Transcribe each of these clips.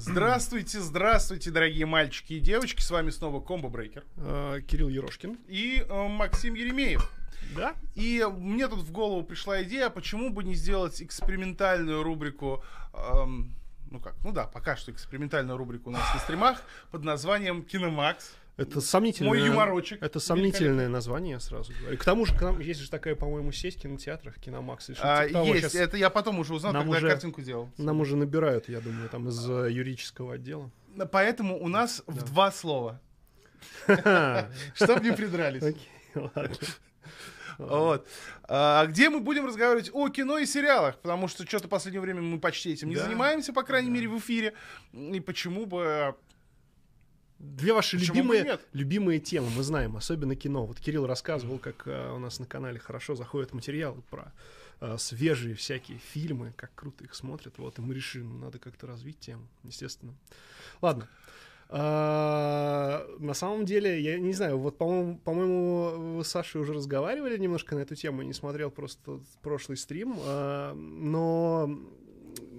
Здравствуйте, здравствуйте, дорогие мальчики и девочки. С вами снова Комбо Брейкер. Э, Кирилл Ерошкин. И э, Максим Еремеев. Да? И мне тут в голову пришла идея, почему бы не сделать экспериментальную рубрику... Эм, ну как, ну да, пока что экспериментальную рубрику у нас на стримах под названием «Киномакс». Это сомнительное... Мой юморочек. Это сомнительное название, я сразу говорю. К тому же, к нам есть же такая, по-моему, сеть кинотеатров, Киномакс. И а, типа есть, сейчас... это я потом уже узнал, нам когда уже... картинку делал. Нам уже набирают, я думаю, там из э, юридического отдела. Поэтому у нас да. в два слова. Чтоб не придрались. Окей, ладно. Вот. А, где мы будем разговаривать о кино и сериалах, потому что что-то в последнее время мы почти этим не занимаемся, по крайней да. мере, в эфире. И почему бы две ваши любимые, любимые темы, мы знаем, особенно кино. Вот Кирилл рассказывал, как э, у нас на канале хорошо заходят материалы про э, свежие всякие фильмы, как круто их смотрят. Вот, и мы решили, надо как-то развить тему, естественно. Ладно. А, на самом деле, я не знаю, вот, по-моему, по-моему, вы с Сашей уже разговаривали немножко на эту тему, не смотрел просто прошлый стрим, а, но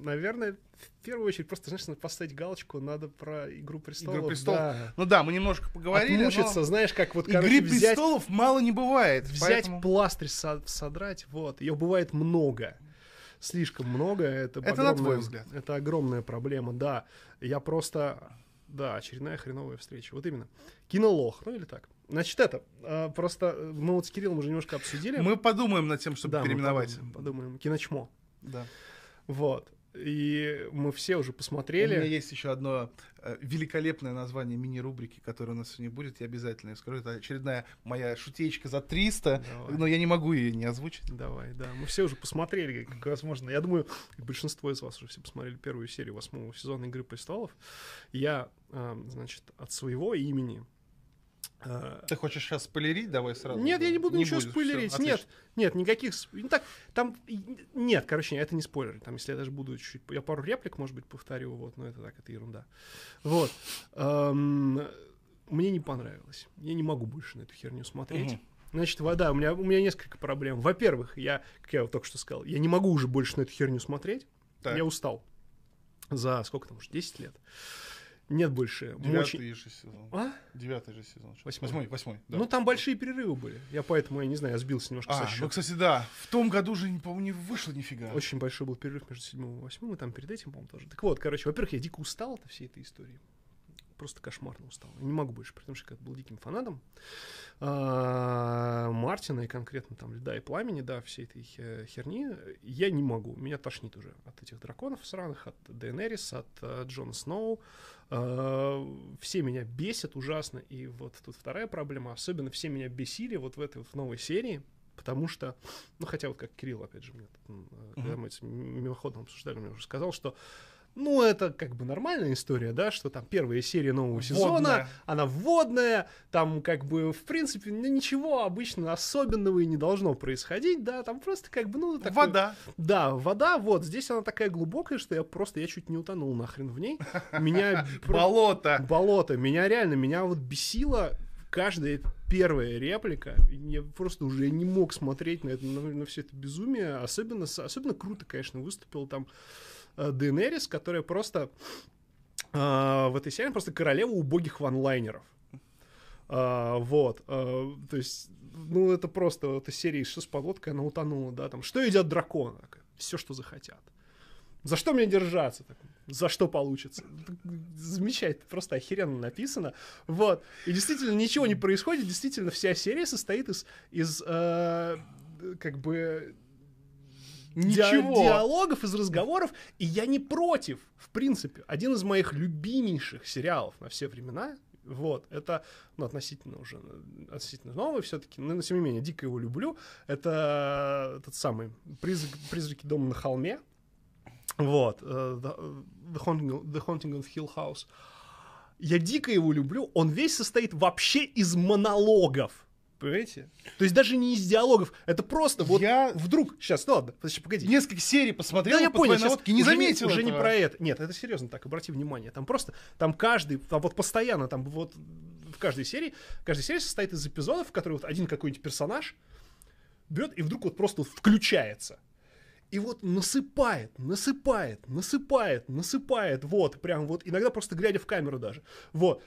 наверное, в первую очередь просто, знаешь, надо поставить галочку, надо про «Игру престолов». «Игру престолов». Да. Ну да, мы немножко поговорили, Отмучиться, но... знаешь, как вот, короче, «Игры взять, престолов» мало не бывает. Взять поэтому... пластырь, содрать, вот, ее бывает много. Слишком много, это, это огромная, на твой взгляд. Это огромная проблема, да. Я просто... Да, очередная хреновая встреча. Вот именно. Кинолох, ну или так. Значит, это, а, просто мы вот с Кириллом уже немножко обсудили. Мы подумаем над тем, чтобы да, переименовать. подумаем. подумаем. Киночмо. Да. Вот. И мы все уже посмотрели. У меня есть еще одно э, великолепное название мини-рубрики, которое у нас сегодня будет. Я обязательно ее скажу. Это очередная моя шутеечка за 300, Давай. но я не могу ее не озвучить. Давай, да. Мы все уже посмотрели, как возможно. Я думаю, большинство из вас уже все посмотрели первую серию восьмого сезона «Игры престолов». Я, э, значит, от своего имени а. Ты хочешь сейчас спойлерить? Давай сразу. Нет, я не буду не ничего будешь, спойлерить. Все, нет, нет, никаких... Ну так, там... Нет, короче, это не спойлер. Там, если я даже буду чуть... чуть Я пару реплик, может быть, повторю, вот, но это так, это ерунда. Вот. Эм... Мне не понравилось. Я не могу больше на эту херню смотреть. Угу. Значит, вода. У меня, у меня несколько проблем. Во-первых, я, как я вот только что сказал, я не могу уже больше на эту херню смотреть. Так. Я устал. За сколько там уже? 10 лет. Нет больше. Девятый мощи... же сезон. А? Девятый же сезон. Восьмой. Восьмой, восьмой да. Ну, там большие перерывы были. Я поэтому, я не знаю, я сбился немножко а, со счета. ну, кстати, да. В том году же, по-моему, не вышло нифига. Очень большой был перерыв между седьмым и восьмым, и там перед этим, по-моему, тоже. Так вот, короче, во-первых, я дико устал от всей этой истории просто кошмарно устал. Я не могу больше, потому что я был диким фанатом а, Мартина и конкретно там Льда и Пламени, да, всей этой херни. Я не могу, меня тошнит уже от этих драконов сраных, от Дейенерис, от а, Джона Сноу. А, все меня бесят ужасно, и вот тут вторая проблема, особенно все меня бесили вот в этой вот новой серии, потому что, ну, хотя вот как Кирилл, опять же, мне, когда э, мы этим мимоходом обсуждали, мне уже сказал, что ну, это как бы нормальная история, да, что там первая серия нового сезона, водная. она вводная, там как бы, в принципе, ничего обычно особенного и не должно происходить, да, там просто как бы, ну... Такой, вода. Да, вода, вот, здесь она такая глубокая, что я просто, я чуть не утонул нахрен в ней. Меня... Болото. Болото, меня реально, меня вот бесило каждая первая реплика, я просто уже не мог смотреть на это, на все это безумие, особенно, особенно круто, конечно, выступил там Дейнерис, э, которая просто а, в этой серии просто королева убогих ванлайнеров. А, вот, а, то есть, ну, это просто, эта серия «Что с подводкой она утонула, да, там, что едят драконы? Все, что захотят. За что мне держаться? Так, за что получится? Замечательно, просто охеренно написано. Вот. И действительно ничего не происходит. Действительно, вся серия состоит из, из э, как бы ничего. Ди- диалогов, из разговоров, и я не против, в принципе. Один из моих любимейших сериалов на все времена, вот, это, ну, относительно уже, относительно новый все-таки, но, тем не менее, дико его люблю. Это этот самый «Призрак, «Призраки дома на холме», вот, э, The Haunting, The Haunting of Hill House. Я дико его люблю, он весь состоит вообще из монологов. Понимаете? То есть даже не из диалогов, это просто вот я... вдруг... Сейчас, ну ладно, подожди, погоди. Несколько серий посмотрел, да, я по понял, сейчас наводке, не заметил уже, этого. не про это. Нет, это серьезно так, обрати внимание. Там просто, там каждый, там вот постоянно, там вот в каждой серии, каждая серия состоит из эпизодов, в которых вот один какой-нибудь персонаж берет и вдруг вот просто включается. И вот насыпает, насыпает, насыпает, насыпает, вот, прям вот, иногда просто глядя в камеру даже. Вот.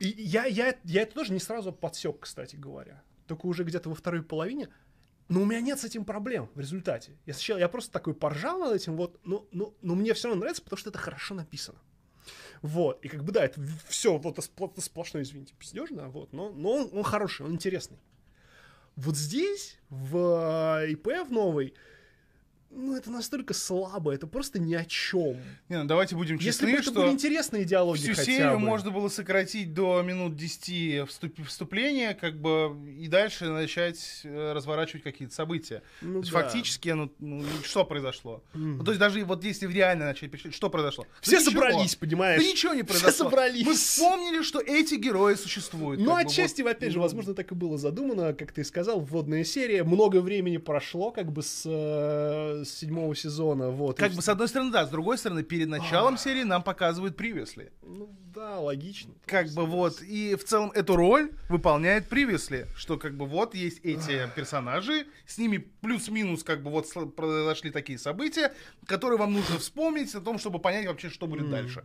И я, я, я это тоже не сразу подсек, кстати говоря. Только уже где-то во второй половине. Но у меня нет с этим проблем в результате. Я сначала, я просто такой поржал над этим, вот, но, но, но мне все равно нравится, потому что это хорошо написано. Вот, и как бы, да, это все, вот это сплошной, извините, пиздеж, да, вот, но, но он, он хороший, он интересный. Вот здесь, в э, ИП, в новой, ну, это настолько слабо, это просто ни о чем. Не, ну давайте будем честны, Если бы это что были интересные диалоги всю хотя серию бы. можно было сократить до минут 10 вступ- вступления, как бы, и дальше начать э, разворачивать какие-то события. Ну, то есть, да. фактически, ну, ну, что произошло? Mm. Ну, то есть, даже вот если реально начать печатать, что произошло? Все да собрались, ничего. понимаешь? Да ничего не произошло. Все собрались. Мы вспомнили, что эти герои существуют. Ну, отчасти, бы, вот... опять же, возможно, так и было задумано, как ты сказал, вводная серия. Много времени прошло, как бы, с э, э, седьмого сезона. Вот, как бы с одной стороны, да, с другой стороны, перед началом серии нам показывают привесли Ну да, логично. Как бы вот, и в целом эту роль выполняет привесли что как бы вот есть эти персонажи, с ними плюс-минус как бы вот произошли такие события, которые вам нужно вспомнить о том, чтобы понять вообще, что будет дальше.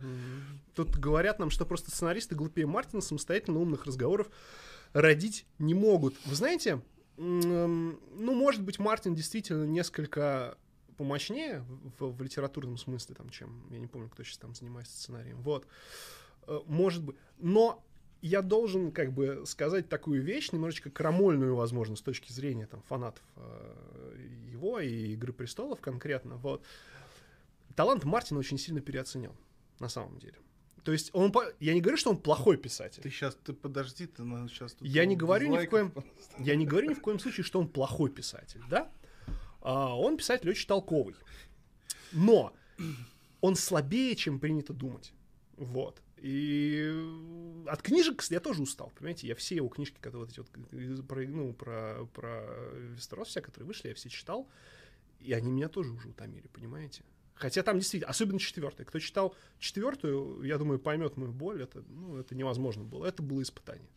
Тут говорят нам, что просто сценаристы глупее Мартина самостоятельно умных разговоров родить не могут. Вы знаете, эм, ну, может быть, Мартин действительно несколько помощнее в, в литературном смысле, там, чем, я не помню, кто сейчас там занимается сценарием, вот, э, может быть, но я должен, как бы, сказать такую вещь, немножечко крамольную, возможно, с точки зрения, там, фанатов э, его и «Игры престолов» конкретно, вот, талант Мартина очень сильно переоценен, на самом деле. То есть он, я не говорю, что он плохой писатель. Ты сейчас, ты подожди, ты сейчас. Тут я не говорю ни в коем, я не говорю ни в коем случае, что он плохой писатель, да? А, он писатель очень толковый. Но он слабее, чем принято думать. Вот. И от книжек кстати, я тоже устал, понимаете, я все его книжки, которые вот эти вот, э, про, ну, про, про Вестерос все, которые вышли, я все читал, и они меня тоже уже утомили, понимаете. Хотя там действительно, особенно четвертая. Кто читал четвертую, я думаю, поймет мою боль. Это, ну, это невозможно было. Это было испытание.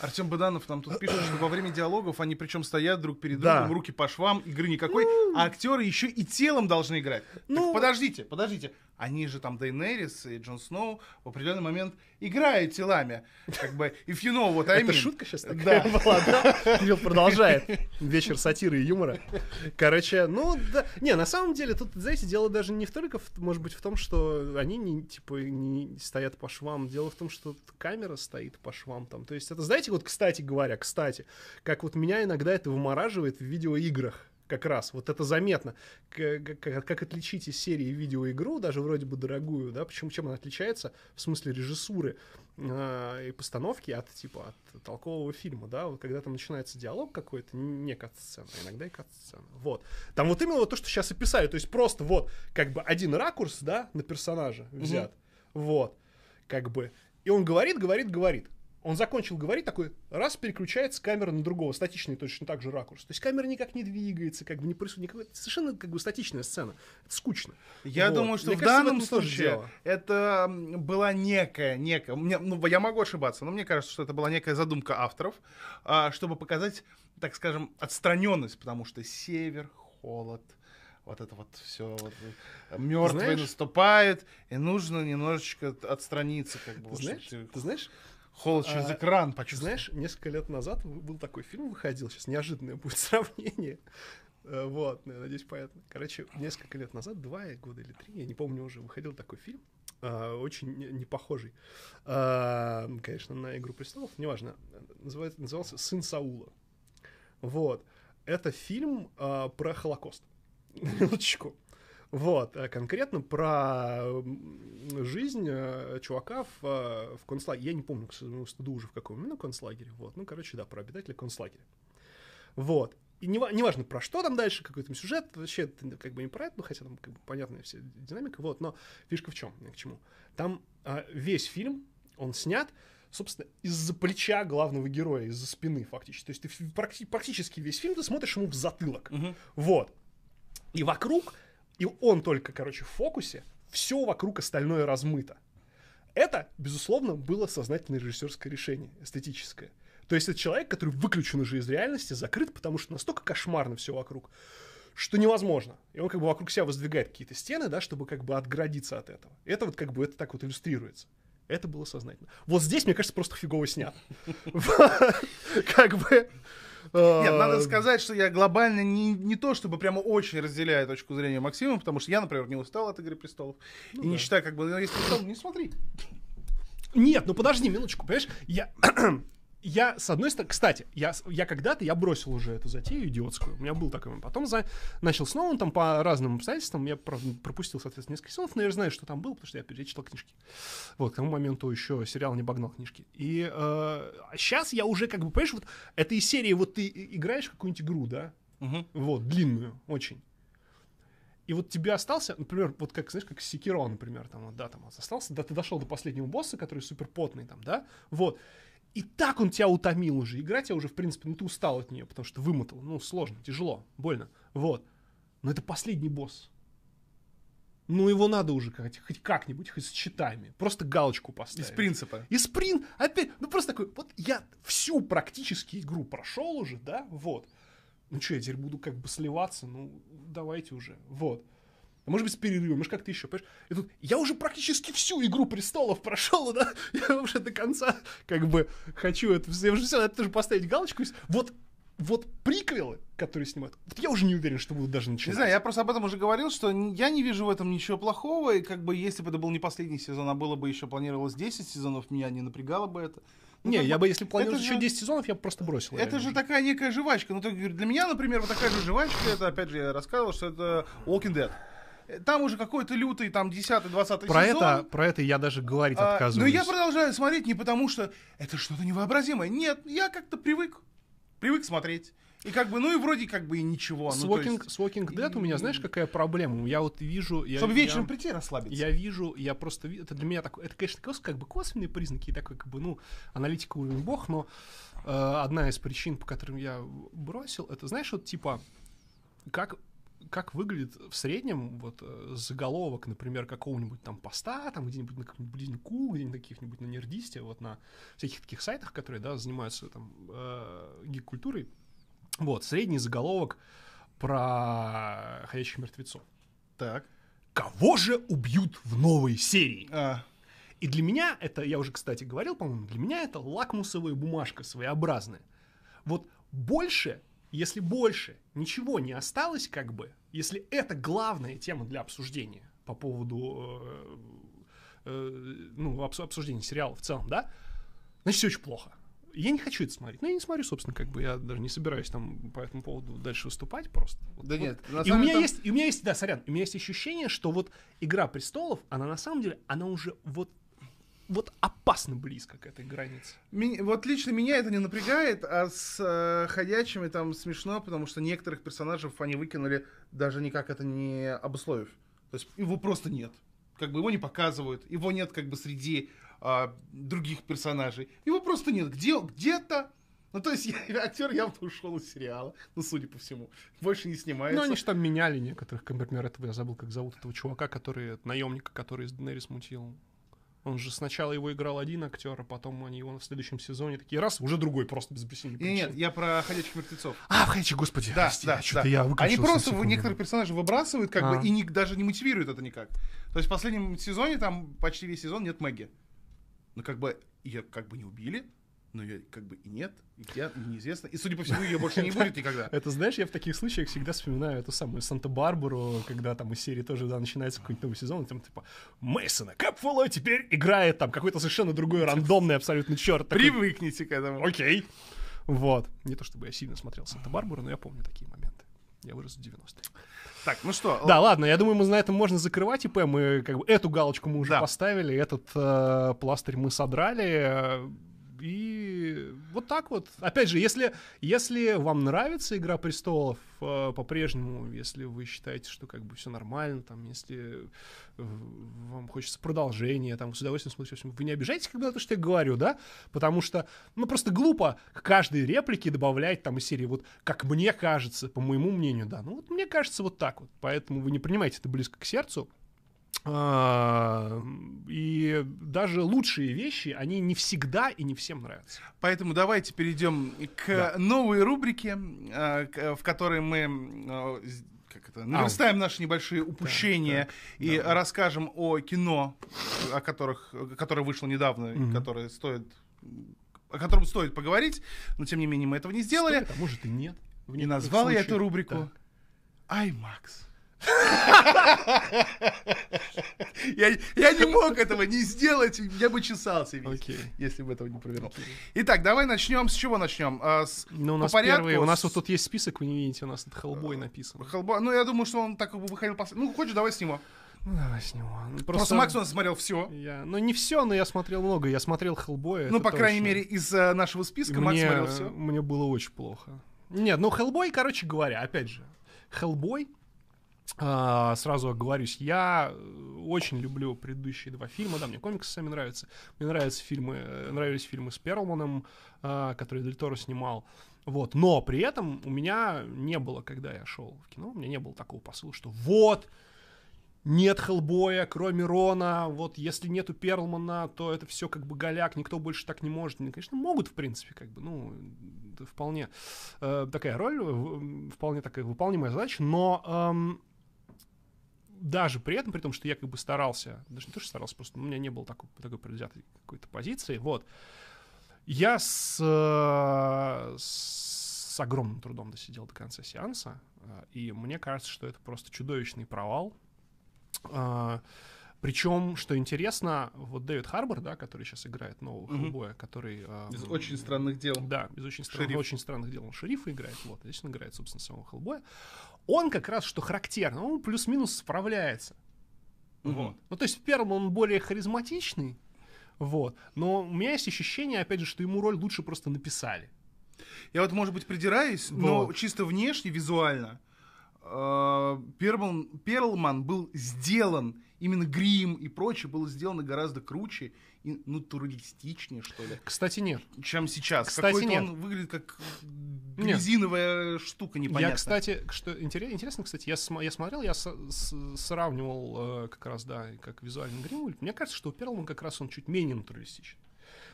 Артем Быданов нам тут пишет, что во время диалогов они причем стоят друг перед да. другом, руки по швам, игры никакой, ну... а актеры еще и телом должны играть. Ну... Так подождите, подождите. Они же там Дейнерис и Джон Сноу в определенный момент играют телами. Как бы, if you know what I mean. Это шутка сейчас такая да. была, да? Кирилл продолжает. Вечер сатиры и юмора. Короче, ну, да. Не, на самом деле, тут, знаете, дело даже не в только, может быть, в том, что они не, типа, не стоят по швам. Дело в том, что камера стоит по швам там. То есть это, знаете, знаете, вот, кстати говоря, кстати, как вот меня иногда это вымораживает в видеоиграх как раз. Вот это заметно. Как, как, как отличить из серии видеоигру, даже вроде бы дорогую, да, почему, чем она отличается в смысле режиссуры э, и постановки от, типа, от толкового фильма, да, вот когда там начинается диалог какой-то, не кат иногда и кат вот. Там вот именно вот то, что сейчас описали, то есть просто вот, как бы один ракурс, да, на персонажа взят, угу. вот, как бы, и он говорит, говорит, говорит, он закончил говорить, такой раз переключается камера на другого, статичный точно так же ракурс. То есть камера никак не двигается, как бы не происходит никакой, совершенно как бы статичная сцена. Это скучно. Я вот. думаю, что мне в кажется, данном случае это была некая, некая, мне, ну я могу ошибаться, но мне кажется, что это была некая задумка авторов, а, чтобы показать, так скажем, отстраненность, потому что север, холод, вот это вот все вот, э, мертвые наступает, и нужно немножечко отстраниться, как бы. Ты вот, ты... ты знаешь, Холод а, через а, экран почувствовал. Знаешь, несколько лет назад был такой фильм, выходил, сейчас неожиданное будет сравнение. Э, вот, ну, надеюсь, понятно. Короче, несколько лет назад, два года или три, я не помню уже, выходил такой фильм, э, очень не похожий, э, конечно, на «Игру престолов», неважно, называется, назывался «Сын Саула». Вот, это фильм про Холокост. Минуточку. Вот, а конкретно про жизнь э, чувака в, э, в концлагере. Я не помню, к своему стыду уже в каком именно концлагере. Вот, ну, короче, да, про обитателя концлагеря. Вот. И не, неважно, про что там дальше, какой там сюжет, вообще ну, как бы не про это, ну, хотя там как бы понятная вся динамика, вот, но фишка в чем, к чему. Там а, весь фильм, он снят, собственно, из-за плеча главного героя, из-за спины фактически. То есть ты практи- практически весь фильм ты смотришь ему в затылок. Угу. Вот. И вокруг и он только, короче, в фокусе, все вокруг остальное размыто. Это, безусловно, было сознательное режиссерское решение, эстетическое. То есть это человек, который выключен уже из реальности, закрыт, потому что настолько кошмарно все вокруг, что невозможно. И он как бы вокруг себя воздвигает какие-то стены, да, чтобы как бы отградиться от этого. Это вот как бы это так вот иллюстрируется. Это было сознательно. Вот здесь, мне кажется, просто фигово снято. Как бы... Нет, надо сказать, что я глобально не, не то, чтобы прямо очень разделяю точку зрения Максима, потому что я, например, не устал от «Игры престолов». Ну, и да. не считаю, как бы, ну, если устал, не смотри. Нет, ну подожди минуточку, понимаешь? Я я, с одной стороны, кстати, я, я когда-то, я бросил уже эту затею идиотскую, у меня был такой, потом за, начал снова, там по разным обстоятельствам, я, пропустил, соответственно, несколько сезонов, но я же знаю, что там было, потому что я перечитал книжки. Вот, к тому моменту еще сериал не обогнал книжки. И э, сейчас а я уже, как бы, понимаешь, вот этой серии, вот ты играешь какую-нибудь игру, да, угу. вот, длинную, очень, и вот тебе остался, например, вот как, знаешь, как Секиро, например, там, да, там, остался, да, ты дошел до последнего босса, который супер потный, там, да, вот, и так он тебя утомил уже. Игра тебя уже, в принципе, ну ты устал от нее, потому что вымотал. Ну, сложно, тяжело, больно. Вот. Но это последний босс. Ну, его надо уже хоть, хоть как-нибудь, хоть с читами. Просто галочку поставить. Из принципа. Из прин... Опять, ну просто такой, вот я всю практически игру прошел уже, да, вот. Ну что, я теперь буду как бы сливаться, ну давайте уже, вот а может быть с перерывом, может как-то еще, понимаешь? И тут я уже практически всю «Игру престолов» прошел, да, я уже до конца как бы хочу это, я уже все, это же поставить галочку, вот вот приквелы, которые снимают, вот я уже не уверен, что будут даже начинать. Не знаю, я просто об этом уже говорил, что я не вижу в этом ничего плохого, и как бы если бы это был не последний сезон, а было бы еще планировалось 10 сезонов, меня не напрягало бы это. Ну, не, я бы, если планировал еще же, 10 сезонов, я бы просто бросил. Это же такая некая жвачка. Ну, так, для меня, например, вот такая же жвачка, это, опять же, я рассказывал, что это Walking Dead. Там уже какой-то лютый, там, 10-20 про Это, про это я даже говорить а, отказываюсь. Но я продолжаю смотреть не потому, что это что-то невообразимое. Нет, я как-то привык. Привык смотреть. И как бы, ну и вроде как бы и ничего. Ну, с, ну, walking, есть... с Walking Dead у меня, знаешь, какая проблема? Я вот вижу... Я, Чтобы вечером я, прийти и расслабиться. Я вижу, я просто... Это для меня такой... Это, конечно, как бы косвенные признаки, и такой, как бы, ну, аналитика уровень бог, но э, одна из причин, по которым я бросил, это, знаешь, вот типа, как как выглядит в среднем вот э, заголовок, например, какого-нибудь там поста, там где-нибудь на каком-нибудь линьку, где-нибудь на каких-нибудь на нердисте, вот на всяких таких сайтах, которые, да, занимаются там э, гик-культурой. Вот, средний заголовок про ходячих мертвецов. Так. Кого же убьют в новой серии? А. И для меня это, я уже, кстати, говорил, по-моему, для меня это лакмусовая бумажка своеобразная. Вот больше если больше ничего не осталось, как бы, если это главная тема для обсуждения по поводу э, э, ну, обсуждения сериала в целом, да, значит, все очень плохо. Я не хочу это смотреть. Ну, я не смотрю, собственно, как бы я даже не собираюсь там по этому поводу дальше выступать просто. да вот. нет. И у меня там... есть, и у меня есть, да, сорян, у меня есть ощущение, что вот «Игра престолов», она на самом деле, она уже вот вот опасно близко к этой границе. Ми- вот лично меня это не напрягает, а с э, ходячими там смешно, потому что некоторых персонажей они выкинули, даже никак это не обусловив. То есть его просто нет. Как бы его не показывают, его нет как бы среди э, других персонажей. Его просто нет. Где, где-то ну, то есть я, актер явно ушел из сериала, ну, судя по всему. Больше не снимается. Ну, они же там меняли некоторых, например, этого я забыл, как зовут этого чувака, который, наемника, который из Денерис мутил. Он же сначала его играл один актер, а потом они его в следующем сезоне такие раз, уже другой просто без причины. Нет, я про ходячих мертвецов. А, ходячих, господи. Да, прости, да, да. Я они просто некоторых персонажей выбрасывают, как а. бы, и не, даже не мотивируют это никак. То есть в последнем сезоне, там почти весь сезон нет Мэгги. Ну, как бы, ее как бы не убили, но ее как бы и нет, и где неизвестно. И, судя по всему, ее больше не будет никогда. Это, знаешь, я в таких случаях всегда вспоминаю эту самую Санта-Барбару, когда там из серии тоже, да, начинается какой-нибудь новый сезон, и там типа Мейсона Капфоло теперь играет там какой-то совершенно другой рандомный абсолютно черт. Привыкните к этому. Окей. Вот. Не то чтобы я сильно смотрел Санта-Барбару, но я помню такие моменты. Я вырос в 90-е. Так, ну что? Да, ладно, я думаю, мы на этом можно закрывать ИП. Мы как бы эту галочку мы уже да. поставили, этот э, пластырь мы содрали. И вот так вот. Опять же, если, если вам нравится «Игра престолов» э, по-прежнему, если вы считаете, что как бы все нормально, там, если вам хочется продолжения, там, с удовольствием смотрите, вы не обижаетесь, когда то, что я говорю, да? Потому что, ну, просто глупо к каждой реплике добавлять там из серии вот «как мне кажется», по моему мнению, да. Ну, вот мне кажется вот так вот. Поэтому вы не принимаете это близко к сердцу. А, и даже лучшие вещи, они не всегда и не всем нравятся. Поэтому давайте перейдем к да. новой рубрике, а, в которой мы а, как это, наверстаем а, наши небольшие упущения так, так, и да. расскажем о кино, о которых, которое вышло недавно, mm-hmm. которое стоит, о котором стоит поговорить, но тем не менее мы этого не сделали. Стоит, а может и нет. Не назвал случае. я эту рубрику да. IMAX я, я не мог этого не сделать, я бы чесался весь, okay. если бы этого не провернул. Okay. Итак, давай начнем. С чего начнем? А, с, ну, у нас по порядку. Первые, у нас вот тут есть список, вы не видите, у нас тут Хеллбой а, написан. Хеллбой, ну я думаю, что он так бы выходил последний. Ну, хочешь, давай с него. Ну, давай с него. Просто, Просто Макс у нас смотрел все. Я... Ну, не все, но я смотрел много. Я смотрел Хеллбоя. Ну, по точно. крайней мере, из uh, нашего списка мне... Макс смотрел э, все. Мне было очень плохо. Нет, ну Хеллбой, короче говоря, опять же, Хеллбой а, сразу оговорюсь, я э, очень люблю предыдущие два фильма, да, мне комиксы сами нравятся. Мне нравятся фильмы, э, нравились фильмы с Перлманом, а, который Дель Торо снимал. Вот, но при этом у меня не было, когда я шел в кино, у меня не было такого посыла, что вот, нет Хеллбоя, кроме Рона, вот если нету Перлмана, то это все как бы голяк, никто больше так не может. Они, конечно, могут, в принципе, как бы, ну, вполне э, такая роль, вполне такая выполнимая задача, но... Эм, даже при этом, при том, что я как бы старался, даже не то, что старался, просто у меня не было такой, такой предвзятой какой-то позиции, вот, я с, э, с огромным трудом досидел до конца сеанса, э, и мне кажется, что это просто чудовищный провал. Э, Причем, что интересно, вот Дэвид Харбор, да, который сейчас играет нового mm-hmm. Хеллбоя, который... Э, «Очень странных дел». Да, из «Очень, стран... «Очень странных дел» он шерифа играет, вот, здесь он играет, собственно, самого Хеллбоя. Он как раз, что характерно, он плюс-минус справляется. Вот. Ну, то есть в первом он более харизматичный, вот. Но у меня есть ощущение, опять же, что ему роль лучше просто написали. Я вот, может быть, придираюсь, вот. но чисто внешне, визуально, Перлман, Перлман был сделан, именно грим и прочее было сделано гораздо круче и натуралистичнее, что ли. Кстати, нет. Чем сейчас. Кстати, Какой-то нет. он выглядит как резиновая штука непонятно. Я, кстати, что интересно, интересно кстати, я, я смотрел, я с, с, сравнивал э, как раз, да, как визуальный грим. Мне кажется, что у Перлмана как раз он чуть менее натуралистичен.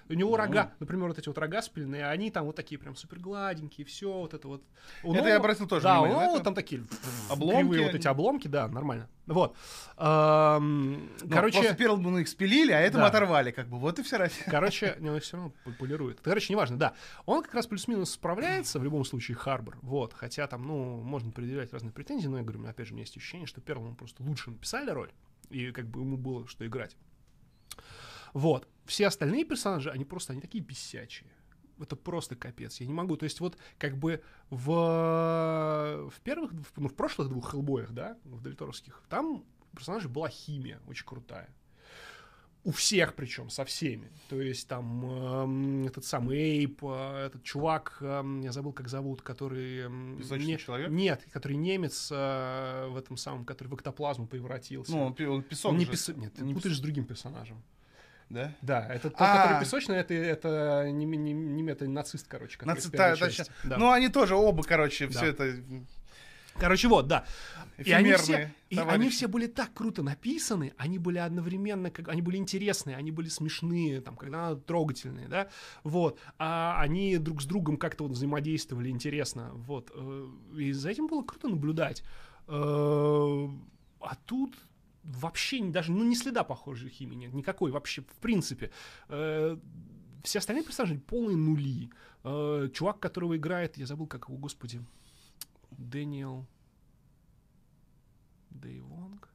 У него ну. рога, например, вот эти вот рога спильные, они там вот такие прям супер гладенькие, все вот это вот. У это нового, я обратил тоже да, внимание. Да, вот там такие обломки. Кривые вот эти обломки, да, нормально. Вот. Эм, Но ну, короче... после первым их спилили, а этому да. оторвали, как бы. Вот и все раз. Короче, он все равно полирует. Короче, неважно, да. Он как раз плюс-минус справляется, в любом случае, Харбор. Вот. Хотя там, ну, можно предъявлять разные претензии, но я говорю, опять же, у меня есть ощущение, что первому просто лучше написали роль, и как бы ему было что играть. Вот все остальные персонажи, они просто, они такие бесячие. Это просто капец, я не могу. То есть вот как бы в, в первых, в, ну, в прошлых двух Хеллбоях, да, в Дельторовских, там у персонажей была химия очень крутая. У всех причем, со всеми. То есть там э, этот самый Эйп, э, этот чувак, э, я забыл, как зовут, который... Эм, Песочный не, человек? Нет, который немец э, в этом самом, который в эктоплазму превратился. Ну, он, он песок он не же. Пес... Нет, не ты путаешь пес... с другим персонажем да? Да, это тот, а... который песочный, это, это не, не, не мета, нацист, короче. Наци... Да, точно. Да. Ну, они тоже оба, короче, да. все это... Короче, вот, да. И они, все, и они все были так круто написаны, они были одновременно, как, они были интересные, они были смешные, там, когда надо, трогательные, да, вот, а они друг с другом как-то вот взаимодействовали интересно, вот, э, и за этим было круто наблюдать. Э, а тут вообще даже, ну, не следа похожей химии нет, никакой вообще, в принципе. Э, все остальные персонажи полные нули. Э, чувак, которого играет, я забыл, как его, господи, Дэниел Дейвонг.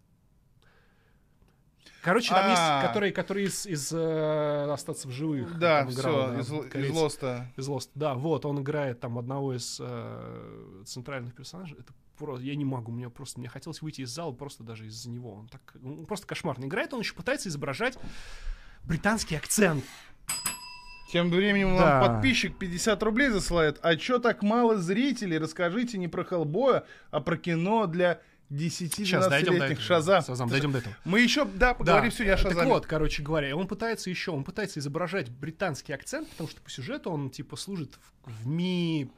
Короче, там а. есть, которые, которые из, из э, остаться в живых. Да, все, из, из Лоста. Из Лоста, да, вот, он играет там одного из э, центральных персонажей. Это просто, я не могу, мне просто, мне хотелось выйти из зала просто даже из-за него. Он так, ну, он просто кошмарно играет, он еще пытается изображать британский акцент. Тем временем да. нам подписчик 50 рублей засылает. А чё так мало зрителей? Расскажите не про Хеллбоя, а про кино для 10-12-летних Шазам. Шазам, дойдем до этого. Мы еще, да, поговорим да. сегодня о Шазаме. Так вот, короче говоря, он пытается еще, он пытается изображать британский акцент, потому что по сюжету он, типа, служит в, в МИ,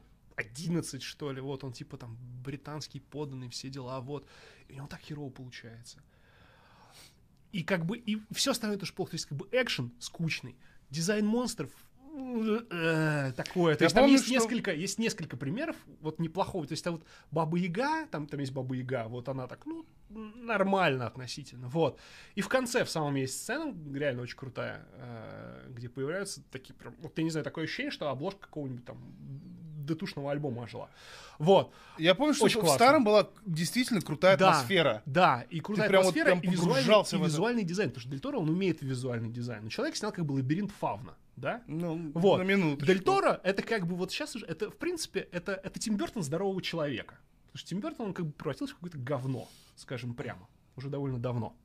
11, что ли, вот он типа там британский поданный, все дела, вот. И у него так херово получается. И как бы, и все остальное тоже плохо. То есть как бы экшен скучный, дизайн монстров э, такое. То есть там есть несколько, есть несколько примеров вот неплохого. То есть там вот Баба Яга, там, там есть Баба Яга, вот она так, ну, нормально относительно, вот. И в конце, в самом есть сцена, реально очень крутая, э, где появляются такие прям, вот я не знаю, такое ощущение, что обложка какого-нибудь там детушного альбома ожила. Вот. Я помню, что очень в классно. старом была действительно крутая да, атмосфера. Да, и крутая Ты прям атмосфера, вот прям и, визуальный, и визуальный дизайн, потому что Дель Торо, он умеет визуальный дизайн. Но человек снял как бы лабиринт фавна, да? Ну, вот. на минуту. Дель Торо, это как бы вот сейчас уже, это в принципе, это, это Тим Бертон здорового человека. Потому что Тим Бертон, он как бы превратился в какое-то говно скажем прямо, уже довольно давно.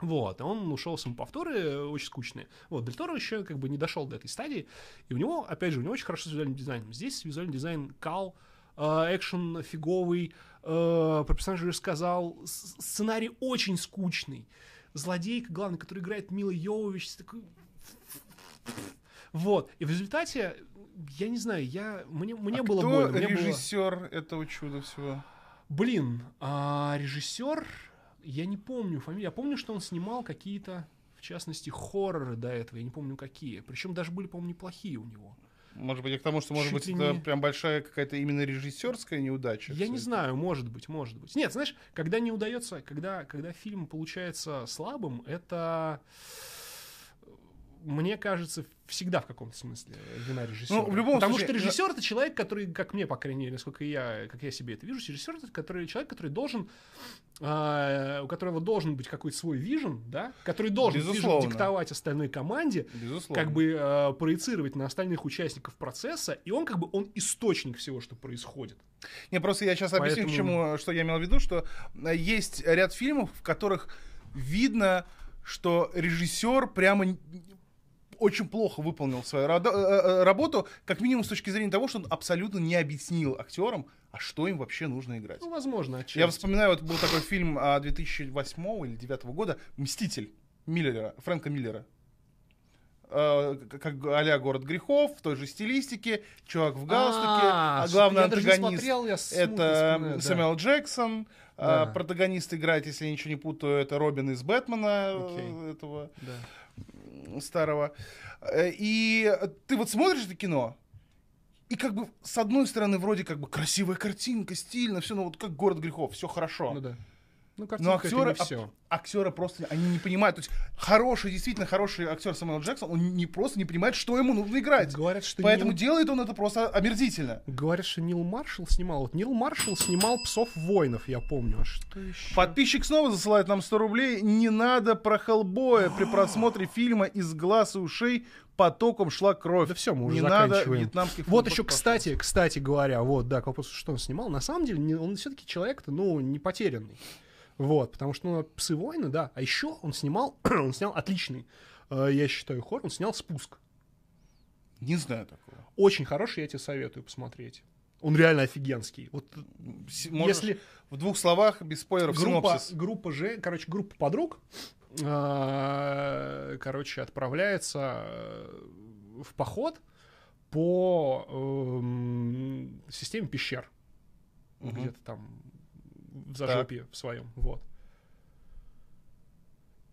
Вот, он ушел в повторы э, очень скучные. Вот, Дель Торо еще как бы не дошел до этой стадии. И у него, опять же, у него очень хорошо с визуальным дизайном. Здесь визуальный дизайн кал, э, экшен фиговый, э, про персонажа уже сказал, сценарий очень скучный. Злодейка, главный, который играет Мила Йовович, такой... Вот, и в результате, я не знаю, я... Мне, мне а было кто больно. режиссер мне было... этого чуда всего? Блин, а режиссер, я не помню фамилию, я помню, что он снимал какие-то, в частности, хорроры до этого, я не помню какие. Причем даже были, по-моему, неплохие у него. Может быть, я к тому, что, может Чуть быть, это не... прям большая какая-то именно режиссерская неудача. Я не это. знаю, может быть, может быть. Нет, знаешь, когда не удается, когда, когда фильм получается слабым, это мне кажется, всегда в каком-то смысле вина режиссера. Ну, в любом Потому случае, что режиссер я... это человек, который, как мне, по крайней мере, насколько я, как я себе это вижу, режиссер это который, человек, который должен, э, у которого должен быть какой-то свой вижен, да, который должен Безусловно. диктовать остальной команде, Безусловно. как бы э, проецировать на остальных участников процесса, и он как бы он источник всего, что происходит. Не, просто я сейчас Поэтому... объясню, к чему, что я имел в виду, что а, есть ряд фильмов, в которых видно, что режиссер прямо очень плохо выполнил свою э, э, э, работу, как минимум с точки зрения того, что он абсолютно не объяснил актерам, а что им вообще нужно играть. Ну, возможно, отчасти. Я вспоминаю, вот был такой фильм 2008 а, или 2009 года «Мститель» Миллера, Фрэнка Миллера. А, как а город грехов, в той же стилистике, чувак в галстуке, а, а главный антагонист это Сэмюэл Джексон. Протагонист играет, если я ничего не путаю, это Робин из Бэтмена этого старого. Э, и ты вот смотришь это кино, и как бы с одной стороны вроде как бы красивая картинка, стильно, все, но ну вот как город грехов, все хорошо. Ну да. Ну, Но актеры, это все. А, актеры просто, они не понимают. То есть хороший, действительно хороший актер Самуэл Джексон, он не просто не понимает, что ему нужно играть. Говорят, что Поэтому Нил... делает он это просто омерзительно. Говорят, что Нил Маршалл снимал. Вот Нил Маршалл снимал «Псов воинов», я помню. А что еще? Подписчик снова засылает нам 100 рублей. Не надо про Хеллбоя. При просмотре фильма «Из глаз и ушей» потоком шла кровь. Да все, мы уже не заканчиваем. надо вьетнамских Вот еще, кстати, кстати говоря, вот, да, к вопросу, что он снимал. На самом деле, он все-таки человек-то, ну, не потерянный. Вот, потому что, ну, псы-войны, да. А еще он снимал, он снял отличный, э, я считаю, хор, он снял «Спуск». Не знаю такого. Очень хороший, я тебе советую посмотреть. Он реально офигенский. Вот э, Можешь если в двух словах без спойлеров группа, синопсис. группа же, короче, группа подруг, э, короче, отправляется э, в поход по эм, системе пещер, угу. где-то там в зажопе так. в своем. Вот.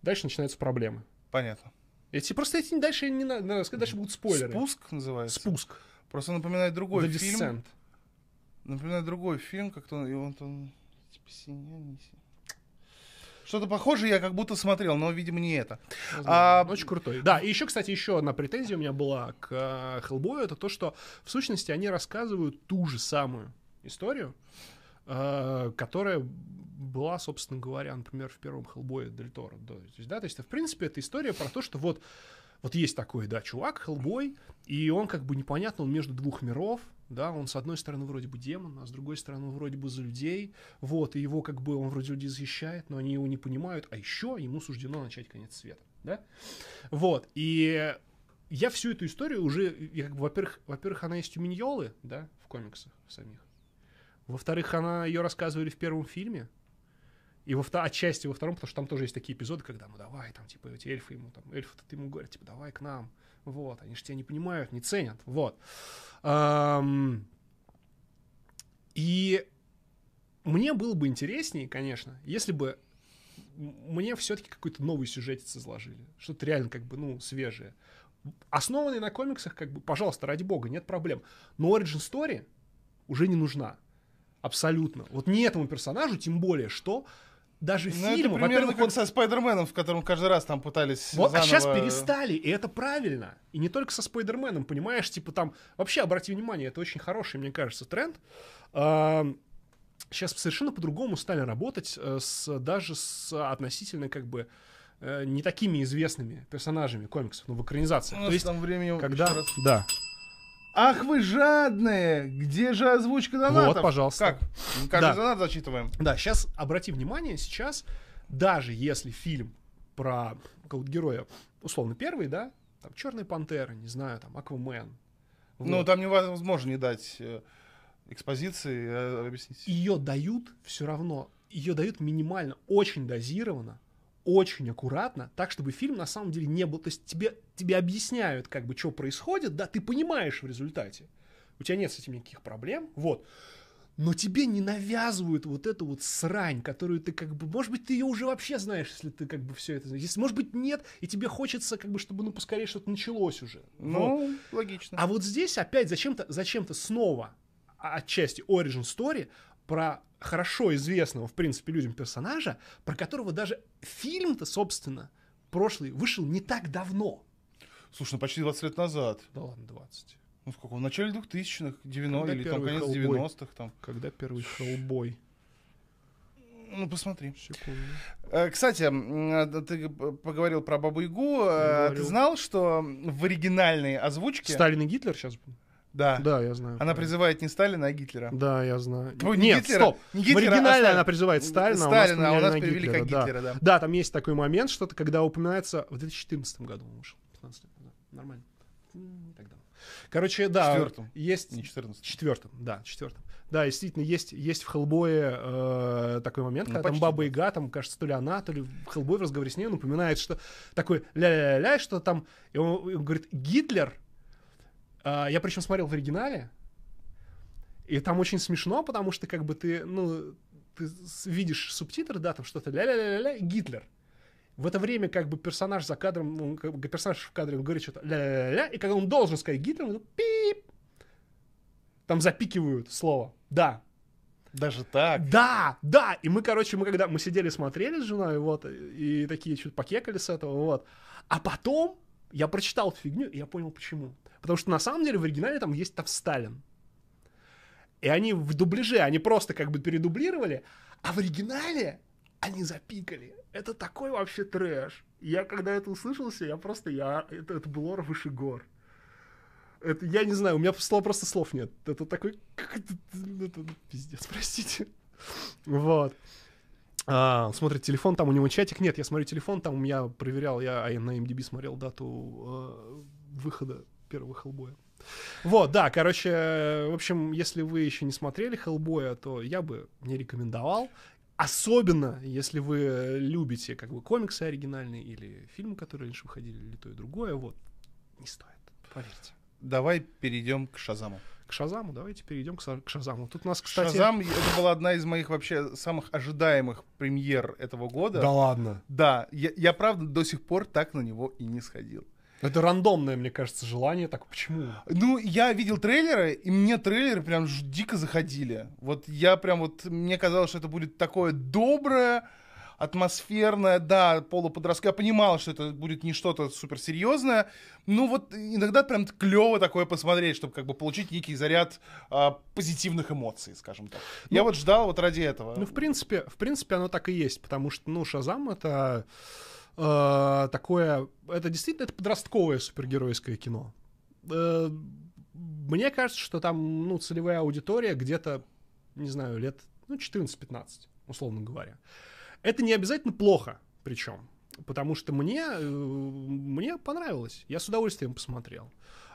Дальше начинаются проблемы. Понятно. Эти просто эти дальше не надо, дальше будут спойлеры. Спуск называется. Спуск. Просто напоминает другой The фильм. Descent. Напоминает другой фильм, как-то он, и он там типа синяя, что-то похожее я как будто смотрел, но, видимо, не это. А... Очень крутой. Да, и еще, кстати, еще одна претензия у меня была к Хеллбою, э, это то, что в сущности они рассказывают ту же самую историю, Э, которая была, собственно говоря, например, в первом Хеллбое Дель Торо. Да, то есть, да, то есть, в принципе, это история про то, что вот, вот есть такой, да, чувак, Хеллбой, и он как бы непонятно, он между двух миров, да, он с одной стороны вроде бы демон, а с другой стороны вроде бы за людей, вот, и его как бы он вроде людей защищает, но они его не понимают, а еще ему суждено начать конец света, да, вот, и я всю эту историю уже, я как бы, во-первых, во-первых, она есть у Миньолы, да, в комиксах самих, во-вторых, она ее рассказывали в первом фильме. И во втором, отчасти во втором, потому что там тоже есть такие эпизоды, когда, ну давай, там, типа, эти эльфы ему, там, эльфы ему говорят, типа, давай к нам. Вот, они же тебя не понимают, не ценят. Вот. Эм... И мне было бы интереснее, конечно, если бы мне все-таки какой-то новый сюжетец изложили. Что-то реально как бы, ну, свежее. Основанный на комиксах, как бы, пожалуйста, ради бога, нет проблем. Но Origin Story уже не нужна. Абсолютно. Вот не этому персонажу, тем более, что даже ну, фильмы... Это примерно как он... со Спайдерменом, в котором каждый раз там пытались вот, а заново... А сейчас перестали, и это правильно. И не только со Спайдерменом, понимаешь, типа там... Вообще, обрати внимание, это очень хороший, мне кажется, тренд. Сейчас совершенно по-другому стали работать э, с, даже с относительно как бы э, не такими известными персонажами комиксов, но в экранизации. У ну, нас То есть, там времени когда... Да. Ах вы жадные! Где же озвучка донатов? Вот, пожалуйста. Как? Каждый да. донат зачитываем. Да, сейчас обрати внимание, сейчас даже если фильм про какого-то героя, условно, первый, да, там Черная пантера, не знаю, там Аквамен. Ну, вот. Ну, там невозможно не дать э, экспозиции э, объяснить. Ее дают все равно, ее дают минимально, очень дозированно, очень аккуратно, так, чтобы фильм на самом деле не был... То есть тебе, тебе объясняют, как бы, что происходит, да, ты понимаешь в результате. У тебя нет с этим никаких проблем, вот. Но тебе не навязывают вот эту вот срань, которую ты как бы... Может быть, ты ее уже вообще знаешь, если ты как бы все это знаешь. Если, может быть, нет, и тебе хочется как бы, чтобы ну поскорее что-то началось уже. Ну, вот. логично. А вот здесь опять зачем-то зачем снова а, отчасти origin story про хорошо известного, в принципе, людям персонажа, про которого даже фильм-то, собственно, прошлый, вышел не так давно. Слушай, ну почти 20 лет назад. Да ладно, 20. Ну сколько? В начале 2000-х, 90 или там конец 90-х там. Когда первый шоу-бой? Ну, посмотри. Кстати, ты поговорил про Бабу Ягу. Ты знал, что в оригинальной озвучке... Сталин и Гитлер сейчас да. Да, я знаю. Она призывает не Сталина, а Гитлера. Да, я знаю. Тьфу, не Нет, Гитлера, стоп. Не Гитлера, в оригинале а она призывает Сталина, Сталина а у нас, а у нас перевели Гитлера, как Гитлера, да. да. Да, там есть такой момент, что-то, когда упоминается... В 2014 году он вышел. 15 лет назад. Нормально. Тогда. Короче, да. Четвертым. Есть... Не четырнадцатым. Четвертым, да, четвертым. Да, действительно, есть, есть в Хеллбое э, такой момент, ну, когда там Баба Яга, там, кажется, то ли она, то ли Хеллбой в разговоре с ней он упоминает, что такой ля ля ля что там... И он, он говорит, Гитлер а, я причем смотрел в оригинале, и там очень смешно, потому что как бы ты, ну, ты видишь субтитры, да, там что-то ля-ля-ля-ля, Гитлер. В это время как бы персонаж за кадром, ну, как бы персонаж в кадре он говорит что-то ля-ля-ля, и когда он должен сказать Гитлер, он ну, пип, там запикивают слово. Да, даже так? Да, да. И мы, короче, мы когда мы сидели, смотрели с женой, вот, и такие чуть покекали с этого, вот. А потом я прочитал эту фигню, и я понял, почему. Потому что на самом деле в оригинале там есть там Сталин. И они в дубляже, они просто как бы передублировали, а в оригинале они запикали. Это такой вообще трэш. Я когда это услышался, я просто, я, это, это был ор выше гор. Это, я не знаю, у меня слов, просто слов нет. Это такой, это, это, пиздец, простите. Вот а, смотрит телефон, там у него чатик. Нет, я смотрю телефон, там я проверял, я на MDB смотрел дату э, выхода первого Хеллбоя. Вот, да, короче, в общем, если вы еще не смотрели Хеллбоя, то я бы не рекомендовал. Особенно, если вы любите как бы комиксы оригинальные или фильмы, которые раньше выходили, или то и другое, вот, не стоит, поверьте. Давай перейдем к Шазаму к Шазаму. Давайте перейдем к, к Шазаму. Тут у нас, кстати... Шазам — это была одна из моих вообще самых ожидаемых премьер этого года. Да ладно? Да. Я, я правда, до сих пор так на него и не сходил. Это рандомное, мне кажется, желание. Так почему? Ну, я видел трейлеры, и мне трейлеры прям дико заходили. Вот я прям вот... Мне казалось, что это будет такое доброе атмосферная, да, полуподростка. Я понимал, что это будет не что-то суперсерьезное. Ну вот иногда прям клево такое посмотреть, чтобы как бы получить некий заряд а, позитивных эмоций, скажем так. Ну, Я вот ждал вот ради этого. Ну, в принципе, в принципе, оно так и есть, потому что, ну, Шазам — это э, такое... Это действительно это подростковое супергеройское кино. Э, мне кажется, что там, ну, целевая аудитория где-то, не знаю, лет, ну, 14-15, условно говоря. Это не обязательно плохо, причем. Потому что мне, э, мне понравилось. Я с удовольствием посмотрел.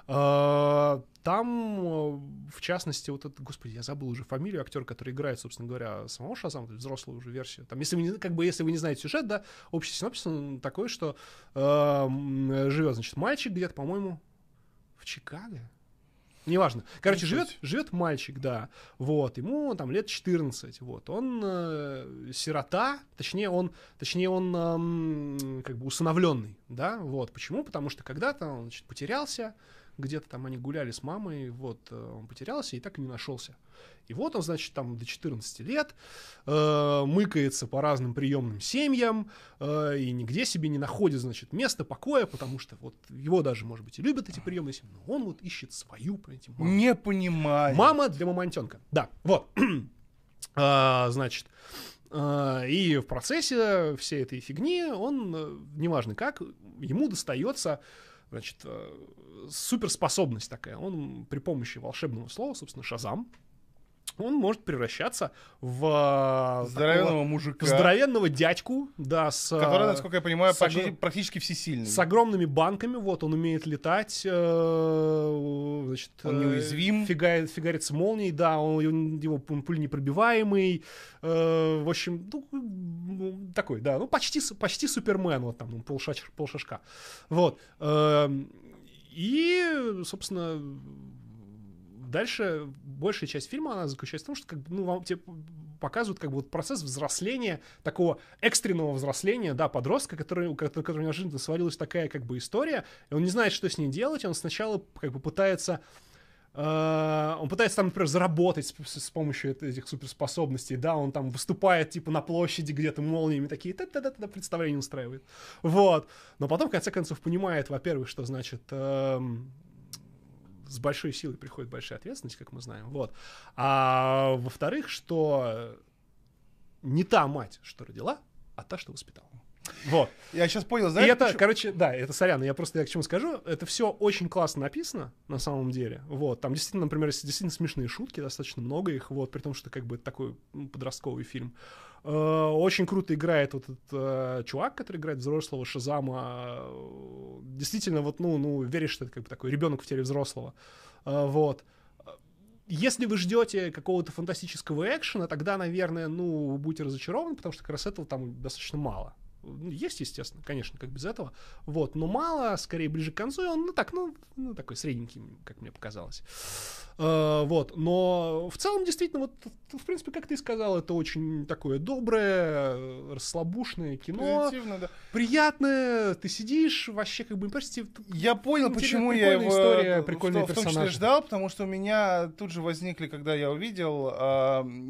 А, там, э, в частности, вот этот, господи, я забыл уже фамилию актера, который играет, собственно говоря, самого Шазама, взрослую уже версию. Там, если вы не, как бы, если вы не знаете сюжет, да, общий синопсис он такой, что э, э живет, значит, мальчик где-то, по-моему, в Чикаго, Неважно. Короче, живет, живет мальчик, да. Вот, ему там лет 14. Вот, он э, сирота, точнее, он, точнее, он э, как бы усыновленный, да. Вот, почему? Потому что когда-то он значит, потерялся, где-то там они гуляли с мамой, вот, э, он потерялся и так и не нашелся. И вот он, значит, там до 14 лет э, мыкается по разным приемным семьям э, и нигде себе не находит, значит, места покоя, потому что вот его даже, может быть, и любят эти приемные семьи, но он вот ищет свою, понимаете, маму. Не понимаю. Мама для мамонтенка, да, вот. а, значит, э, и в процессе всей этой фигни он, э, неважно как, ему достается значит, э, суперспособность такая. Он при помощи волшебного слова, собственно, Шазам, он может превращаться в а, здоровенного такого, мужика, здоровенного дядьку, да, с а, который, насколько я понимаю, с почти, огр... практически всесильный, с огромными банками, вот, он умеет летать, э, значит, он э, неуязвим, фигает, фигарит с молнией, да, он его пуль непробиваемый, э, в общем, ну, ну такой, да, ну почти почти Супермен, вот там полшач, полшашка, вот. Эм, и, собственно, дальше большая часть фильма, она заключается в том, что как, ну, вам тебе показывают как бы вот процесс взросления, такого экстренного взросления, да, подростка, который, у которого неожиданно свалилась такая как бы история, и он не знает, что с ней делать, он сначала как бы пытается э, он пытается там, например, заработать с, с помощью этих суперспособностей, да, он там выступает, типа, на площади где-то молниями такие, та та та та представление устраивает, вот, но потом, в конце концов, понимает, во-первых, что, значит, эм, с большой силой приходит большая ответственность, как мы знаем. Вот. А во-вторых, что не та мать, что родила, а та, что воспитала. Вот. Я сейчас понял, знаешь? И это, почему? короче, да, это сорян, я просто я к чему скажу. Это все очень классно написано, на самом деле. Вот, там действительно, например, действительно смешные шутки, достаточно много их, вот, при том, что как бы такой ну, подростковый фильм. Э, очень круто играет вот этот э, чувак, который играет взрослого Шазама. Действительно, вот, ну, ну, веришь, что это как бы такой ребенок в теле взрослого. Э, вот если вы ждете какого-то фантастического экшена, тогда, наверное, ну, будете разочарованы, потому что как раз этого там достаточно мало. Ну, есть, естественно, конечно, как без этого. Вот, но мало, скорее ближе к концу, и он, ну так, ну, ну такой средненький, как мне показалось. Э, вот, но в целом, действительно, вот, в принципе, как ты сказал, это очень такое доброе, расслабушное кино. да. Приятное, ты сидишь, вообще как бы, почти... Типа, я понял, почему я его... история, прикольный в, в том числе ждал, потому что у меня тут же возникли, когда я увидел, э,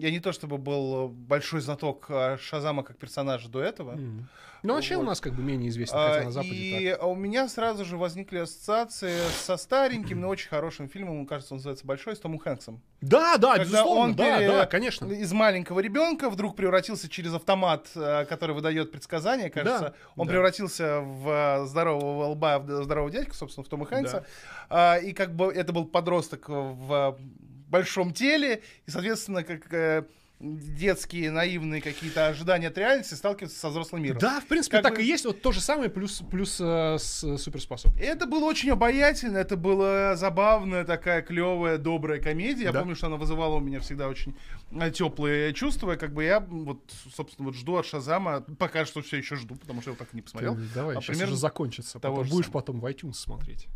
я не то чтобы был большой знаток а, Шазама как персонажа до этого, mm. Ну, вообще вот. у нас как бы менее известный, хотя а, на Западе И так. у меня сразу же возникли ассоциации со стареньким, но очень хорошим фильмом, мне кажется, он называется «Большой», с Томом Хэнксом. Да, да, Когда безусловно, он да, да, конечно. Из маленького ребенка вдруг превратился через автомат, э, который выдает предсказания, кажется, да, он да. превратился в э, здорового лба, в здорового дядьку, собственно, в Тома Хэнкса. Да. И как бы это был подросток в большом теле, и, соответственно, как э, детские наивные какие-то ожидания от реальности сталкиваются со взрослым миром. Да, в принципе, как так бы... и есть. Вот то же самое, плюс, плюс э, с суперспособ. Это было очень обаятельно, это была забавная такая клевая, добрая комедия. Да. Я помню, что она вызывала у меня всегда очень э, теплые чувства. Как бы я вот, собственно, вот жду от Шазама, пока что все еще жду, потому что я вот так и не посмотрел. Ты, давай, а сейчас примерно уже закончится. Того потом будешь самого. потом в iTunes смотреть.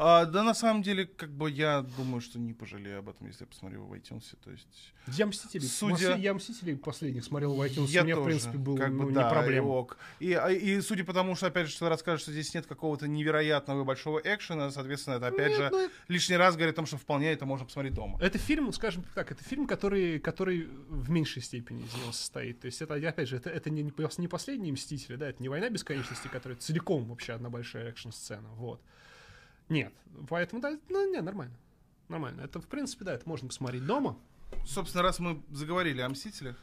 А, да, на самом деле, как бы я думаю, что не пожалею об этом, если я посмотрю в iTunes. То есть... Я мстителей. Судя... Я мстителей последних смотрел в iTunes. Я у меня, тоже. в принципе, был как бы, ну, да, не проблема. Ок. И, а, и судя по тому, что опять же что расскажешь, что здесь нет какого-то невероятного и большого экшена, соответственно, это опять нет, же ну... лишний раз говорит о том, что вполне это можно посмотреть дома. Это фильм, скажем так, это фильм, который, который в меньшей степени из него состоит. То есть это, опять же, это, это не, не последние мстители, да, это не война бесконечности, которая целиком вообще одна большая экшн-сцена. Вот. Нет, поэтому да, ну, не, нормально. Нормально. Это, в принципе, да, это можно посмотреть дома. Собственно, раз мы заговорили о Мстителях,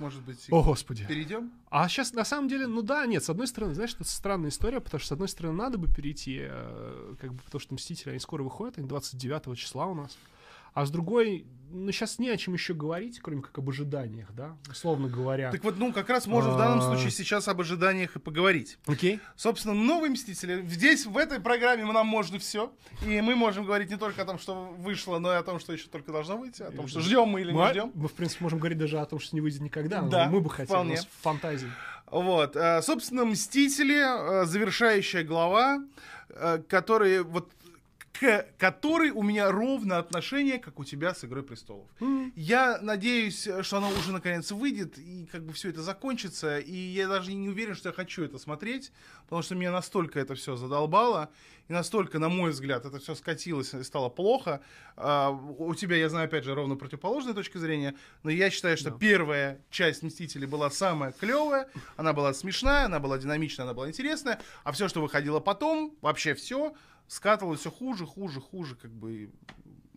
может быть, О, Господи. перейдем? А сейчас, на самом деле, ну да, нет, с одной стороны, знаешь, это странная история, потому что, с одной стороны, надо бы перейти, э, как бы, потому что Мстители, они скоро выходят, они 29 числа у нас. А с другой, ну, сейчас не о чем еще говорить, кроме как об ожиданиях, да, условно говоря. Так вот, ну, как раз можем в а. данном случае сейчас об ожиданиях и поговорить. Окей. Собственно, новые «Мстители». Здесь, в этой программе нам можно все. И мы можем говорить не только о том, что вышло, но и о том, что еще только должно выйти, о том, что ждем мы или не ждем. Мы, в принципе, можем говорить даже о том, что не выйдет никогда. да, мы бы хотели, вполне. у нас фантазии. Вот. Э, собственно, «Мстители», э, завершающая глава, э, которые вот к которой у меня ровно отношение, как у тебя с «Игрой престолов». Mm. Я надеюсь, что она уже наконец выйдет, и как бы все это закончится, и я даже не уверен, что я хочу это смотреть, потому что меня настолько это все задолбало, и настолько, на мой взгляд, это все скатилось и стало плохо. А, у тебя, я знаю, опять же, ровно противоположная точка зрения, но я считаю, что Yeah. первая часть «Мстителей» была самая клевая, она была смешная, она была динамичная, она была интересная, а все, что выходило потом, вообще все, скатывалось все хуже, хуже, хуже, как бы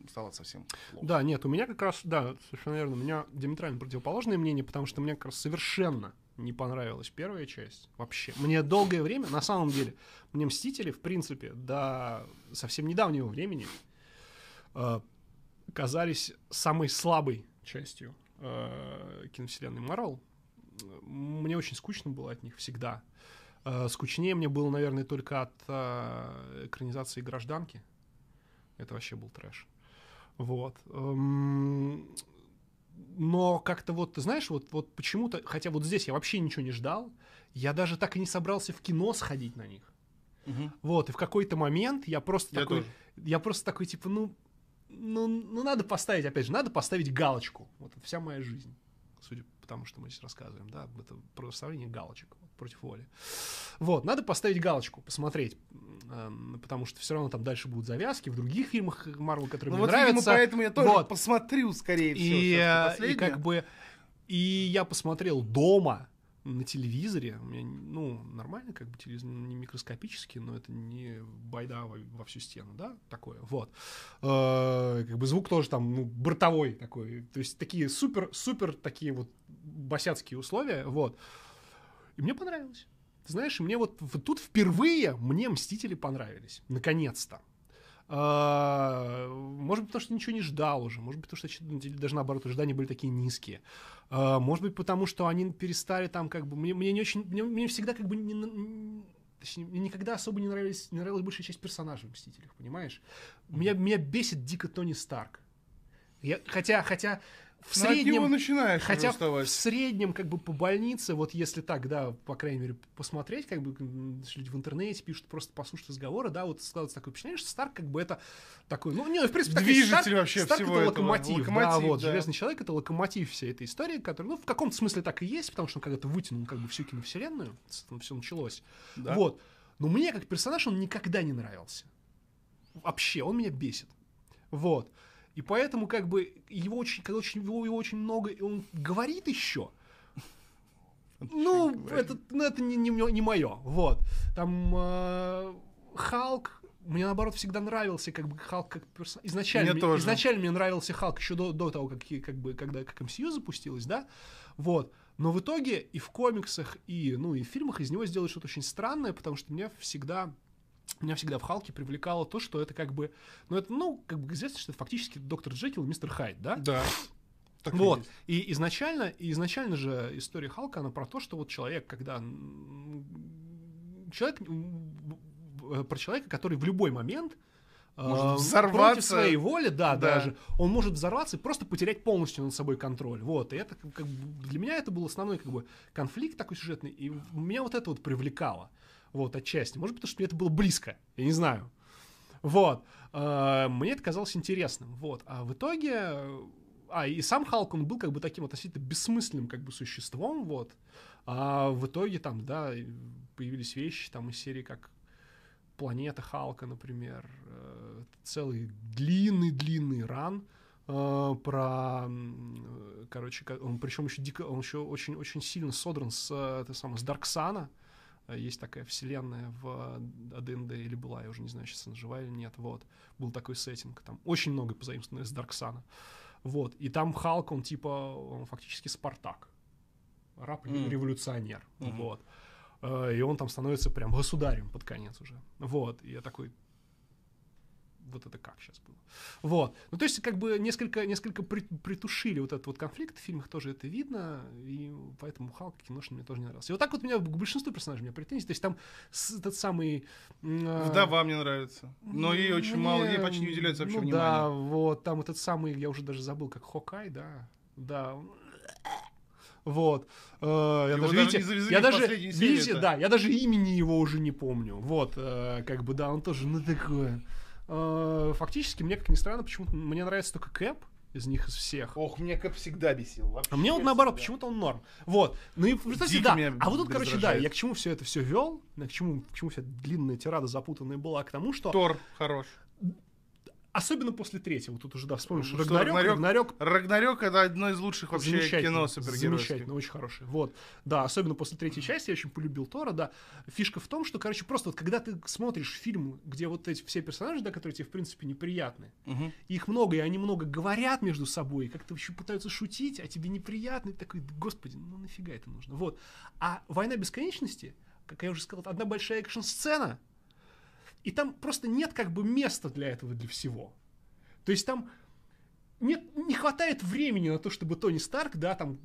стало совсем плохо. Да, нет, у меня как раз, да, совершенно верно, у меня диаметрально противоположное мнение, потому что мне как раз совершенно не понравилась первая часть вообще. Мне долгое время, на самом деле, мне «Мстители», в принципе, до совсем недавнего времени э, казались самой слабой частью э, киновселенной Марвел. Мне очень скучно было от них всегда. Э, Э, скучнее мне было, наверное, только от э, экранизации «Гражданки». Это вообще был трэш. Вот. Эм, но как-то вот, знаешь, вот, вот почему-то, хотя вот здесь я вообще ничего не ждал, я даже так и не собрался в кино сходить на них. Угу. Вот, и в какой-то момент я просто я такой, тоже. я просто такой, типа, ну, ну, ну, надо поставить, опять же, надо поставить галочку. Вот вся моя жизнь, судя по тому, что мы здесь рассказываем, да, это проставление галочек против воли. Вот, надо поставить галочку, посмотреть, эм, потому что все равно там дальше будут завязки в других фильмах Марвел, которые ну, мне вот, нравятся. поэтому я тоже вот. посмотрю, скорее и, всего. Э, и как бы... И я посмотрел дома, на телевизоре, у меня, ну, нормально, как бы телевизор не микроскопический, но это не байда во, во всю стену, да, такое, вот. Э, как бы звук тоже там, ну, бортовой такой, то есть такие супер-супер такие вот босяцкие условия, вот. Э, и мне понравилось. Ты знаешь, мне вот, вот тут впервые мне «Мстители» понравились. Наконец-то. А, может быть, потому что ничего не ждал уже. Может быть, потому что ну, даже наоборот, ожидания были такие низкие. А, может быть, потому что они перестали там как бы... Мне, мне не очень... Мне, мне всегда как бы не, точнее, мне никогда особо не нравились, не нравилась большая часть персонажей в «Мстителях», понимаешь? Меня, меня бесит дико Тони Старк. Я, хотя, хотя в ну, среднем... начинаешь хотя в среднем, как бы, по больнице, вот если так, да, по крайней мере, посмотреть, как бы, люди в интернете пишут, просто послушать разговоры, да, вот складывается такое впечатление, что Старк, как бы, это такой, ну, не, в принципе, Движитель Старк, вообще Старк всего это этого. локомотив, да, да, вот, Железный Человек — это локомотив всей этой истории, который, ну, в каком-то смысле так и есть, потому что он когда-то вытянул, как бы, всю киновселенную, с все началось, да. вот. Но мне, как персонаж, он никогда не нравился. Вообще, он меня бесит. Вот. И поэтому, как бы, его очень, короче, его, его очень много, и он говорит еще. Ну, это, ну, это не, не, не мое. Вот. Там э, Халк. Мне наоборот всегда нравился, как бы Халк как персонаж. Изначально, мне, изначально мне нравился Халк еще до, до того, как, как бы, когда как MCU запустилось, да. Вот. Но в итоге и в комиксах, и, ну, и в фильмах из него сделали что-то очень странное, потому что мне всегда меня всегда в Халке привлекало то, что это как бы, ну это, ну, как бы известно, что это фактически доктор Джекил и мистер Хайд, да? Да. Так вот. И, и изначально, и изначально же история Халка, она про то, что вот человек, когда человек э, про человека, который в любой момент э, может взорваться. Против своей воли, да, да, даже. Он может взорваться и просто потерять полностью над собой контроль. Вот. И это как бы, для меня это был основной как бы конфликт такой сюжетный. И меня вот это вот привлекало. Вот, отчасти. Может, потому что мне это было близко. Я не знаю. Вот. Э, мне это казалось интересным. Вот. А в итоге... Э, а, и сам Халк, он был как бы таким относительно бессмысленным как бы существом, вот. А в итоге там, да, появились вещи там из серии как «Планета Халка», например. Э, целый длинный-длинный ран про, короче, он причем еще дико, он еще очень-очень сильно содран с, это самое, с Дарксана, Э, есть такая вселенная в АДНД э, или была, я уже не знаю, сейчас она жива или нет, вот, был такой сеттинг, там очень много позаимствовано из Дарксана, вот, и там Халк, он типа, он фактически Спартак, раб-революционер, mm. вот, э, и он там становится прям государем под конец уже, вот, и я такой, вот это как сейчас было. Вот. Ну, то есть, как бы несколько, несколько при, притушили вот этот вот конфликт, в фильмах тоже это видно, и поэтому Халк киношный мне тоже не нравился. И вот так вот у меня к большинству персонажей у меня претензии, то есть там с, этот самый... Э, Вдова мне нравится, но ей очень мне, мало, ей почти не уделяется вообще ну, внимания. да, вот, там этот самый, я уже даже забыл, как Хокай, да, да, вот. Э, я его даже, видите, я даже, видите, да, я даже имени его уже не помню. Вот, э, как бы, да, он тоже, ну, такое. Э, фактически, мне, как ни странно, почему-то мне нравится только Кэп, из них из всех. Ох, мне Кэп всегда бесил. Вообще а мне вот наоборот, почему-то он норм. Вот. Ну и представьте, Дик да. А вот тут, короче, да, я к чему все это все вел, к чему, к чему вся длинная тирада запутанная была, к тому, что... Тор хорош. Особенно после третьего. Тут уже, да, вспомнишь. Что Рагнарёк, Рагнарёк, это одно из лучших вообще кино супергеройских. Замечательно, очень хорошее. Вот. Да, особенно после третьей части я очень полюбил Тора, да. Фишка в том, что, короче, просто вот когда ты смотришь фильм, где вот эти все персонажи, да, которые тебе, в принципе, неприятны, угу. их много, и они много говорят между собой, как-то вообще пытаются шутить, а тебе неприятно, и ты такой, господи, ну нафига это нужно? Вот. А «Война бесконечности», как я уже сказал, одна большая экшн-сцена — и там просто нет как бы места для этого, для всего. То есть там нет, не хватает времени на то, чтобы Тони Старк, да, там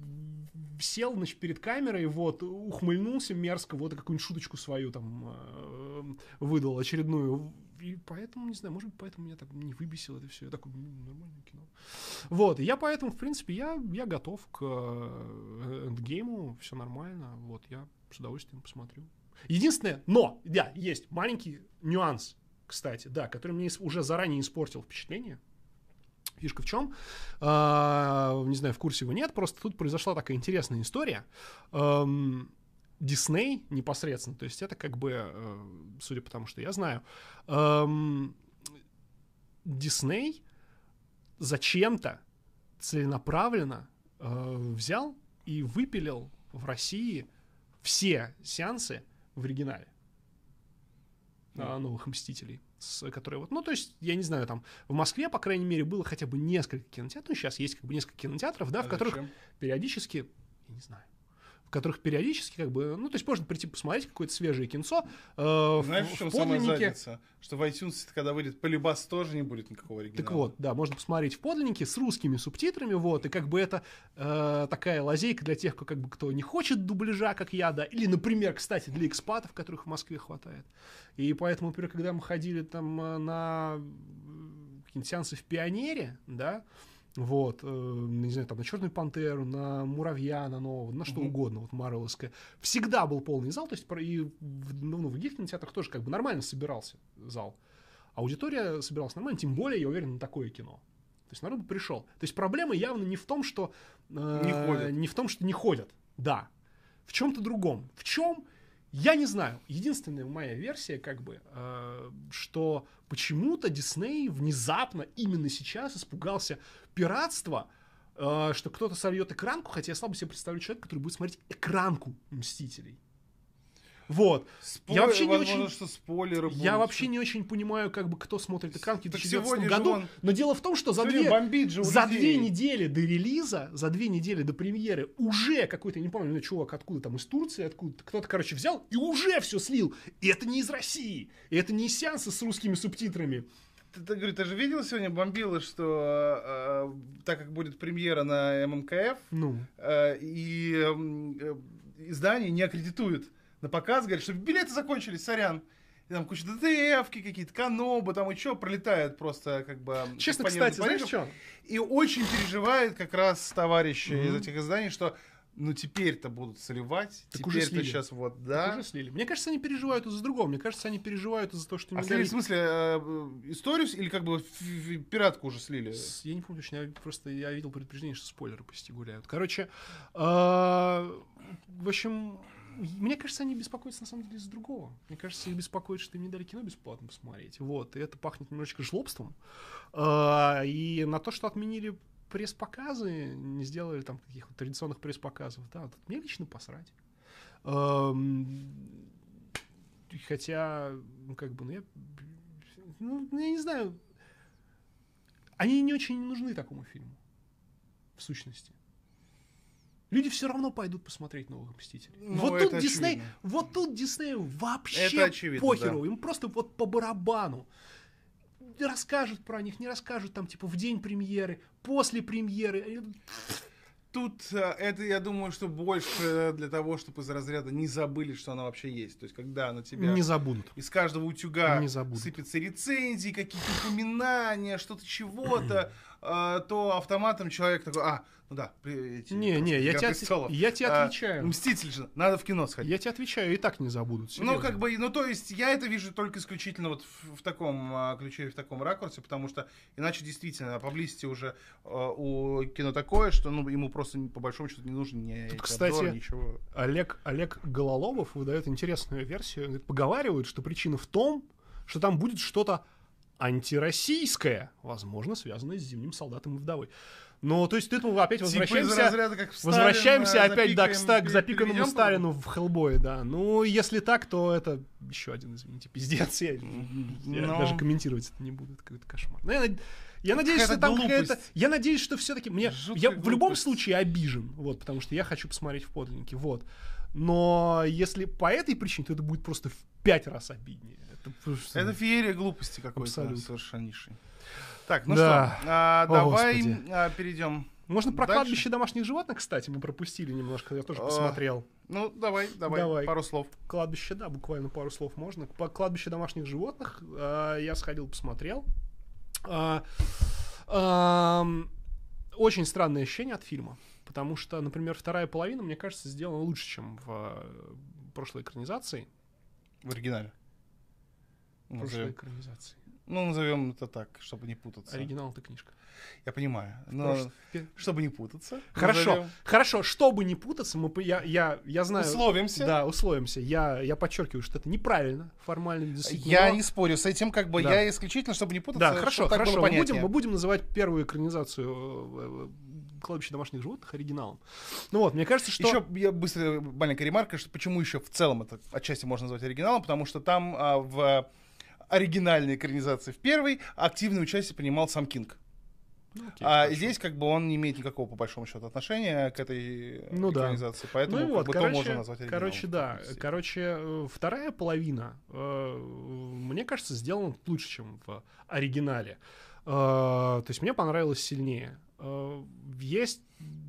сел значит, перед камерой, вот, ухмыльнулся мерзко, вот какую-нибудь шуточку свою там э, выдал очередную. И поэтому, не знаю, может быть, поэтому меня так не выбесило это все. Я такой, нормальное кино. Вот, я поэтому, в принципе, я, я готов к э, эндгейму, все нормально, вот, я с удовольствием посмотрю. Единственное, но, да, есть маленький нюанс, кстати, да, который мне уже заранее испортил впечатление. Фишка в чем? А, не знаю, в курсе его нет, просто тут произошла такая интересная история. Эм, Дисней эм, непосредственно, то есть это как бы, э, судя по тому, что я знаю, эм, Дисней эм, зачем-то целенаправленно э, взял и выпилил в России все сеансы в оригинале новых Мстителей, с, которые вот, ну, то есть, я не знаю, там, в Москве, по крайней мере, было хотя бы несколько кинотеатров, ну, сейчас есть как бы несколько кинотеатров, да, а в зачем? которых периодически, я не знаю, в которых периодически как бы, ну, то есть можно прийти посмотреть какое-то свежее кинцо. Э, Знаешь, в, в чем подлиннике... самая задница? Что в iTunes, когда выйдет полибас, тоже не будет никакого оригинала. Так вот, да, можно посмотреть в подлиннике с русскими субтитрами, вот, и как бы это э, такая лазейка для тех, кто, как бы, кто не хочет дубляжа, как я, да, или, например, кстати, для экспатов, которых в Москве хватает. И поэтому, например, когда мы ходили там э, на киносеансы в Пионере, да, вот, э, не знаю, там, на «Черную пантеру», на «Муравья», на «Нового», на что mm угодно, вот, Марвеловское, всегда был полный зал, то есть, и в, ну, ну в других кинотеатрах тоже как бы нормально собирался зал. Аудитория собиралась нормально, тем более, я уверен, на такое кино. То есть народ пришел. То есть проблема явно не в том, что... Э, не ходят. Не в том, что не ходят, да. В чем-то другом. В чем я не знаю. Единственная моя версия, как бы, э, что почему-то Дисней внезапно именно сейчас испугался пиратства, э, что кто-то сольет экранку, хотя я слабо себе представлю человека, который будет смотреть экранку Мстителей. Вот. Спойлер, я вообще не очень... что спойлеры будут. Я вообще не очень понимаю, как бы, кто смотрит экран в 2019 году. Он... Но дело в том, что за две... за две недели до релиза, за две недели до премьеры уже какой-то, не помню, ну, чувак откуда там, из Турции, откуда кто-то, короче, взял и уже все слил. И это не из России. И это не из сеанса с русскими субтитрами ты, ты, говорю, ты же видел сегодня бомбилы, что э, э, так как будет премьера на ММКФ, ну. э, и э, издание не аккредитует на показ, говорит, что билеты закончились, сорян. И там куча ДТФ, какие-то канобы, там и что, пролетают просто как бы... Честно, кстати, знаешь, что? И очень переживает как раз товарищи из этих изданий, что ну теперь-то будут сливать. Так теперь уже слили. сейчас вот, да. Так уже слили. Мне кажется, они переживают из-за другого. Мне кажется, они переживают из-за того, что... А слили в смысле э, э, историю или как бы пиратку уже слили? я не помню точно. просто я видел предупреждение, что спойлеры почти гуляют. Короче, а, в общем, мне кажется, они беспокоятся на самом деле из-за другого. Мне кажется, их беспокоит, что им не дали кино бесплатно посмотреть. Вот, и это пахнет немножечко жлобством. А, и на то, что отменили пресс-показы, не сделали там каких-то традиционных пресс-показов, да, тут мне лично посрать. Хотя, ну, как бы, ну, я, ну, ну, я не знаю, они не очень нужны такому фильму, в сущности. Люди все равно пойдут посмотреть новых мстителей. Ну, вот тут Дисней, вот тут Диснею вообще очевидно, похеру, да. им просто вот по барабану расскажут про них, не расскажут там типа в день премьеры, после премьеры. Тут э, это, я думаю, что больше э, для того, чтобы из разряда не забыли, что она вообще есть. То есть, когда она тебя... Не забудут. Из каждого утюга не забудут. сыпятся рецензии, какие-то упоминания, что-то чего-то. Э, то автоматом человек такой, а, ну да, эти, не, не, я тебе, престолов. я тебе а, отвечаю. А, Мститель же, надо в кино сходить. Я тебе отвечаю, и так не забудут. Ну, серьезно. Ну как бы, ну то есть я это вижу только исключительно вот в, в таком а, ключе и в таком ракурсе, потому что иначе действительно публисти уже а, у кино такое, что ну ему просто по большому счету не нужен ни Тут, кстати, обзор, ничего. Олег Олег Гололобов выдает интересную версию, поговаривают, что причина в том, что там будет что-то антироссийская, возможно, связанная с «Зимним солдатом» и «Вдовой». Ну, то есть ты опять типа возвращаемся, типа разряда, как Сталин, возвращаемся опять да, к, ста, к запиканному Сталину в Хеллбое, да. Ну, если так, то это еще один, извините, пиздец. Я, Но... я ну. даже комментировать это не буду, это какой-то кошмар. Но ну, я, я надеюсь, что там какая-то... Я надеюсь, что все-таки... Мне... я глупость. в любом случае обижен, вот, потому что я хочу посмотреть в подлиннике, вот. Но если по этой причине, то это будет просто в пять раз обиднее. Это феерия глупости какой-то совершеннейший. Так, ну да. что, а, давай а, перейдем. Можно про дальше. кладбище домашних животных, кстати, мы пропустили немножко, я тоже а, посмотрел. Ну, давай, давай, давай, пару слов. Кладбище, да, буквально пару слов можно. По кладбище домашних животных а, я сходил, посмотрел. А, а, очень странное ощущение от фильма, потому что, например, вторая половина, мне кажется, сделана лучше, чем в э, прошлой экранизации. В оригинале. Прошлой экранизации. Ну, назовем это так, чтобы не путаться. Оригинал это книжка. Я понимаю. Но Прошлый... чтобы не путаться. Хорошо. Назовем... Хорошо, чтобы не путаться, мы я, я, я знаю. Условимся. Да, условимся. Я, я подчеркиваю, что это неправильно, формально Я но... не спорю с этим, как бы да. я исключительно, чтобы не путаться. Да, хорошо, хорошо. Мы будем, мы будем называть первую экранизацию э, э, кладбище домашних животных оригиналом. Ну вот, мне кажется, что... Еще я быстро маленькая ремарка, что почему еще в целом это отчасти можно назвать оригиналом, потому что там а, в оригинальной экранизации в первой, активное участие принимал сам Кинг. Ну, а здесь как бы он не имеет никакого по большому счету отношения к этой э, ну, организации, да. поэтому ну, вот, как короче, бы, можно назвать Короче, да, короче, э, вторая половина, э, мне кажется, сделана лучше, чем в оригинале. Э, то есть мне понравилось сильнее. Э, есть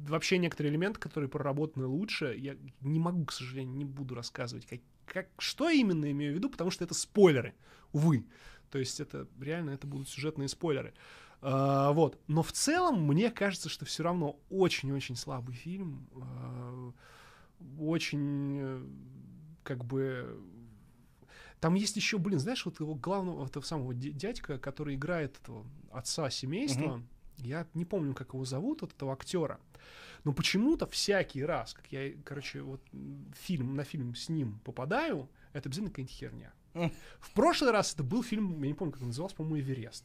вообще некоторые элементы, которые проработаны лучше. Я не могу, к сожалению, не буду рассказывать, какие как, что именно имею в виду, потому что это спойлеры, увы. То есть это реально это будут сюжетные спойлеры. А, вот. Но в целом мне кажется, что все равно очень-очень слабый фильм. А, очень э, как бы там есть еще, блин, знаешь, вот его главного, этого самого дядька, который играет этого отца семейства. Uh-huh. Я не помню, как его зовут, вот этого актера. Но почему-то всякий раз, как я, короче, вот фильм на фильм с ним попадаю, это обязательно какая-нибудь херня. В прошлый раз это был фильм, я не помню, как он назывался, по-моему, «Эверест».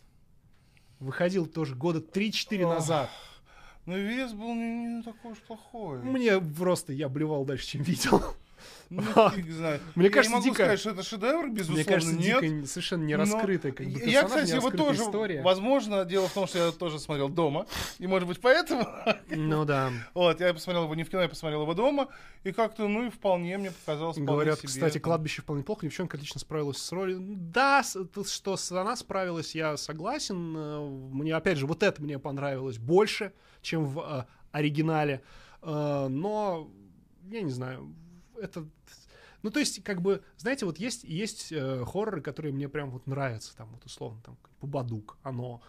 Выходил тоже года 3-4 назад. Ну, «Эверест» был не, не такой уж плохой. Мне просто, я блевал дальше, чем видел. Ну, фиг Мне я кажется, не могу сказать, что это шедевр, безусловно, Мне кажется, нет. совершенно не раскрытая, как Я, кстати, его тоже, возможно, дело в том, что я тоже смотрел дома, и, может быть, поэтому... Ну да. Вот, я посмотрел его не в кино, я посмотрел его дома, и как-то, ну и вполне мне показалось Говорят, кстати, кладбище вполне плохо, девчонка отлично справилась с ролью. Ну да, что она справилась, я согласен. Э, мне, опять же, вот это мне понравилось больше, чем в э, оригинале. Э, но я не знаю, это... Ну, то есть, как бы, знаете, вот есть, есть э, хорроры, которые мне прям вот нравятся, там, вот условно, там, Бабадук, оно,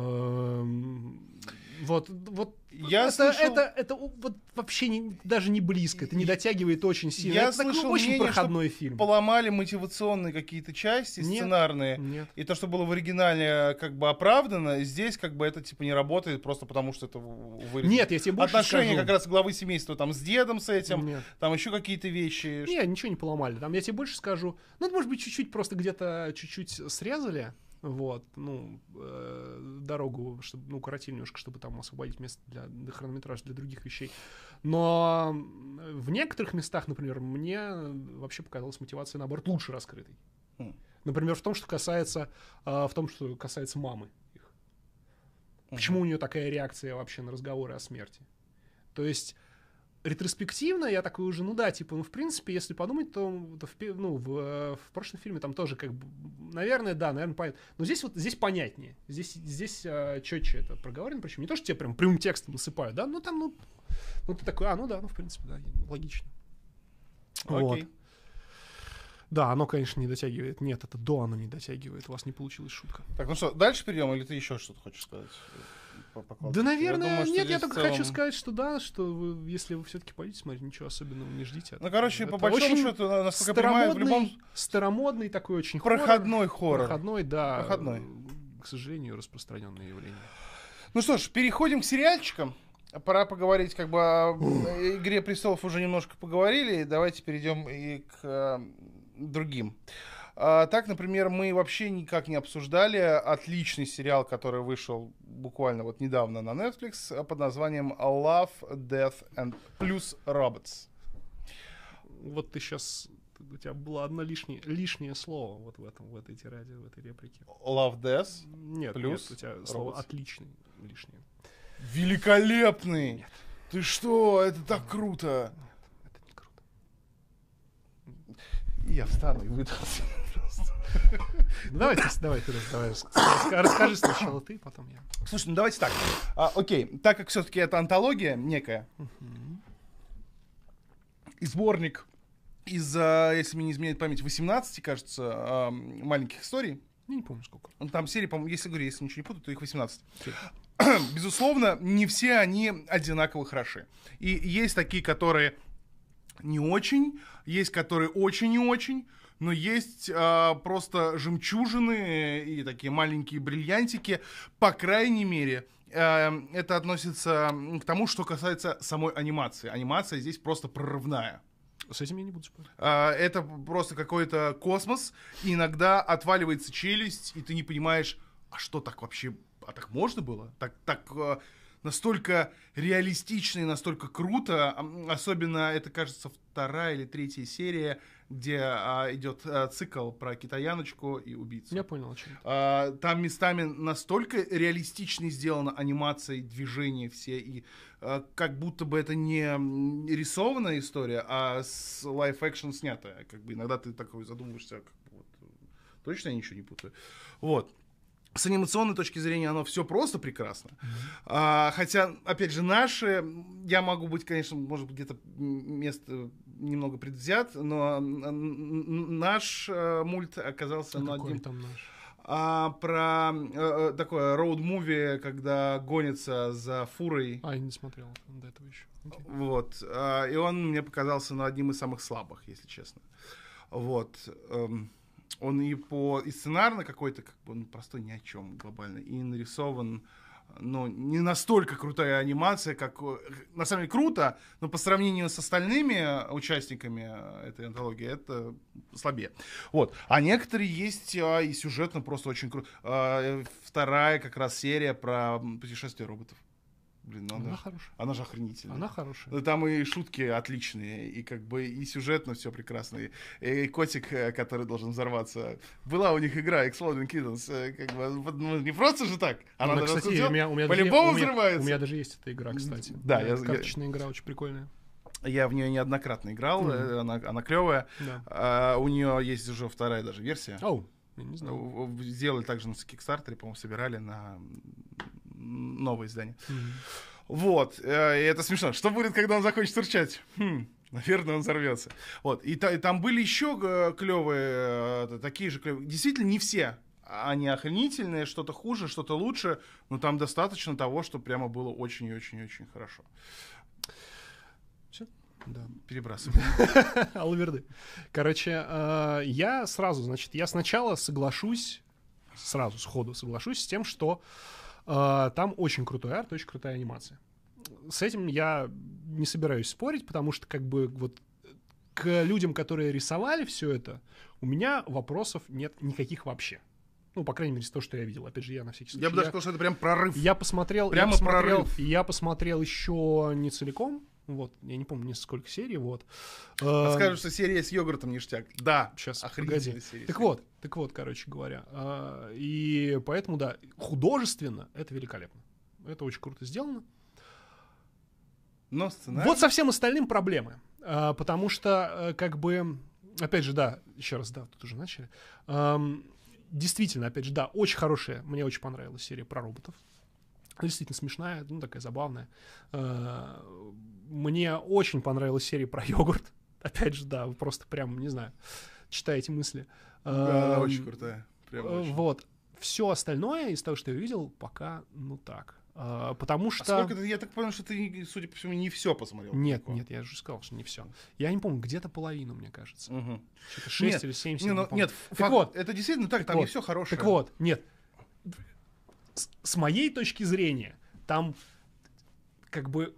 Эм, вот, вот я это, слышал... это, это, это вот вообще не, даже не близко, это не дотягивает очень сильно. Я это слышал такой очень мнение, проходной что фильм. Поломали мотивационные какие-то части, нет, сценарные. Нет. И то, что было в оригинале, как бы оправдано, здесь как бы это типа не работает, просто потому что это вырезано. Нет, я тебе больше Отношения скажу. как раз главы семейства там с дедом, с этим, нет. там еще какие-то вещи. Нет, что... ничего не поломали. Там я тебе больше скажу. Ну, может быть, чуть-чуть просто где-то чуть-чуть срезали вот, ну, э, дорогу, чтобы, ну, укоротили немножко, чтобы там освободить место для, для хронометража, для других вещей. Но в некоторых местах, например, мне вообще показалась мотивация, наоборот, лучше раскрытой. Хм. Например, в том, что касается, э, в том, что касается мамы их. Почему у нее такая реакция вообще на разговоры о смерти? То есть ретроспективно я такой уже, ну да, типа, ну, в принципе, если подумать, то, то в, ну, в, э, в прошлом фильме там тоже как бы, наверное, да, наверное, понятно. Но здесь вот, здесь понятнее, здесь, здесь а, четче это проговорено, причем не то, что тебе прям прямым текстом насыпают, да, ну там, ну, ну ты такой, а, ну да, ну, в принципе, да, логично. Окей. Вот. Да, оно, конечно, не дотягивает. Нет, это до оно не дотягивает. У вас не получилась шутка. Так, ну что, дальше перейдем, или ты еще что-то хочешь сказать? да, наверное, я думаю, нет, я только целом... хочу сказать, что да, что вы, если вы все-таки пойдете смотреть, ничего особенного не ждите. Ну, короче, это по большому счету, насколько я понимаю, в любом... Старомодный такой очень Проходной хоррор. хоррор. Проходной, да. Проходной. К сожалению, распространенное явление. Ну что ж, переходим к сериальчикам. Пора поговорить, как бы о «Игре престолов» уже немножко поговорили. Давайте перейдем и к э, другим. А, так, например, мы вообще никак не обсуждали отличный сериал, который вышел буквально вот недавно на Netflix э, под названием Love, Death and Plus Robots. Вот ты сейчас у тебя было одно лишнее, лишнее слово вот в этом, в этой тираде, в этой реплике. Love Death? Нет, плюс нет, у тебя robots. слово отличный лишнее. Великолепный! Нет. Ты что, это так круто! я встану и вытащу. просто. Давай ты, давай Расскажи сначала ты, потом я. Слушай, ну давайте так. А, окей, так как все-таки это антология некая, и сборник из, э, если мне не изменяет память, 18, кажется, а, маленьких историй. Я не помню сколько. Ну, там серии, по-моему, если говорю, если ничего не путаю, то их 18. Безусловно, не все они одинаково хороши. И есть такие, которые не очень, есть которые очень и очень, но есть э, просто жемчужины и такие маленькие бриллиантики. По крайней мере, а, это относится к тому, что касается самой анимации. Анимация здесь просто прорывная. С этим я не буду спорить. А, это просто какой-то космос. И иногда отваливается челюсть, и ты не понимаешь, а что так вообще? А так можно было? Так, так настолько реалистично и настолько круто. Особенно это, кажется, вторая или третья серия, где а, идет а, э, цикл про китаяночку и убийцу. Я понял, о чем. А, там местами настолько реалистично сделана анимация и движения все, и а, как будто бы это не рисованная история, а с лайф-экшн снятая. Как бы иногда ты такой задумываешься, как бы, вот, э, точно я ничего не путаю. Вот с анимационной точки зрения оно все просто прекрасно. Mm-hmm. А, хотя, опять же, наши, я могу быть, конечно, может быть, где-то место немного предвзят, но наш а, мульт оказался... А ну, одним... там наш? А, про а, такое роуд-муви, когда гонится за фурой. А, я не смотрел до этого еще. Okay. Вот. А, и он мне показался ну, одним из самых слабых, если честно. Вот. Um, он и по и сценарно какой-то, как бы он ну, простой ни о чем глобально, и нарисован но не настолько крутая анимация, как... Э, на самом деле круто, но по сравнению с остальными участниками э, этой антологии это слабее. Вот. А некоторые есть а, и сюжетно просто очень круто. А, э, вторая как раз серия про путешествие роботов. Блин, ну она, она хорошая. Она же охренительная. Она хорошая. Ну, там и шутки отличные, и как бы и сюжетно все прекрасно. И, и котик, э, который должен взорваться. Была у них игра Exploding Kittens. Э, как бы, ну, не просто же так. А она, она кстати, у меня, у меня по-любому взрывается. У меня даже есть эта игра, кстати. Да, я, карточная я... игра очень прикольная. Я в нее неоднократно играл, mm-hmm. она, она клевая. Да. А, у нее есть уже вторая даже версия. Oh. Я не знаю. Сделали также на Kickstarter, по-моему, собирали на новое издание. Mm-hmm. Вот, э, и это смешно. Что будет, когда он закончит урчать? Хм, наверное, он взорвется. Вот, и, та, и там были еще э, клевые, э, такие же клевые. Действительно, не все они охренительные, что-то хуже, что-то лучше, но там достаточно того, что прямо было очень и очень и очень хорошо. Все? Да, перебрасываем. Алверды. Короче, я сразу, значит, я сначала соглашусь, сразу сходу соглашусь с тем, что а, там очень крутой арт, очень крутая анимация. С этим я не собираюсь спорить, потому что как бы вот к людям, которые рисовали все это, у меня вопросов нет никаких вообще. Ну, по крайней мере, то, что я видел. Опять же, я на всякий случай. Я бы даже сказал, что это прям прорыв. Я посмотрел, Прямо я посмотрел, прорыв. я посмотрел еще не целиком, вот, я не помню, несколько серий, вот. А что серия с йогуртом ништяк. Да, сейчас, погоди. Серия так вот, так вот, короче говоря. Э, и поэтому, да, художественно это великолепно. Это очень круто сделано. Но сценарий... Вот со всем остальным проблемы. Э, потому что, э, как бы, опять же, да, еще раз, да, тут уже начали. Эм, действительно, опять же, да, очень хорошая, мне очень понравилась серия про роботов действительно смешная, ну, такая забавная. Э, мне очень понравилась серия про йогурт. Опять же, да, вы просто прям, не знаю, читаете мысли. Да, эм, очень крутая. прям э, очень. Вот. Все остальное из того, что я видел, пока, ну, так. Э, потому а что... А сколько ты, я так понял, что ты, судя по всему, не все посмотрел. Нет, такого. нет, я же сказал, что не все. Я не помню, где-то половину, мне кажется. Угу. Что-то 6 нет, или 7, 7 не, ну, не Нет, так вот. это действительно так, так там вот, не все хорошее. Так вот, нет с, моей точки зрения, там как бы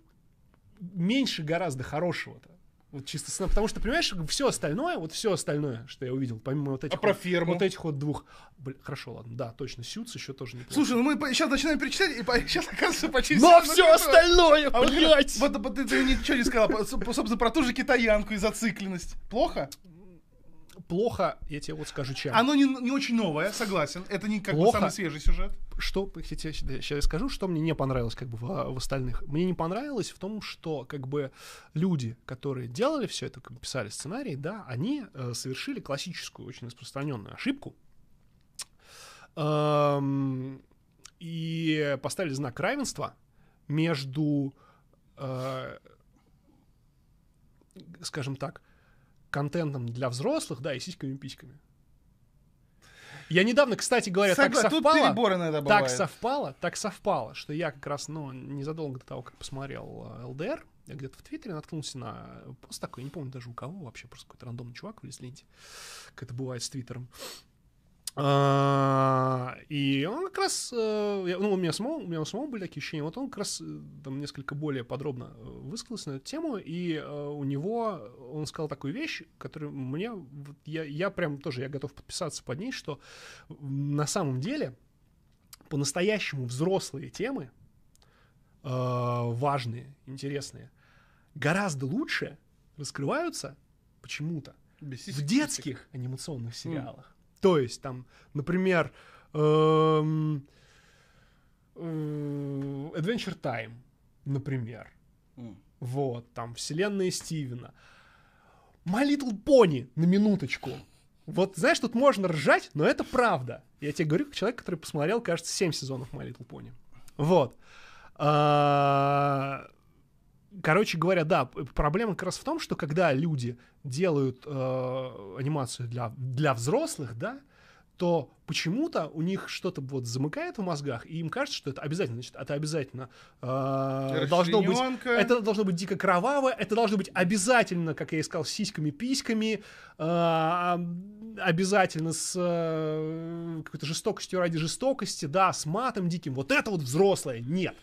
меньше гораздо хорошего-то. Вот чисто Потому что, понимаешь, все остальное, вот все остальное, что я увидел, помимо вот этих, а про вот, фирму? вот этих вот двух. Блин, хорошо, ладно, да, точно, Сюц еще тоже не Слушай, ну мы сейчас начинаем перечислять, и сейчас оказывается почти Но все, остальное, а блядь! Вот, ты, ты ничего не сказал, собственно, про ту же китаянку и зацикленность. Плохо? плохо, я тебе вот скажу, чем. Оно не, не очень новое, согласен. Это не как плохо. бы самый свежий сюжет. Что, я тебе сейчас скажу, что мне не понравилось как бы в, в остальных. Мне не понравилось в том, что как бы люди, которые делали все это, как бы писали сценарий, да, они э, совершили классическую, очень распространенную ошибку. Эм, и поставили знак равенства между, э, скажем так, контентом для взрослых, да, и сиськами и письками. Я недавно, кстати говоря, Согла... так совпало. Тут переборы иногда Так совпало, так совпало, что я как раз, ну, незадолго до того, как посмотрел э, ЛДР, я где-то в Твиттере наткнулся на пост такой, не помню даже у кого вообще, просто какой-то рандомный чувак вылез ленте, как это бывает с Твиттером. А, и он как раз, э, ну, у меня самого, у меня самого были такие ощущения, вот он как раз э, там несколько более подробно э, высказался на эту тему, и у него, он сказал такую вещь, которую мне, вот я, я прям тоже, я готов подписаться под ней, что на самом деле по-настоящему взрослые темы, важные, интересные, гораздо лучше раскрываются почему-то в детских анимационных сериалах. То есть, там, например, эм, э, Adventure Time, например. Вот, там, вселенная Стивена. My Little Pony, на минуточку. Вот, знаешь, тут можно ржать, но это правда. Я тебе говорю, как человек, который посмотрел, кажется, 7 сезонов My Little Pony. Вот. А... Короче говоря, да, проблема как раз в том, что когда люди делают э, анимацию для, для взрослых, да, то почему-то у них что-то вот замыкает в мозгах, и им кажется, что это обязательно, значит, это обязательно э, должно быть, это должно быть дико кроваво, это должно быть обязательно, как я и сказал, с сиськами-письками, э, обязательно с э, какой-то жестокостью ради жестокости, да, с матом диким, вот это вот взрослое, нет.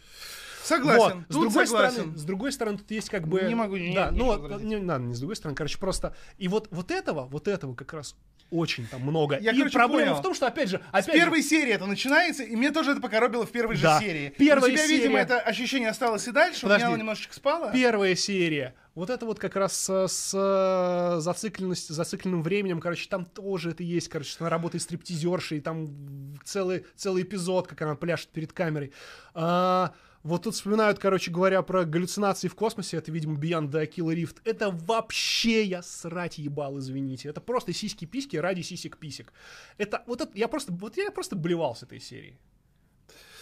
Согласен. Вот. С другой согласен. стороны, с другой стороны, тут есть как бы. Не могу, не, да, не, ну, не, не, не надо, не с другой стороны, короче, просто. И вот вот этого, вот этого как раз очень там много. Я, и короче, проблема понял. в том, что опять же, опять с первой же... серии это начинается, и мне тоже это покоробило в первой да. же серии. Первая У тебя, серия... видимо, это ощущение осталось и дальше, Подожди. у меня оно немножечко спало. Первая серия. Вот это вот как раз с, с э, зацикленностью, зацикленным временем, короче, там тоже это есть, короче, она работает стриптизершей, там целый, целый эпизод, как она пляшет перед камерой. -а вот тут вспоминают, короче говоря, про галлюцинации в космосе. Это, видимо, Beyond the Aquila Rift. Это вообще я срать ебал, извините. Это просто сиськи-письки ради сисек-писек. Это вот это, я просто, вот я просто блевал с этой серии.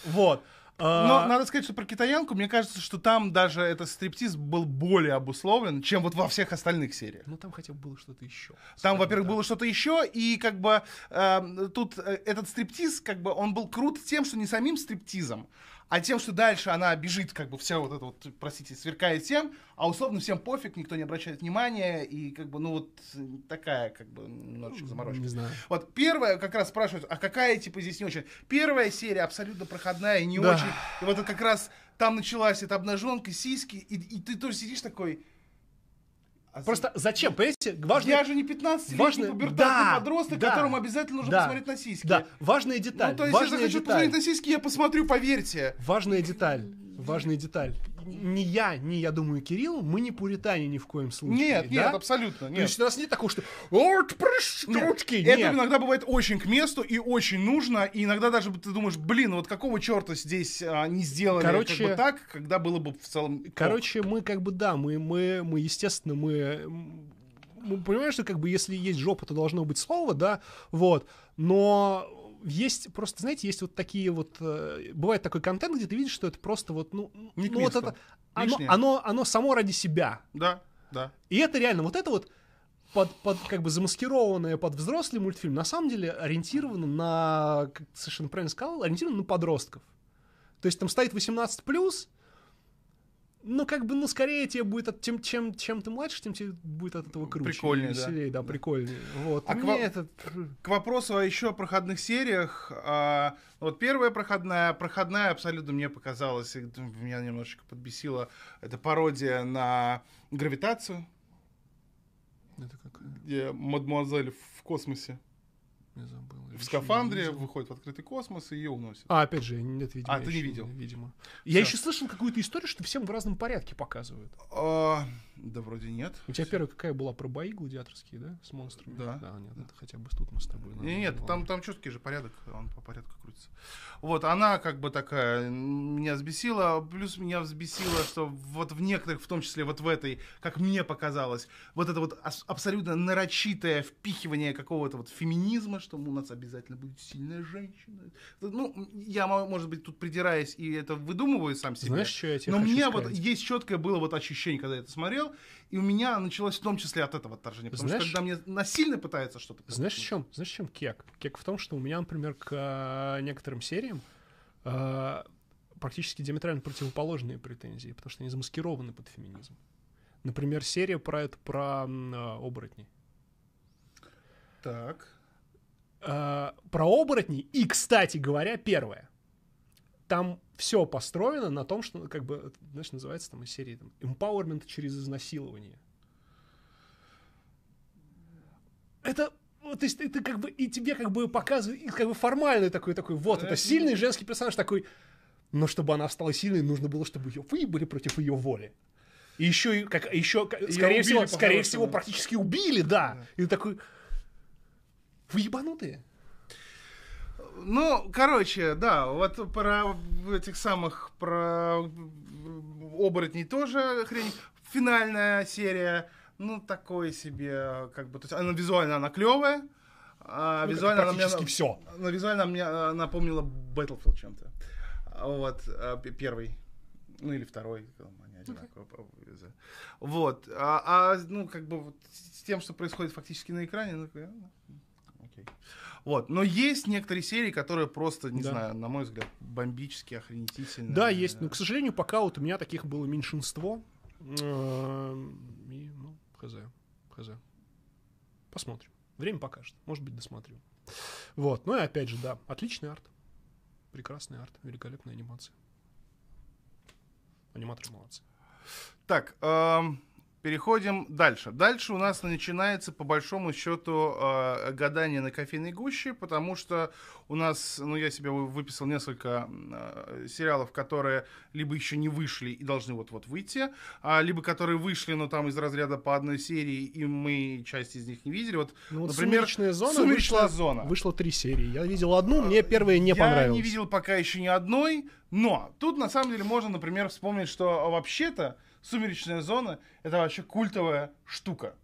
Вот. А, Но а... надо сказать, что про китаянку, мне кажется, что там даже этот стриптиз был более обусловлен, чем вот во всех остальных сериях. Ну там хотя бы было что-то еще. Там, во-первых, да. было что-то еще, и как бы э, тут э, этот стриптиз, как бы он был крут тем, что не самим стриптизом, а тем, что дальше она бежит, как бы вся вот эта вот, простите, сверкает всем, а условно всем пофиг, никто не обращает внимания, и как бы, ну вот такая, как бы, немножечко заморочка. Не знаю. Вот первая, как раз спрашивают, а какая, типа, здесь не очень? Первая серия абсолютно проходная, и не да. очень. И вот это как раз там началась эта обнаженка, сиськи, и, и ты тоже сидишь такой, а Просто зачем, ну, понимаете? Важно... Я же не 15-летний важно... пубертатный да, подросток, да, которому обязательно нужно да, посмотреть на сиськи. Да, важная ну, деталь. Ну, то есть, важная если я захочу деталь. посмотреть на сиськи, я посмотрю, поверьте. Важная деталь важная деталь. не я, не я думаю, Кирилл, мы не пуритане ни в коем случае. Нет, да? нет, абсолютно. Нет. То есть у нас нет такого, что «Вот проститутки!» нет. нет. Это иногда бывает очень к месту и очень нужно, и иногда даже ты думаешь, блин, вот какого черта здесь а, не сделали Короче, как бы так, когда было бы в целом... Короче, мы как бы, да, мы, мы, мы естественно, мы мы понимаем, что как бы если есть жопа, то должно быть слово, да, вот, но есть просто, знаете, есть вот такие вот... Э, бывает такой контент, где ты видишь, что это просто вот, ну... Не ну, вот это, оно, оно, оно само ради себя. Да, да. И это реально, вот это вот под, под как бы замаскированное под взрослый мультфильм, на самом деле ориентировано на, как совершенно правильно сказал, ориентировано на подростков. То есть там стоит 18+, ну, как бы, ну, скорее тебе будет от тем чем, чем ты младше, тем тебе будет от этого круче. Прикольнее, веселее, да. да, прикольнее. Вот. А Мне к, этот... к вопросу о еще проходных сериях. А, вот первая проходная, проходная абсолютно мне показалась, меня немножечко подбесила, это пародия на гравитацию. Это как? Мадемуазель в космосе я забыл. В скафандре выходит в открытый космос и ее уносит. А, опять же, нет, видимо. А, ты не видел. Видимо. Я еще слышал какую-то историю, что всем в разном порядке показывают. А, да вроде нет. У тебя первая какая была про бои гладиаторские, да, с монстрами? Да. Да, нет, да. это хотя бы тут мы с тобой. нет, нет там, там четкий же порядок, он по порядку крутится. Вот, она как бы такая, меня взбесила, плюс меня взбесило, что вот в некоторых, в том числе вот в этой, как мне показалось, вот это вот абсолютно нарочитое впихивание какого-то вот феминизма, что у нас обязательно будет сильная женщина. Ну, я, может быть, тут придираюсь и это выдумываю сам себе. Знаешь, что я тебе Но мне сказать? вот есть четкое было вот ощущение, когда я это смотрел, смотрел, и у меня началось в том числе от этого отторжение. Потому Знаешь, что когда мне насильно пытается что-то... Знаешь, в чем? Знаешь, чем кек? Кек в том, что у меня, например, к э, некоторым сериям э, практически диаметрально противоположные претензии, потому что они замаскированы под феминизм. Например, серия про это про э, оборотни. Так. Э, про оборотни и, кстати говоря, первое — там все построено на том, что, как бы, знаешь, называется там из серии там, empowerment через изнасилование. Это ну, то есть ты, как бы и тебе как бы показывают, и как бы формальный такой такой, вот это сильный женский персонаж такой, но чтобы она стала сильной, нужно было, чтобы ее выебали против ее воли. И еще как еще скорее убили, всего, скорее всего практически убили, да. да. И такой, вы ебанутые. Ну, короче, да, вот про этих самых, про оборотней тоже хрень. Финальная серия, ну, такое себе, как бы, то есть она визуально она клевая, а ну, визуально она мне... все. Но визуально мне а, напомнила Battlefield чем-то. Вот, а, первый. Ну, или второй, они одинаково Вот. А, а, ну, как бы, вот, с тем, что происходит фактически на экране, ну, ну окей. Okay. Вот. Но есть некоторые серии, которые просто, не да. знаю, на мой взгляд, бомбически охренительные. Да, есть. Но, к сожалению, пока вот у меня таких было меньшинство. Эм, и, ну, хз, хз. Посмотрим. Время покажет. Может быть, досмотрю. Вот. Ну и опять же, да, отличный арт. Прекрасный арт, великолепная анимация. Аниматоры молодцы. Так, эм, Переходим дальше. Дальше у нас начинается, по большому счету, а, гадание на кофейной гуще, потому что у нас, ну, я себе выписал несколько а, сериалов, которые либо еще не вышли и должны вот-вот выйти, а, либо которые вышли, но там из разряда по одной серии, и мы часть из них не видели. Вот, ну, вот например, «Сумеречная зона», «Сумеречная вышла, зона». вышло три серии. Я видел одну, мне первая не я понравилась. Я не видел пока еще ни одной, но тут, на самом деле, можно, например, вспомнить, что вообще-то Сумеречная зона это вообще культовая штука.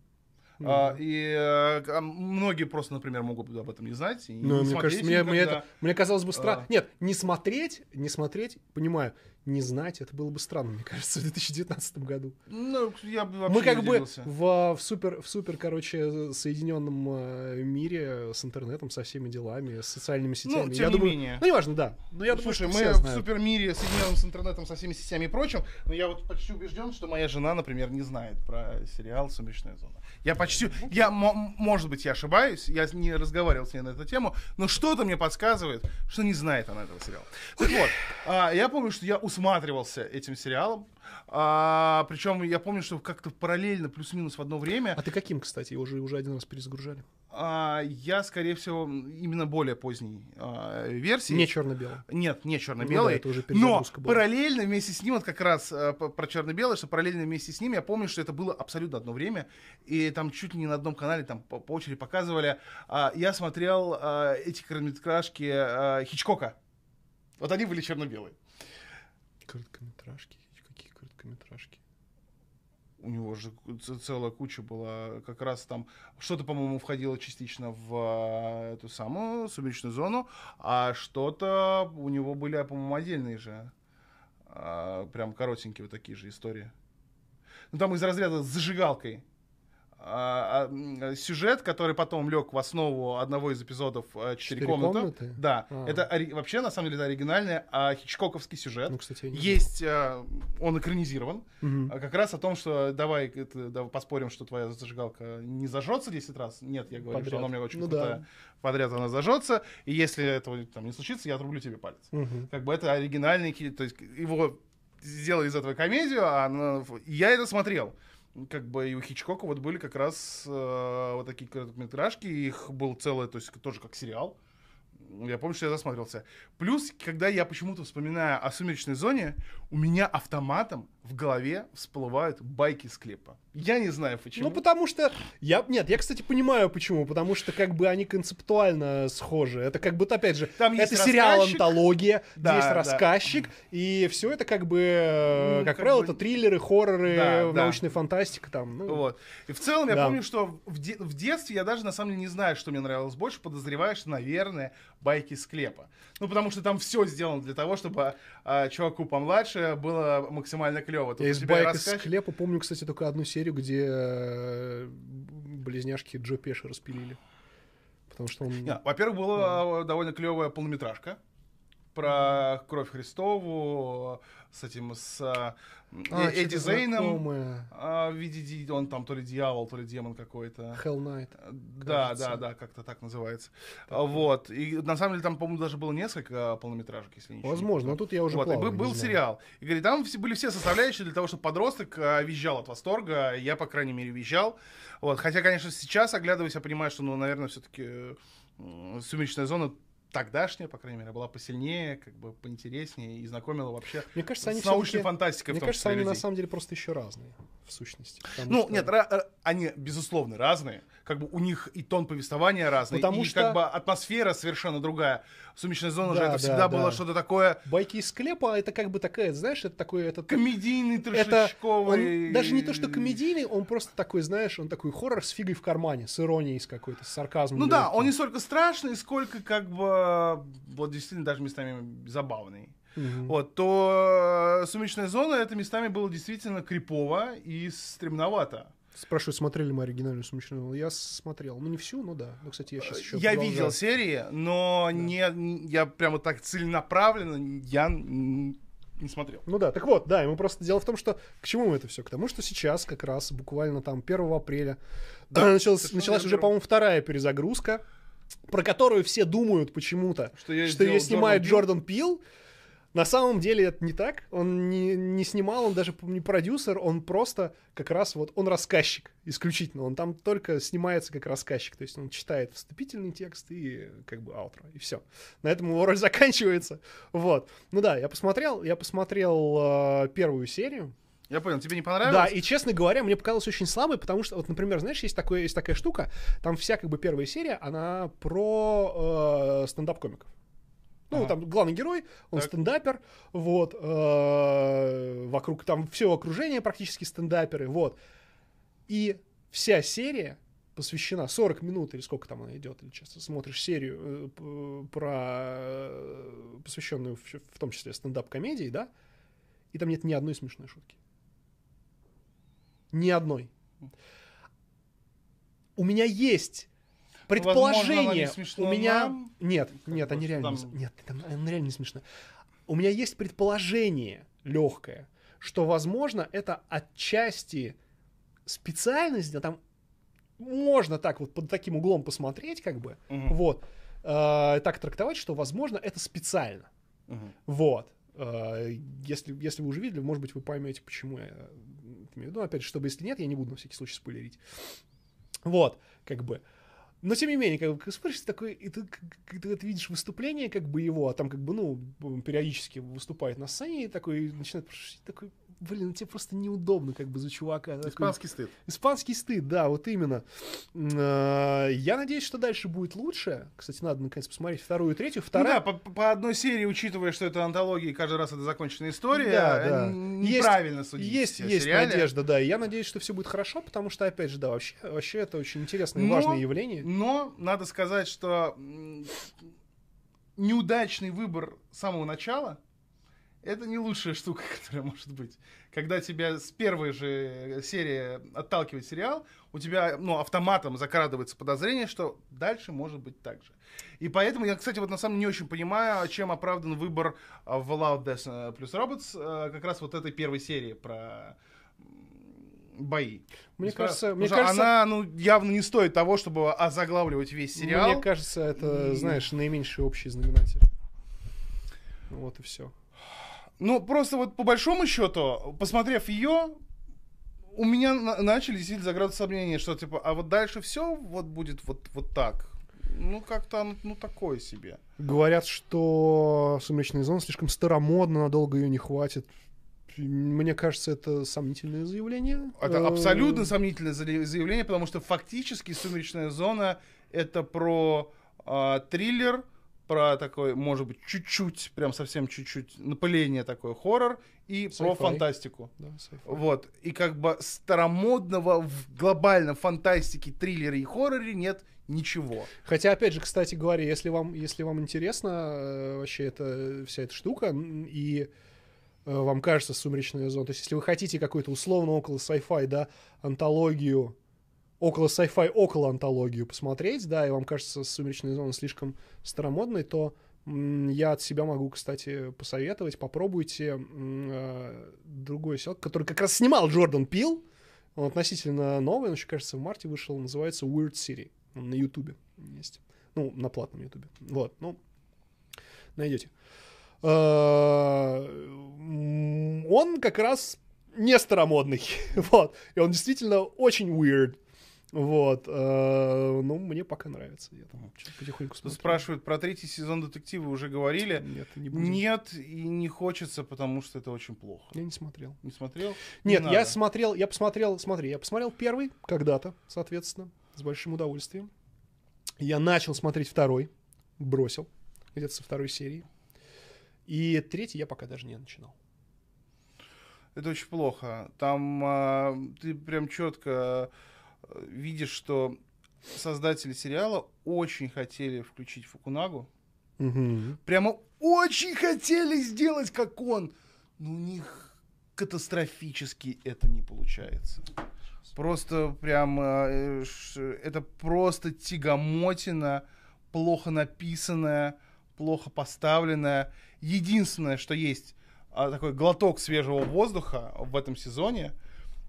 Mm-hmm. А, и а, многие просто, например, могут об этом не знать. И ну, не мне кажется, мне, мне, это, мне казалось бы странно. А... Нет, не смотреть, не смотреть, понимаю не знать, это было бы странно, мне кажется, в 2019 году. Ну, я бы вообще Мы как бы в, в, супер, в супер, короче, соединенном э, мире с интернетом, со всеми делами, с социальными ну, сетями. Ну, тем я не думаю, менее. Ну, неважно, да. Но я ну, Слушай, думаю, мы в супер мире, соединенном с интернетом, со всеми сетями и прочим, но я вот почти убежден, что моя жена, например, не знает про сериал «Сумеречная зона». Я почти... Я, может быть, я ошибаюсь, я не разговаривал с ней на эту тему, но что-то мне подсказывает, что не знает она этого сериала. Так вот, а, я помню, что я усматривался этим сериалом. А, причем я помню, что как-то параллельно, плюс-минус в одно время. А ты каким, кстати? Его уже, уже один раз перезагружали. А, я, скорее всего, именно более поздней а, версии. Не черно-белый. Нет, не черно-белый. Ну, да, это уже но была. параллельно вместе с ним, вот как раз а, про черно-белый, что параллельно вместе с ним, я помню, что это было абсолютно одно время, и там чуть ли не на одном канале там по, по очереди показывали. А, я смотрел а, эти короткометражки а, Хичкока. Вот они были черно-белые. Короткометражки? Какие короткометражки? у него же целая куча была, как раз там что-то, по-моему, входило частично в а, эту самую сумеречную зону, а что-то у него были, а, по-моему, отдельные же, а, прям коротенькие вот такие же истории. Ну там из разряда с зажигалкой. А, а, сюжет, который потом лег в основу одного из эпизодов э, «Четыре комнаты». комнаты». Да, а. это вообще, на самом деле, это оригинальный а, хичкоковский сюжет. Ну, кстати, Есть, а, он экранизирован, угу. как раз о том, что давай, это, давай поспорим, что твоя зажигалка не зажжется 10 раз. Нет, я говорю, подряд. что она у меня очень ну, крутая. Да. Подряд она зажжется, и если этого там не случится, я отрублю тебе палец. Угу. Как бы это оригинальный, то есть его сделали из этого комедию, а она, я это смотрел как бы и у Хичкока вот были как раз э, вот такие короткометражки, их был целый, то есть тоже как сериал. Я помню, что я засмотрелся. Плюс, когда я почему-то вспоминаю о «Сумеречной зоне», у меня автоматом в голове всплывают байки с клипа. Я не знаю почему. Ну, потому что... Я... Нет, я, кстати, понимаю почему. Потому что как бы они концептуально схожи. Это как будто, опять же, Там это сериал-антология, да, есть да. рассказчик, и все это как бы, ну, э, как, как правило, бы... это триллеры, хорроры, да, да. научная фантастика там. Ну... Вот. И в целом я да. помню, что в, де... в детстве я даже, на самом деле, не знаю, что мне нравилось больше. Подозреваешь, наверное, байки с клепа. Ну, потому что там все сделано для того, чтобы а, чуваку помладше было максимально клево. я из байка рассказ... с хлеба помню, кстати, только одну серию, где э, близняшки Джо Пеша распилили. Потому что он... во-первых, была э, довольно клевая полнометражка про кровь Христову с этим с э, а, э, Эдди Зейном. А, в виде он там то ли дьявол, то ли демон какой-то. Hell Knight. Э, да, кажется. да, да, как-то так называется. Так. Вот и на самом деле там, по-моему, даже было несколько полнометражек, если не Возможно, но тут я уже вот, плавал, и был, был сериал. И говорит, там были все составляющие для того, чтобы подросток визжал от восторга. Я по крайней мере визжал. Вот, хотя, конечно, сейчас оглядываясь, я понимаю, что, ну, наверное, все-таки Сумеречная зона тогдашняя, по крайней мере, была посильнее, как бы поинтереснее и знакомила вообще мне кажется, они с научной фантастикой. Мне кажется, они людей. на самом деле просто еще разные в сущности. Ну, что... нет, они, безусловно, разные. Как бы у них и тон повествования разный, потому и что... как бы атмосфера совершенно другая. Сумеречная зона да, же это да, всегда да. было что-то такое. Байки из склепа это как бы такая, знаешь, это такой этот. Комедийный трешечковый. Он, даже не то, что комедийный, он просто такой, знаешь, он такой хоррор с фигой в кармане, с иронией, с какой-то, с сарказмом. Ну легким. да, он не столько страшный, сколько как бы вот действительно даже местами забавный угу. вот, то э, «Сумеречная зона» это местами было действительно крипово и стремновато. Спрашиваю, смотрели мы оригинальную «Сумеречную зону»? Я смотрел. Ну, не всю, но ну да. Ну, кстати, я сейчас еще... Я продолжаю. видел серии, но да. не, я прямо так целенаправленно, я не смотрел. Ну да, так вот, да, ему просто дело в том, что к чему это все? К тому, что сейчас как раз буквально там 1 апреля да, началась, началась уже, по-моему, вторая перезагрузка, про которую все думают почему-то, что, я что ее снимает Джордан Пил. Джордан Пил на самом деле это не так. Он не, не снимал, он даже не продюсер, он просто как раз вот он рассказчик исключительно. Он там только снимается как рассказчик. То есть он читает вступительный текст и как бы аутро, и все. На этом его роль заканчивается. Вот. Ну да, я посмотрел, я посмотрел э, первую серию. Я понял, тебе не понравилось? Да, и, честно говоря, мне показалось очень слабой, потому что, вот, например, знаешь, есть, такое, есть такая штука, там вся, как бы, первая серия, она про э, стендап-комиков. Ну, там главный герой, он так. стендапер, вот, э, вокруг, там все окружение практически стендаперы, вот. И вся серия посвящена 40 минут или сколько там она идет, или часто смотришь серию э, про э, посвященную в том числе стендап-комедии, да, и там нет ни одной смешной шутки. Ни одной. У меня есть предположение. Возможно, у меня... Нам? Нет, нет, они реально... Там... Нет, там, там э, ну, реально не смешно. У меня есть предположение легкое, что, возможно, это отчасти специальность, да, там можно так вот под таким углом посмотреть, как бы, угу. вот, э, так трактовать, что, возможно, это специально. Угу. Вот. Э, если, если вы уже видели, может быть, вы поймете, почему я э, имею в виду. Ну, опять же, чтобы если нет, я не буду на всякий случай спойлерить. Вот, как бы. Но тем не менее, как бы смотришь такой, и ты, ты, ты, ты видишь выступление как бы его, а там как бы, ну, периодически выступает на сцене, и такой начинает такой, блин, ну тебе просто неудобно, как бы за чувака. Испанский такой... стыд. Испанский стыд, да, вот именно. Э, я надеюсь, что дальше будет лучше. Кстати, надо наконец посмотреть вторую и третью. Ну Вторая... Ну, да, по, по одной серии, учитывая, что это антология, и каждый раз это законченная история, да, э, да. неправильно есть, судить. Есть, есть сериале. надежда, да. И я надеюсь, что все будет хорошо, потому что, опять же, да, вообще, вообще это очень интересное и но, важное явление. Но надо сказать, что неудачный выбор с самого начала — это не лучшая штука, которая может быть. Когда тебя с первой же э, серии отталкивает сериал, у тебя ну, автоматом закрадывается подозрение, что дальше может быть так же. И поэтому я, кстати, вот на самом деле не очень понимаю, чем оправдан выбор э, в Loud Death плюс Robots э, как раз вот этой первой серии про бои. Мне Без кажется, мне Потому кажется, она ну явно не стоит того, чтобы озаглавливать весь сериал. Мне кажется, это, и... знаешь, наименьший общий знаменатель. Вот и все. Ну, просто вот по большому счету, посмотрев ее, у меня на- начали сидеть заград сомнения, что типа, а вот дальше все вот будет вот, вот так. Ну, как-то, ну, такое себе. Говорят, что «Сумеречная зона» слишком старомодно, надолго ее не хватит. Мне кажется, это сомнительное заявление. Это э, абсолютно сомнительное заявление, потому что фактически «Сумеречная зона» — это про э, триллер, про такой, может быть, чуть-чуть, прям совсем чуть-чуть напыление такое хоррор и sci-fi. про фантастику. Да, sci-fi. вот. И как бы старомодного в глобальном фантастике, триллере и хорроре нет ничего. Хотя, опять же, кстати говоря, если вам, если вам интересно э, вообще эта, вся эта штука, и э, вам кажется «Сумеречная зона», то есть если вы хотите какую-то условно около sci-fi, да, антологию около sci-fi, около антологию посмотреть, да, и вам кажется «Сумеречная зона» слишком старомодной, то я от себя могу, кстати, посоветовать. Попробуйте э, другой сериал, который как раз снимал Джордан Пил. Он относительно новый, он еще, кажется, в марте вышел. Называется Weird City. Он на Ютубе есть. Ну, на платном Ютубе. Вот, ну, найдете. Э, он как раз не старомодный. вот. И он действительно очень weird. Вот. Э, ну, мне пока нравится. Я там потихоньку смотрю. Спрашивают про третий сезон детектива уже говорили. Нет, не будем. Нет, и не хочется, потому что это очень плохо. Я не смотрел. Не смотрел? Нет, не я смотрел, я посмотрел, смотри, я посмотрел первый когда-то, соответственно, с большим удовольствием. Я начал смотреть второй, бросил, где-то со второй серии. И третий я пока даже не начинал. Это очень плохо. Там а, ты прям четко видишь, что создатели сериала очень хотели включить Фукунагу. Угу. Прямо очень хотели сделать, как он. Но у них катастрофически это не получается. Просто прям э, это просто тягомотина, плохо написанная, плохо поставленная. Единственное, что есть а, такой глоток свежего воздуха в этом сезоне —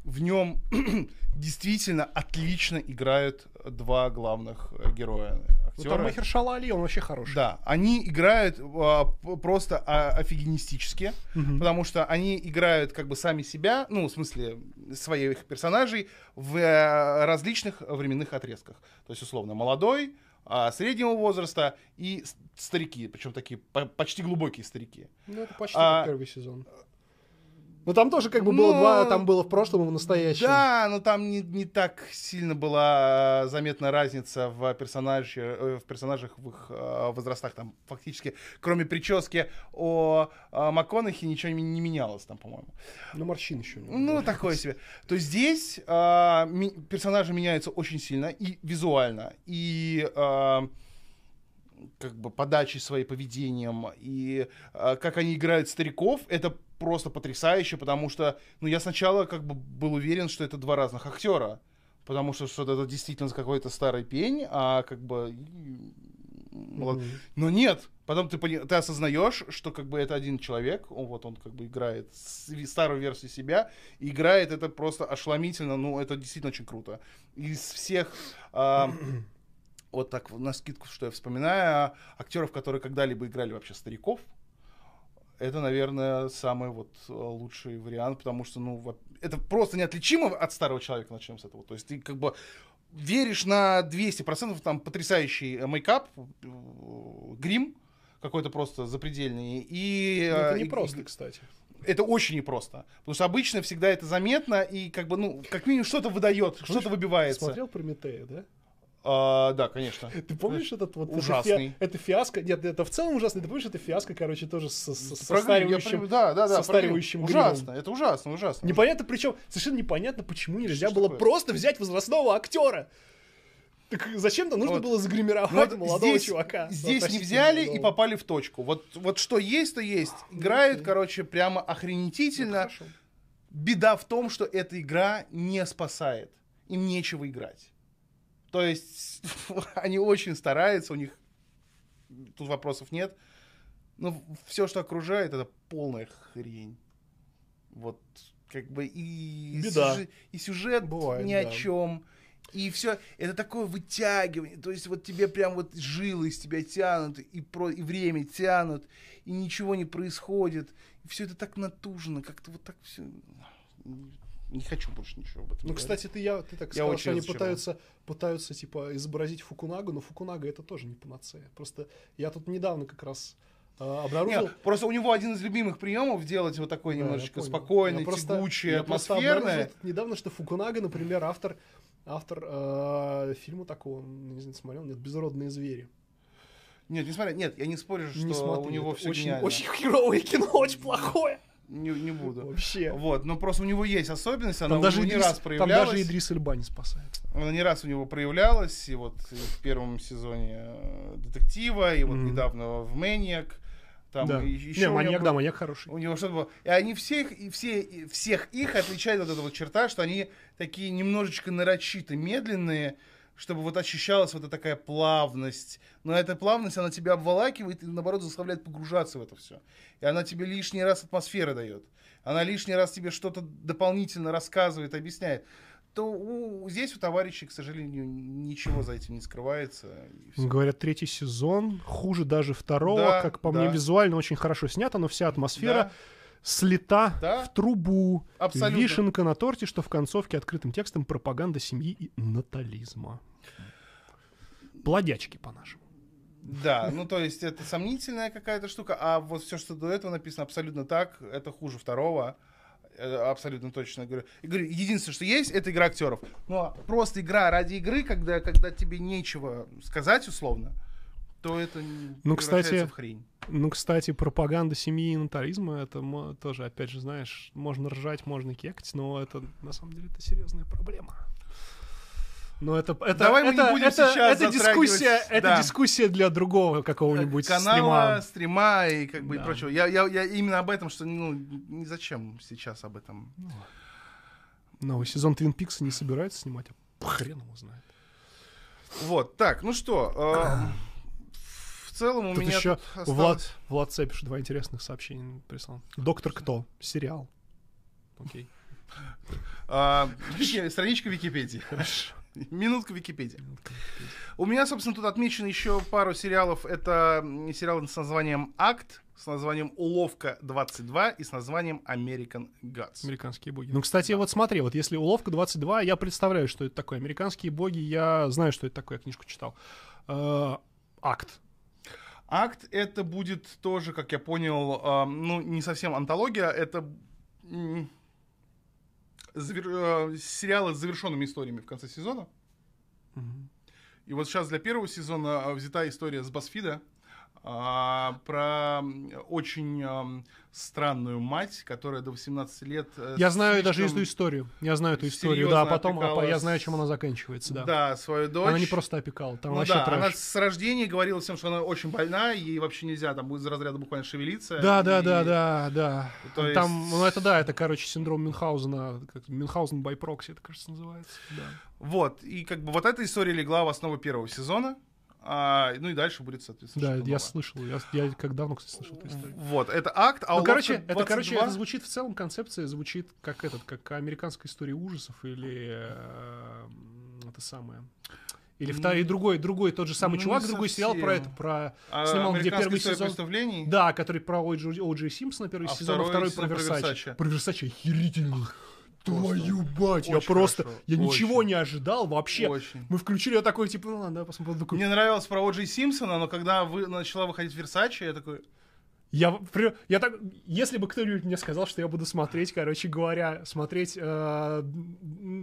в нем действительно отлично играют э, два главных э, героя. Актера. Э, ну, там Али, он вообще хороший. Да, они играют а, просто а, офигенистически, угу. потому что они играют как бы сами себя, ну, в смысле, своих персонажей в а, различных временных отрезках. То есть, условно, молодой, а, среднего возраста и старики, причем такие по почти глубокие старики. Ну, это почти а, первый сезон. Ну там тоже как бы было ну, два, там было в прошлом и в настоящем. Да, но там не, не так сильно была э, заметна разница в, персонаже, э, в персонажах в их э, возрастах. Там фактически, кроме прически о, о МакКонахе, ничего не, не менялось там, по-моему. Ну морщин еще. Ну такое себе. То здесь а, ми- персонажи меняются очень сильно и визуально, и... А, как бы подачей своей, поведением, и э, как они играют стариков, это просто потрясающе, потому что, ну, я сначала как бы был уверен, что это два разных актера, потому что что это действительно какой-то старый пень, а как бы... Молод... Mm-hmm. Но нет, потом ты, пони... ты осознаешь, что как бы это один человек, он, вот он как бы играет старую версию себя, и играет это просто ошеломительно, ну это действительно очень круто. Из всех... Э, вот так на скидку, что я вспоминаю, а актеров, которые когда-либо играли вообще стариков, это, наверное, самый вот э, лучший вариант, потому что, ну, это просто неотличимо от старого человека, начнем с этого. То есть ты как бы веришь на 200%, там потрясающий э, мейкап, э, грим какой-то просто запредельный. И, ну, это непросто, и, кстати. Это очень непросто. Потому что обычно всегда это заметно, и как бы, ну, как минимум что-то выдает, что-то выбивается. Смотрел Прометея, да? А, да, конечно. Ты помнишь это, этот вот... Ужасный. Это, фи... это фиаско... Нет, это в целом ужасно. Ты помнишь, это фиаско, короче, тоже со, со, со старивающим... Прям... Да, да, да. Со старивающим Ужасно. Это ужасно, ужасно. Непонятно, причем совершенно непонятно, почему нельзя Что было такое? просто взять возрастного актера. Так зачем-то нужно вот. было загримировать вот молодого здесь, чувака. Здесь вот, не взяли и попали в точку. Вот, вот что есть, то есть. Ну, Играют, okay. короче, прямо охренительно. Ну, Беда в том, что эта игра не спасает. Им нечего играть. То есть они очень стараются, у них тут вопросов нет. Но все, что окружает, это полная хрень. Вот как бы и, Беда. Сюжет, и сюжет Бывает, ни о чем. И все, это такое вытягивание, то есть вот тебе прям вот жилы из тебя тянут, и, про, и время тянут, и ничего не происходит. И все это так натужно, как-то вот так все не хочу больше ничего об этом. Ну, кстати, ты, я, ты так я сказал, что они пытаются, пытаются, типа, изобразить Фукунагу, но Фукунага это тоже не панацея. Просто я тут недавно как раз а, обнаружил. Нет, просто у него один из любимых приемов делать вот такой да, немножечко спокойный, я просто, тягучий, атмосферный. недавно, что Фукунага, например, автор, автор э, фильма такого, не знаю, смотрел, нет, «Безродные звери». Нет, не смотрел, нет, я не спорю, что не смотри, у него все очень, гениально. Очень херовое кино, очень плохое не, не буду. Вообще. Вот, но просто у него есть особенность, она даже не Идрис, раз проявлялась. Там даже Идрис Эльба не спасает. Она не раз у него проявлялась, и вот и в первом сезоне э, «Детектива», и вот mm недавно в «Мэниак». Там да. еще не, маньяк, был, да, маньяк хороший. У него что-то было. И они всех, и все, и всех их отличает вот эта вот черта, что они такие немножечко нарочито медленные, чтобы вот ощущалась вот эта такая плавность. Но эта плавность, она тебя обволакивает и, наоборот, заставляет погружаться в это все. И она тебе лишний раз атмосферы дает. Она лишний раз тебе что-то дополнительно рассказывает, объясняет. То у, здесь у товарищей, к сожалению, ничего за этим не скрывается. Говорят, третий сезон хуже даже второго. Да, как по да. мне, визуально очень хорошо снято, но вся атмосфера... Да слета да? в трубу. Абсолютно. Вишенка на торте, что в концовке открытым текстом пропаганда семьи и натализма. Плодячки по-нашему. Да, ну то есть это сомнительная какая-то штука, а вот все, что до этого написано абсолютно так, это хуже второго. Э, абсолютно точно говорю. И говорю, единственное, что есть, это игра актеров. Но ну, а просто игра ради игры, когда, когда тебе нечего сказать условно, то это ну, кстати, в хрень. Ну, кстати, пропаганда семьи и натализма, это тоже, опять же, знаешь, можно ржать, можно кекать, но это, на самом деле, это серьезная проблема. Но это, это, Давай это, мы не будем это, сейчас это дискуссия, да. это дискуссия для другого какого-нибудь канала, стрима. стрима и как бы да. и прочего. Я, я, я именно об этом, что ну зачем сейчас об этом. Ну, новый сезон Твин Пикса не собирается снимать, а хрен его знает. Вот, так, ну что. Э целом у тут меня еще тут осталось... Влад, Влад Цепиш два интересных сообщения прислал. Доктор Кто? Сериал. Окей. А, вики, страничка Википедии. Минутка Википедии. У меня, собственно, тут отмечено еще пару сериалов. Это сериал с названием «Акт», с названием «Уловка 22» и с названием «American Gods». Американские боги. Ну, кстати, да. вот смотри, вот если «Уловка 22», я представляю, что это такое. «Американские боги», я знаю, что это такое, я книжку читал. Э -э «Акт». Акт это будет тоже, как я понял, э, ну, не совсем антология, это э, завер, э, сериалы с завершенными историями в конце сезона. Угу. И вот сейчас для первого сезона а, взята история с Басфида, а, про очень а, странную мать, которая до 18 лет... Э, я знаю даже эту историю. Я знаю эту историю, да, потом опекала... я знаю, чем она заканчивается, да. Да, свою дочь. Она не просто опекала, там ну, вообще да, Она с рождения говорила всем, что она очень больна, ей вообще нельзя там из разряда буквально шевелиться. Да, и... да, да, да, да. То есть... Там, ну это да, это, короче, синдром Мюнхгаузена, как Мюнхгаузен бай прокси, это, кажется, называется. Да. Вот, и как бы вот эта история легла в основу первого сезона, а, ну и дальше будет, соответственно. Да, я новое. слышал. Я, я как давно, кстати, слышал эту историю. Вот, это акт, а ну, короче, это, короче, это звучит в целом, концепция звучит как этот, как американская история ужасов или э, это самое. Или ну, второй, и другой, другой, тот же самый ну, чувак, другой сериал про это, про... А, снимал, где первый сезон... Да, который про О'Джи Симпсона первый а сезон, второй, а второй про Версача, Про Версача, охерительно. Твою бать, я просто, хорошо, я очень. ничего не ожидал вообще. Очень. Мы включили, я такой, типа, ну ладно, посмотрел документ. Мне нравилось про Оджи Симпсона, но когда вы, начала выходить Версачи, я такой, я, я так, если бы кто-нибудь мне сказал, что я буду смотреть, короче говоря, смотреть э,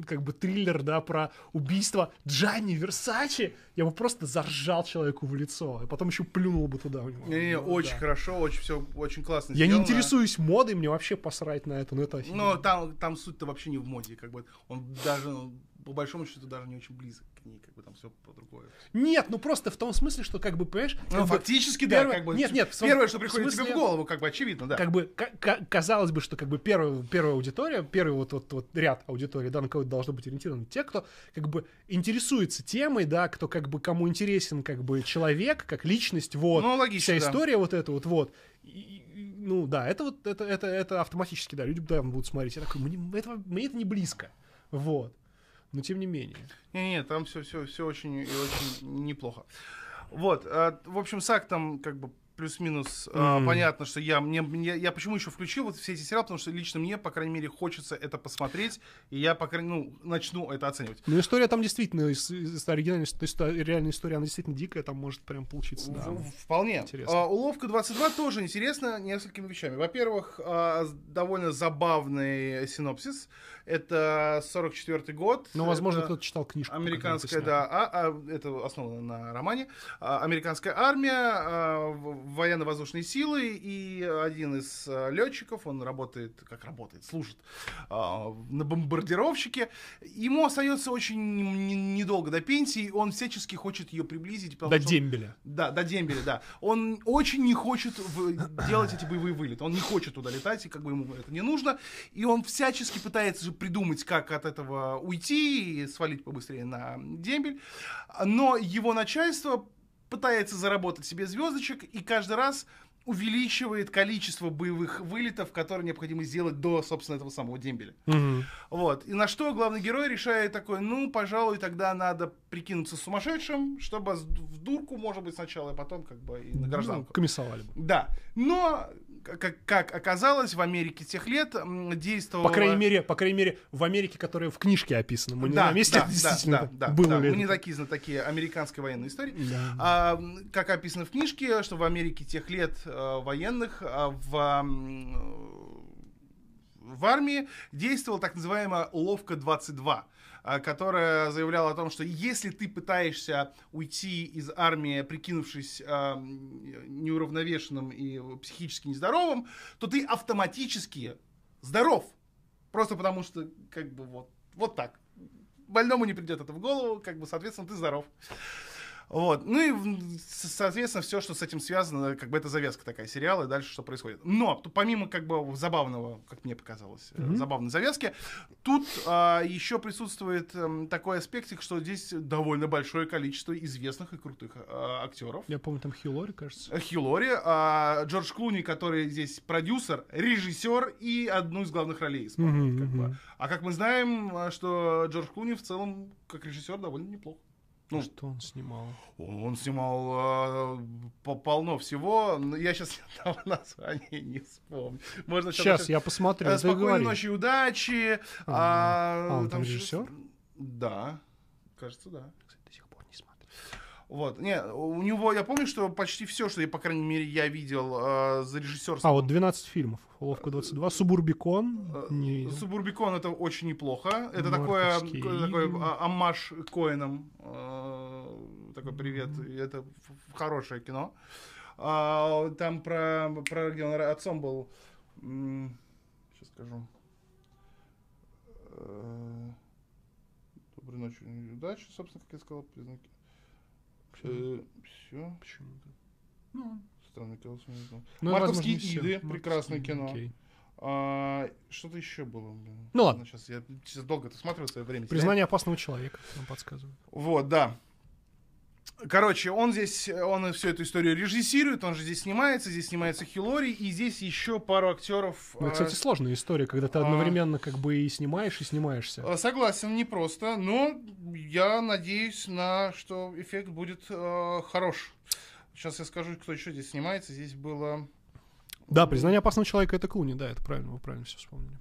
как бы триллер, да, про убийство Джанни Версачи, я бы просто заржал человеку в лицо, и потом еще плюнул бы туда. Не-не, ну, очень да. хорошо, очень все очень классно. Я сделано. не интересуюсь модой, мне вообще посрать на это, ну но это. Офигенно. Но там, там суть-то вообще не в моде, как бы он даже ну, по большому счету даже не очень близок книг, как бы там все по-другому. Нет, ну просто в том смысле, что как бы, понимаешь... Ну, фактически, бы, да, первое... как бы... Нет, нет. Первое, что приходит смысле, тебе в голову, как бы, очевидно, да. Как бы, к- казалось бы, что как бы первая, первая аудитория, первый вот, вот, вот ряд аудитории, да, на кого должно быть ориентировано, те, кто как бы интересуется темой, да, кто как бы, кому интересен как бы человек, как личность, вот. Ну, логично, Вся история да. вот эта вот, вот. И, ну да, это вот это, это, это автоматически, да, люди да, будут смотреть. Я такой, мне, это, мне это не близко. Вот но тем не менее. Не-не, там все, все, все очень и очень неплохо. Вот, э, в общем, с актом как бы плюс-минус mm. а, понятно, что я, мне, я, я почему еще включил вот все эти сериалы, потому что лично мне, по крайней мере, хочется это посмотреть, и я, по крайней ну, начну это оценивать. Ну, история там действительно, оригинальная, э, реальная история, она действительно дикая, там может прям получиться. Да. Вполне. Интересно. А, уловка 22 тоже интересна несколькими вещами. Во-первых, а, довольно забавный синопсис. Это 44 год. Ну, возможно, кто-то читал книжку. Американская, да, а, а, это основано на романе. А, американская армия а, военно-воздушные силы, и один из э, летчиков, он работает, как работает, служит а, на бомбардировщике. Ему остается очень недолго до пенсии, он всячески хочет ее приблизить. До дембеля. Да, до дембеля, да. Он очень не хочет делать эти боевые вылеты, он не хочет туда летать, и как бы ему это не нужно. И он всячески пытается придумать, как от этого уйти и свалить побыстрее на дембель. Но его начальство пытается заработать себе звездочек и каждый раз увеличивает количество боевых вылетов, которые необходимо сделать до, собственно, этого самого дембеля. Mm-hmm. Вот. И на что главный герой решает такой, ну, пожалуй, тогда надо прикинуться сумасшедшим, чтобы в дурку, может быть, сначала, а потом как бы и на ну, гражданку. Ну, комиссовали бы. Да. Но как, как оказалось, в Америке тех лет действовало... По крайней мере, по крайней мере, в Америке, которая в книжке описана. Мы не да, знаем, если да, действительно да, да, было да, ли Мы не такие знатоки американской военной истории. Да. А, как описано в книжке, что в Америке тех лет э, военных э, в э, в армии действовала так называемая уловка 22. А, которая заявляла о том, что если ты пытаешься уйти из армии, прикинувшись а, неуравновешенным и психически нездоровым, то ты автоматически здоров. Просто потому что, как бы, вот, вот так. Больному не придет это в голову, как бы, соответственно, ты здоров. Вот. Ну и, соответственно, все, что с этим связано, как бы это завязка такая сериала, и дальше что происходит. Но помимо как бы забавного, как мне показалось, mm-hmm. забавной завязки, тут а, еще присутствует а, такой аспектик, что здесь довольно большое количество известных и крутых а, актеров. Я помню, там Хилори, кажется. Э, Хилори, а, Джордж Клуни, который здесь продюсер, режиссер и одну из главных ролей исполняет. Mm-hmm. Как бы. А как мы знаем, э, что Джордж Клуни в целом как режиссер довольно неплохо. Ну, Что он снимал? Он снимал э, полно всего. Но я сейчас название не вспомню. Можно сейчас, сейчас я посмотрю. Э, Спокойной ночи, удачи. А, а, а он там режиссер? Да, кажется, да. Вот. Не, у него, я помню, что почти все, что я, по крайней мере, я видел э, за режиссерством. А, вот 12 фильмов. Ловко 22. Субурбикон. Э, Не... Субурбикон это очень неплохо. Это такое, э, такой а, э, аммаж Коэном. Э, такой привет. Это хорошее кино. Э, там про, про где он отцом был. Сейчас скажу. Доброй ночи, удачи, собственно, как я сказал, признаки. Э, все. Почему-то. Ну, странный голос. Ну, Мартовские возможно, Иды, прекрасное кино. Окей. А, что-то еще было. Ну ладно. Сейчас я сейчас долго это смотрю, свое время. Признание опасного человека, нам подсказывают. Вот, да. Короче, он здесь, он всю эту историю режиссирует, он же здесь снимается, здесь снимается Хилори, и здесь еще пару актеров. Ну, э, кстати, сложная история, когда ты а, одновременно как бы и снимаешь, и снимаешься. Э, согласен, непросто, но я надеюсь на, что эффект будет э, хорош. Сейчас я скажу, кто еще здесь снимается. Здесь было... Да, признание опасного человека это Клуни, да, это правильно, вы правильно все вспомнили.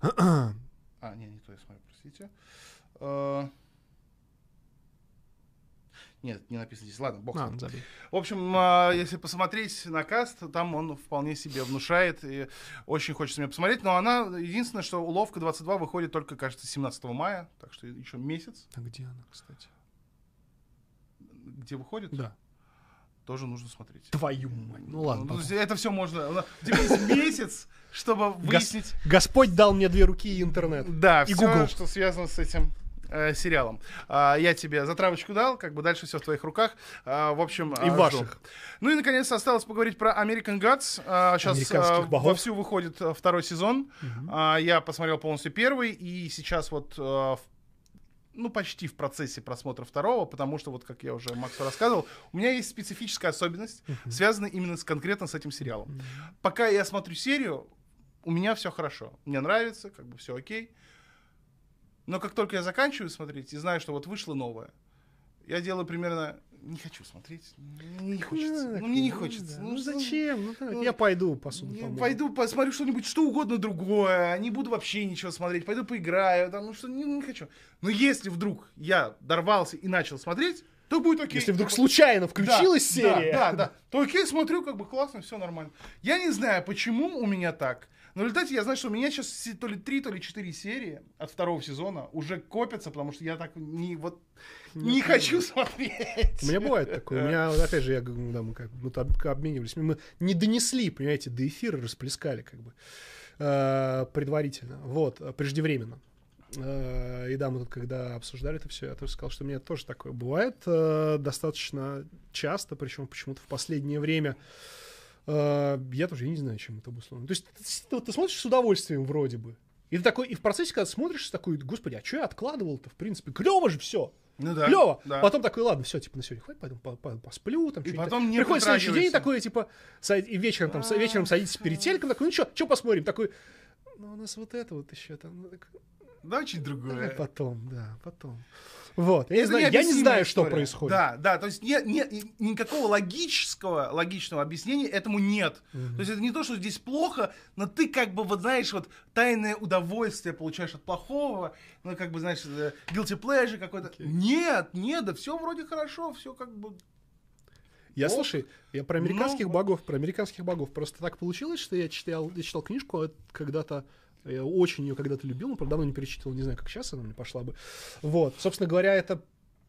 а, не, не то я смотрю, простите. Э, нет, не написано здесь. Ладно, бог а, забей. В общем, а, если посмотреть на каст, там он вполне себе внушает. И очень хочется мне посмотреть. Но она, единственное, что уловка 22 выходит только, кажется, 17 мая. Так что еще месяц. А где она, кстати? Где выходит? Да тоже нужно смотреть. Твою мать. Ну, ну ладно. Ну, это все можно. У есть месяц, чтобы выяснить. Господь дал мне две руки и интернет. Да, и все, Google. что связано с этим э, сериалом. Э, я тебе затравочку дал, как бы дальше все в твоих руках. Э, в общем, и э, ваших. Ну и наконец осталось поговорить про American Gods. Э, сейчас э, вовсю выходит э, второй сезон. Угу. Э, я посмотрел полностью первый, и сейчас вот э, в ну, почти в процессе просмотра второго, потому что, вот как я уже Максу рассказывал, у меня есть специфическая особенность, uh-huh. связанная именно с, конкретно с этим сериалом. Uh-huh. Пока я смотрю серию, у меня все хорошо. Мне нравится, как бы все окей. Но как только я заканчиваю смотреть и знаю, что вот вышло новое, я делаю примерно не хочу смотреть, не хочется, да, ну мне не ну хочется. Да. Ну, ну зачем? Ну, ну, я пойду посуду помою. Пойду посмотрю что-нибудь, что угодно другое, не буду вообще ничего смотреть, пойду поиграю, там, ну что, не, не хочу. Но если вдруг я дорвался и начал смотреть, то будет окей. Если вдруг случайно включилась да, серия. Да, да, да. То окей, смотрю, как бы классно, все нормально. Я не знаю, почему у меня так. Но ну, в результате я знаю, что у меня сейчас то ли три, то ли четыре серии от второго сезона уже копятся, потому что я так не вот не, не хочу смотреть. У меня бывает такое. У меня, опять же, я ну, там, как, мы ну, там обменивались. Мы не донесли, понимаете, до эфира расплескали, как бы э, предварительно. Вот, преждевременно. Э, и да, мы тут когда обсуждали это все, я тоже сказал, что у меня тоже такое бывает э, достаточно часто, причем почему-то в последнее время. Э, я тоже я не знаю, чем это обусловлено. То есть ты, ты смотришь с удовольствием вроде бы. И ты такой, и в процессе, когда смотришь, такой, господи, а что я откладывал-то, в принципе, клево же все. Ну да. Клево. Да. Потом такой, ладно, все, типа, на сегодня хватит, пойду по -по посплю, там, и потом не Приходит следующий день такой, типа, и вечером, там, вечером садитесь перед телеком, такой, ну что, что посмотрим? Такой, ну у нас вот это вот еще там. Да, ну, ну, очень другое. Потом, да, потом. Вот. Я, не знаю, я не знаю, что происходит. Да, да, то есть нет, нет никакого логического, логичного объяснения этому нет. Угу. То есть это не то, что здесь плохо, но ты как бы, вот знаешь, вот тайное удовольствие получаешь от плохого, ну как бы, знаешь, э, guilty pleasure какой-то. Okay. Нет, нет, да все вроде хорошо, все как бы я, Ох, слушай, я про американских ну, богов, про американских богов. Просто так получилось, что я читал, я читал книжку когда-то я очень ее когда-то любил, но правда давно не перечитывал, не знаю, как сейчас она мне пошла бы. Вот, собственно говоря, это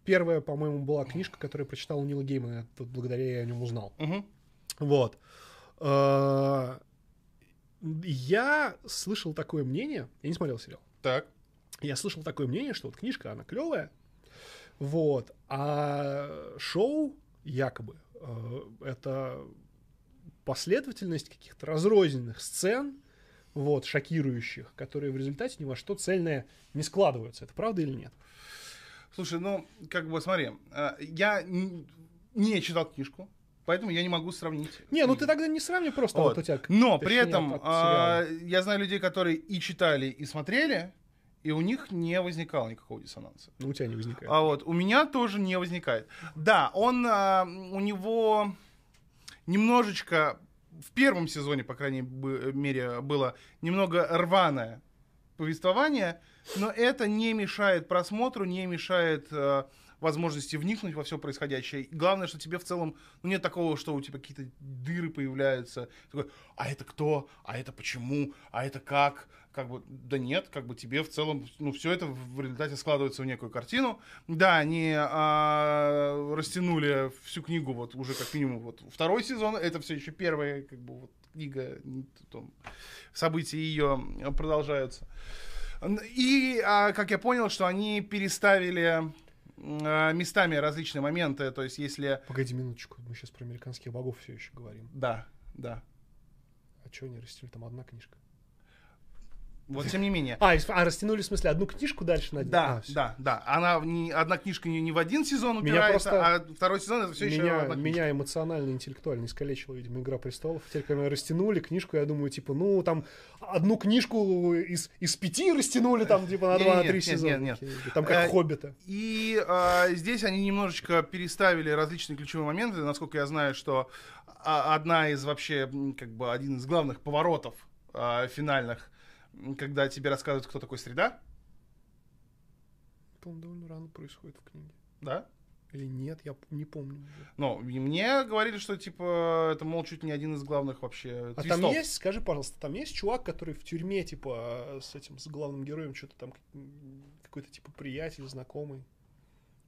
первая, по-моему, была книжка, которую я прочитал у Нила Геймана, я тут благодаря я о нем узнал. Угу. Вот. Э, я слышал такое мнение, я не смотрел сериал. Так. Я слышал такое мнение, что вот книжка, она клевая, вот, а шоу якобы э, это последовательность каких-то разрозненных сцен, вот, шокирующих, которые в результате ни во что цельное не складываются. Это правда или нет? Слушай, ну, как бы, смотри, э, я не читал книжку, поэтому я не могу сравнить. Не, ну ты тогда не сравни просто вот, вот у тебя. Но при этом а, я знаю людей, которые и читали, и смотрели, и у них не возникало никакого диссонанса. Ну у тебя не возникает. А вот у меня тоже не возникает. Да, он а, у него немножечко в первом сезоне, по крайней э, мере, было немного рваное повествование, но это не мешает просмотру, не мешает э, возможности вникнуть во все происходящее. главное, что тебе в целом ну, нет такого, что у тебя какие-то дыры появляются. Такой, а это кто? А это почему? А это как? как бы, да нет, как бы тебе в целом, ну, все это в результате складывается в некую картину. Да, они а, растянули всю книгу, вот, уже как минимум, вот, второй сезон, это все еще первая, как бы, вот, книга, там, события ее продолжаются. И, а, как я понял, что они переставили а, местами различные моменты, то есть если... Погоди минуточку, мы сейчас про американских богов все еще говорим. Да, да. А что они растянули Там одна книжка. Вот, тем не менее. А, а растянули, в смысле, одну книжку дальше на один? Да, а, да, да. Она не, одна книжка не, не в один сезон упирается. меня просто... а второй сезон это все меня, еще одна Меня эмоционально, интеллектуально искалечила, видимо, «Игра престолов». Теперь, когда растянули книжку, я думаю, типа, ну, там, одну книжку из, из пяти растянули, там, типа, на два-три сезона. Нет, нет, нет. Там как а, э, «Хоббита». И а, здесь они немножечко переставили различные ключевые моменты. Насколько я знаю, что а, одна из вообще, как бы, один из главных поворотов а, финальных когда тебе рассказывают, кто такой среда. Это он довольно рано происходит в книге. Да? Или нет, я не помню. Ну, мне говорили, что, типа, это, мол, чуть не один из главных вообще А твистов. там есть, скажи, пожалуйста, там есть чувак, который в тюрьме, типа, с этим, с главным героем, что-то там, какой-то, типа, приятель, знакомый?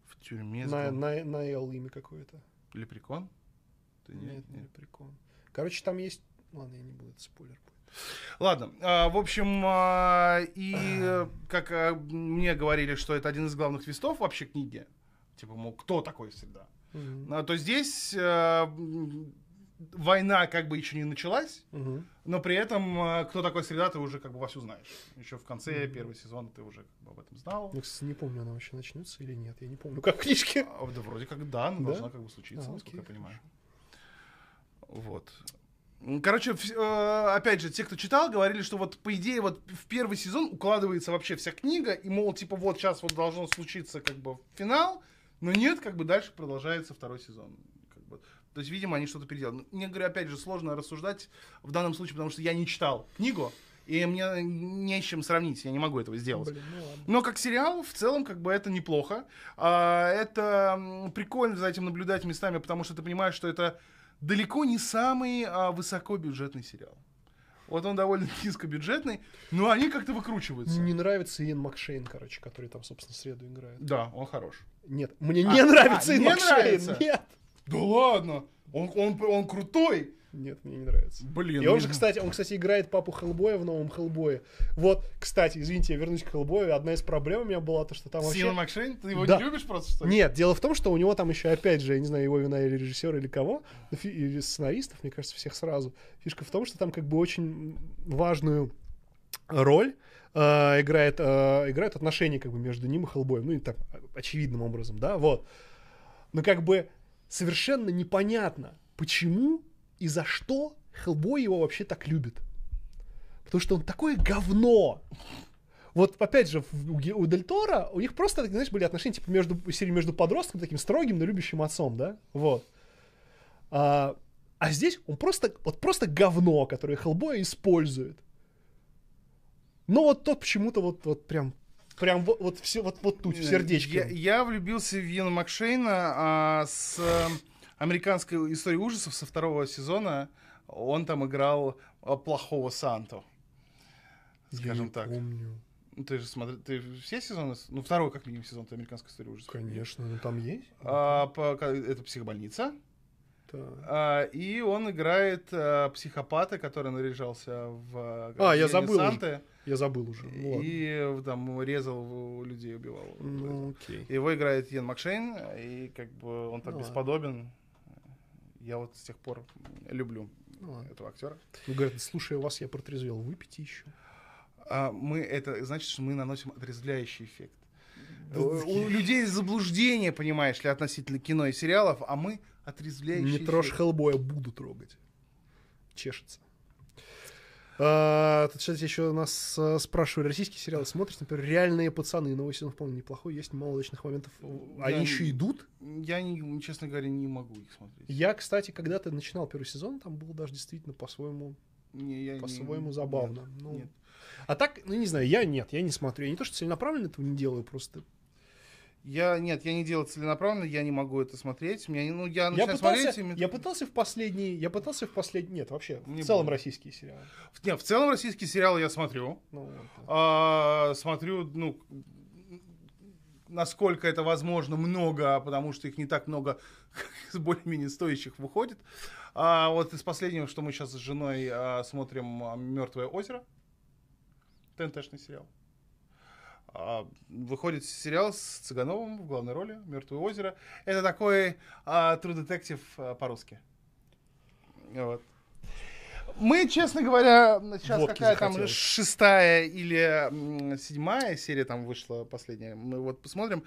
В тюрьме? На, на, на Эл имя какое-то. Лепрекон? Ты нет, нет, не Лепрекон. Короче, там есть... Ладно, я не буду, это спойлер Ладно, а, в общем, а, и как а, мне говорили, что это один из главных твистов вообще книги, типа, мол, кто такой всегда, mm-hmm. то здесь война как бы еще не началась, угу. но при этом кто такой среда, ты уже как бы вовсю знаешь. Еще в конце угу. первого сезона ты уже как бы об этом знал. Я, кстати, не помню, она вообще начнется или нет. Я не помню, как книжки. А, да вроде как да, она да? должна как бы случиться, а, насколько окей, я понимаю. Хорошо. Вот. Короче, э, опять же, те, кто читал, говорили, что вот, по идее, вот в первый сезон укладывается вообще вся книга, и, мол, типа, вот сейчас вот должно случиться, как бы, финал, но нет, как бы, дальше продолжается второй сезон. Как бы. То есть, видимо, они что-то переделали. Ну, мне, говорю, опять же, сложно рассуждать в данном случае, потому что я не читал книгу, и мне не с чем сравнить, я не могу этого сделать. Блин, ну ладно. Но как сериал, в целом, как бы это неплохо. А, это прикольно за этим наблюдать местами, потому что ты понимаешь, что это далеко не самый а, высокобюджетный сериал. Вот он довольно низкобюджетный, но они как-то выкручиваются. Не нравится Иэн Макшейн, короче, который там, собственно, среду играет. Да, он хорош. Нет, мне а, не нравится а, Иэн не Макшейн. Нравится. Нет. Да ладно. Он, он, он крутой. Нет, мне не нравится. Блин. И он же, кстати, он, кстати, играет папу Хеллбоя в новом Хеллбое. Вот, кстати, извините, я вернусь к Хеллбою. Одна из проблем у меня была то, что там вообще... Сила Макшейн? Ты его да. не любишь просто, что ли? Нет, дело в том, что у него там еще, опять же, я не знаю, его вина или режиссер или кого, или сценаристов, мне кажется, всех сразу. Фишка в том, что там как бы очень важную роль э, играет, э, играют отношения как бы между ним и Хеллбоем. Ну, и так, очевидным образом, да, вот. Но как бы совершенно непонятно, почему и за что Хеллбой его вообще так любит. Потому что он такое говно. Вот опять же, у, у Дель Тора у них просто, знаешь, были отношения типа между, серии между подростком, таким строгим, но любящим отцом, да? Вот. А, а здесь он просто, вот просто говно, которое Хеллбой использует. Но вот тот почему-то вот, вот прям Прям вот, вот все вот, вот тут, в э, сердечке. Я, я влюбился в Йена Макшейна а, с американской истории ужасов со второго сезона он там играл а, плохого Санту. Скажем Я не так. Помню. Ну, ты же смотри, ты все сезоны, ну второй как минимум сезон, ты американской истории ужасов. Конечно, но ну, там есть. А, по, это психобольница. А, и он играет а, психопата, который наряжался в А, а я забыл. Санты, я забыл уже. Ну, и ладно. Э, там резал людей, убивал. Ну, окей. Его играет Йен Макшейн, и как бы он так ну, бесподобен. Ладно. Я вот с тех пор люблю ну, этого актера. Ну, говорят, слушая вас, я протрезвел. Выпейте еще. А, мы это значит, что мы наносим отрезвляющий эффект. У людей заблуждение, понимаешь ли, относительно кино и сериалов, а мы отрезвляющие. Не трожь Хеллбоя, буду трогать. Чешется. А, тут, кстати, еще нас а, спрашивали, российские сериалы смотришь, например, «Реальные пацаны», новый ну, сезон вполне неплохой, есть мало моментов. А они я еще не, идут? Я, не, честно говоря, не могу их смотреть. Я, кстати, когда-то начинал первый сезон, там было даже действительно по-своему не, по-своему не, забавно. Нет, ну, нет. А так, ну не знаю, я нет, я не смотрю. Я не то, что целенаправленно этого не делаю, просто я нет, я не делал целенаправленно, я не могу это смотреть. Меня не, ну я начинаю я пытался, смотреть. И... Я пытался в последний, я пытался в последний, нет, вообще не в целом буду. российские сериалы. В, нет, в целом российские сериалы я смотрю. Ну, а, смотрю, ну насколько это возможно много, потому что их не так много из более-менее стоящих выходит. А вот из последнего, что мы сейчас с женой а, смотрим, "Мертвое озеро", ТНТшный сериал. А, выходит сериал с Цыгановым в главной роли «Мертвое озеро». Это такой а, True Detective а, по-русски. Вот. Мы, честно говоря, сейчас Водки какая захотелось. там шестая или седьмая серия там вышла последняя. Мы вот посмотрим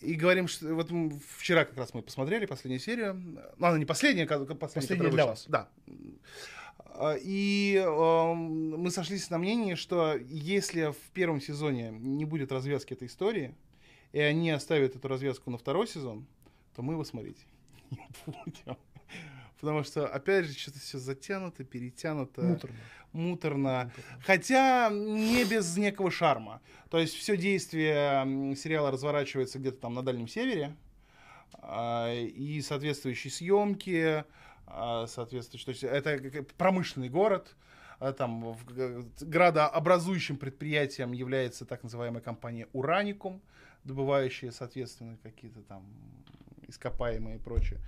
и говорим, что вот вчера как раз мы посмотрели последнюю серию. Ну, она не последняя, последняя, последняя для вас. Да. А, и э, мы сошлись на мнении, что если в первом сезоне не будет развязки этой истории, и они оставят эту развязку на второй сезон, то мы его смотреть не будем. Потому что, опять же, что-то все затянуто, перетянуто. Муторно. Муторно. Муторно. Хотя не без некого шарма. То есть все действие сериала разворачивается где-то там на Дальнем Севере. А, и соответствующие съемки, а, соответствующий. То есть это промышленный город, а, там градообразующим предприятием является так называемая компания «Ураникум», добывающая, соответственно, какие-то там ископаемые и прочее.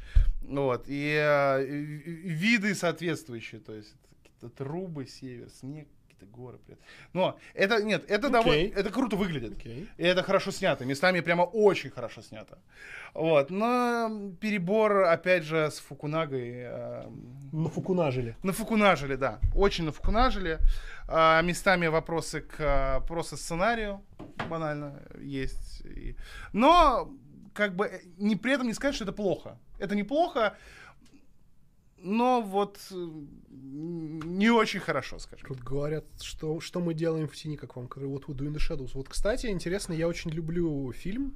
Вот. И, а, и, и виды соответствующие, то есть какие-то трубы, север, снег, какие-то горы. блядь. Но это, нет, это okay. довольно, это круто выглядит. Okay. И это хорошо снято. Местами прямо очень хорошо снято. Вот, но перебор, опять же, с Фукунагой. Э, эм, на Фукунажили. На Фукунажили, да. Очень на Фукунажили. Э, а, местами вопросы к э, просто сценарию банально есть. Но как бы э, не, при этом не сказать, что это плохо. Это неплохо но вот э, не очень хорошо, скажем. Тут говорят, что, что мы делаем в тени, как вам, который вот Wood in the Вот, кстати, интересно, я очень люблю фильм,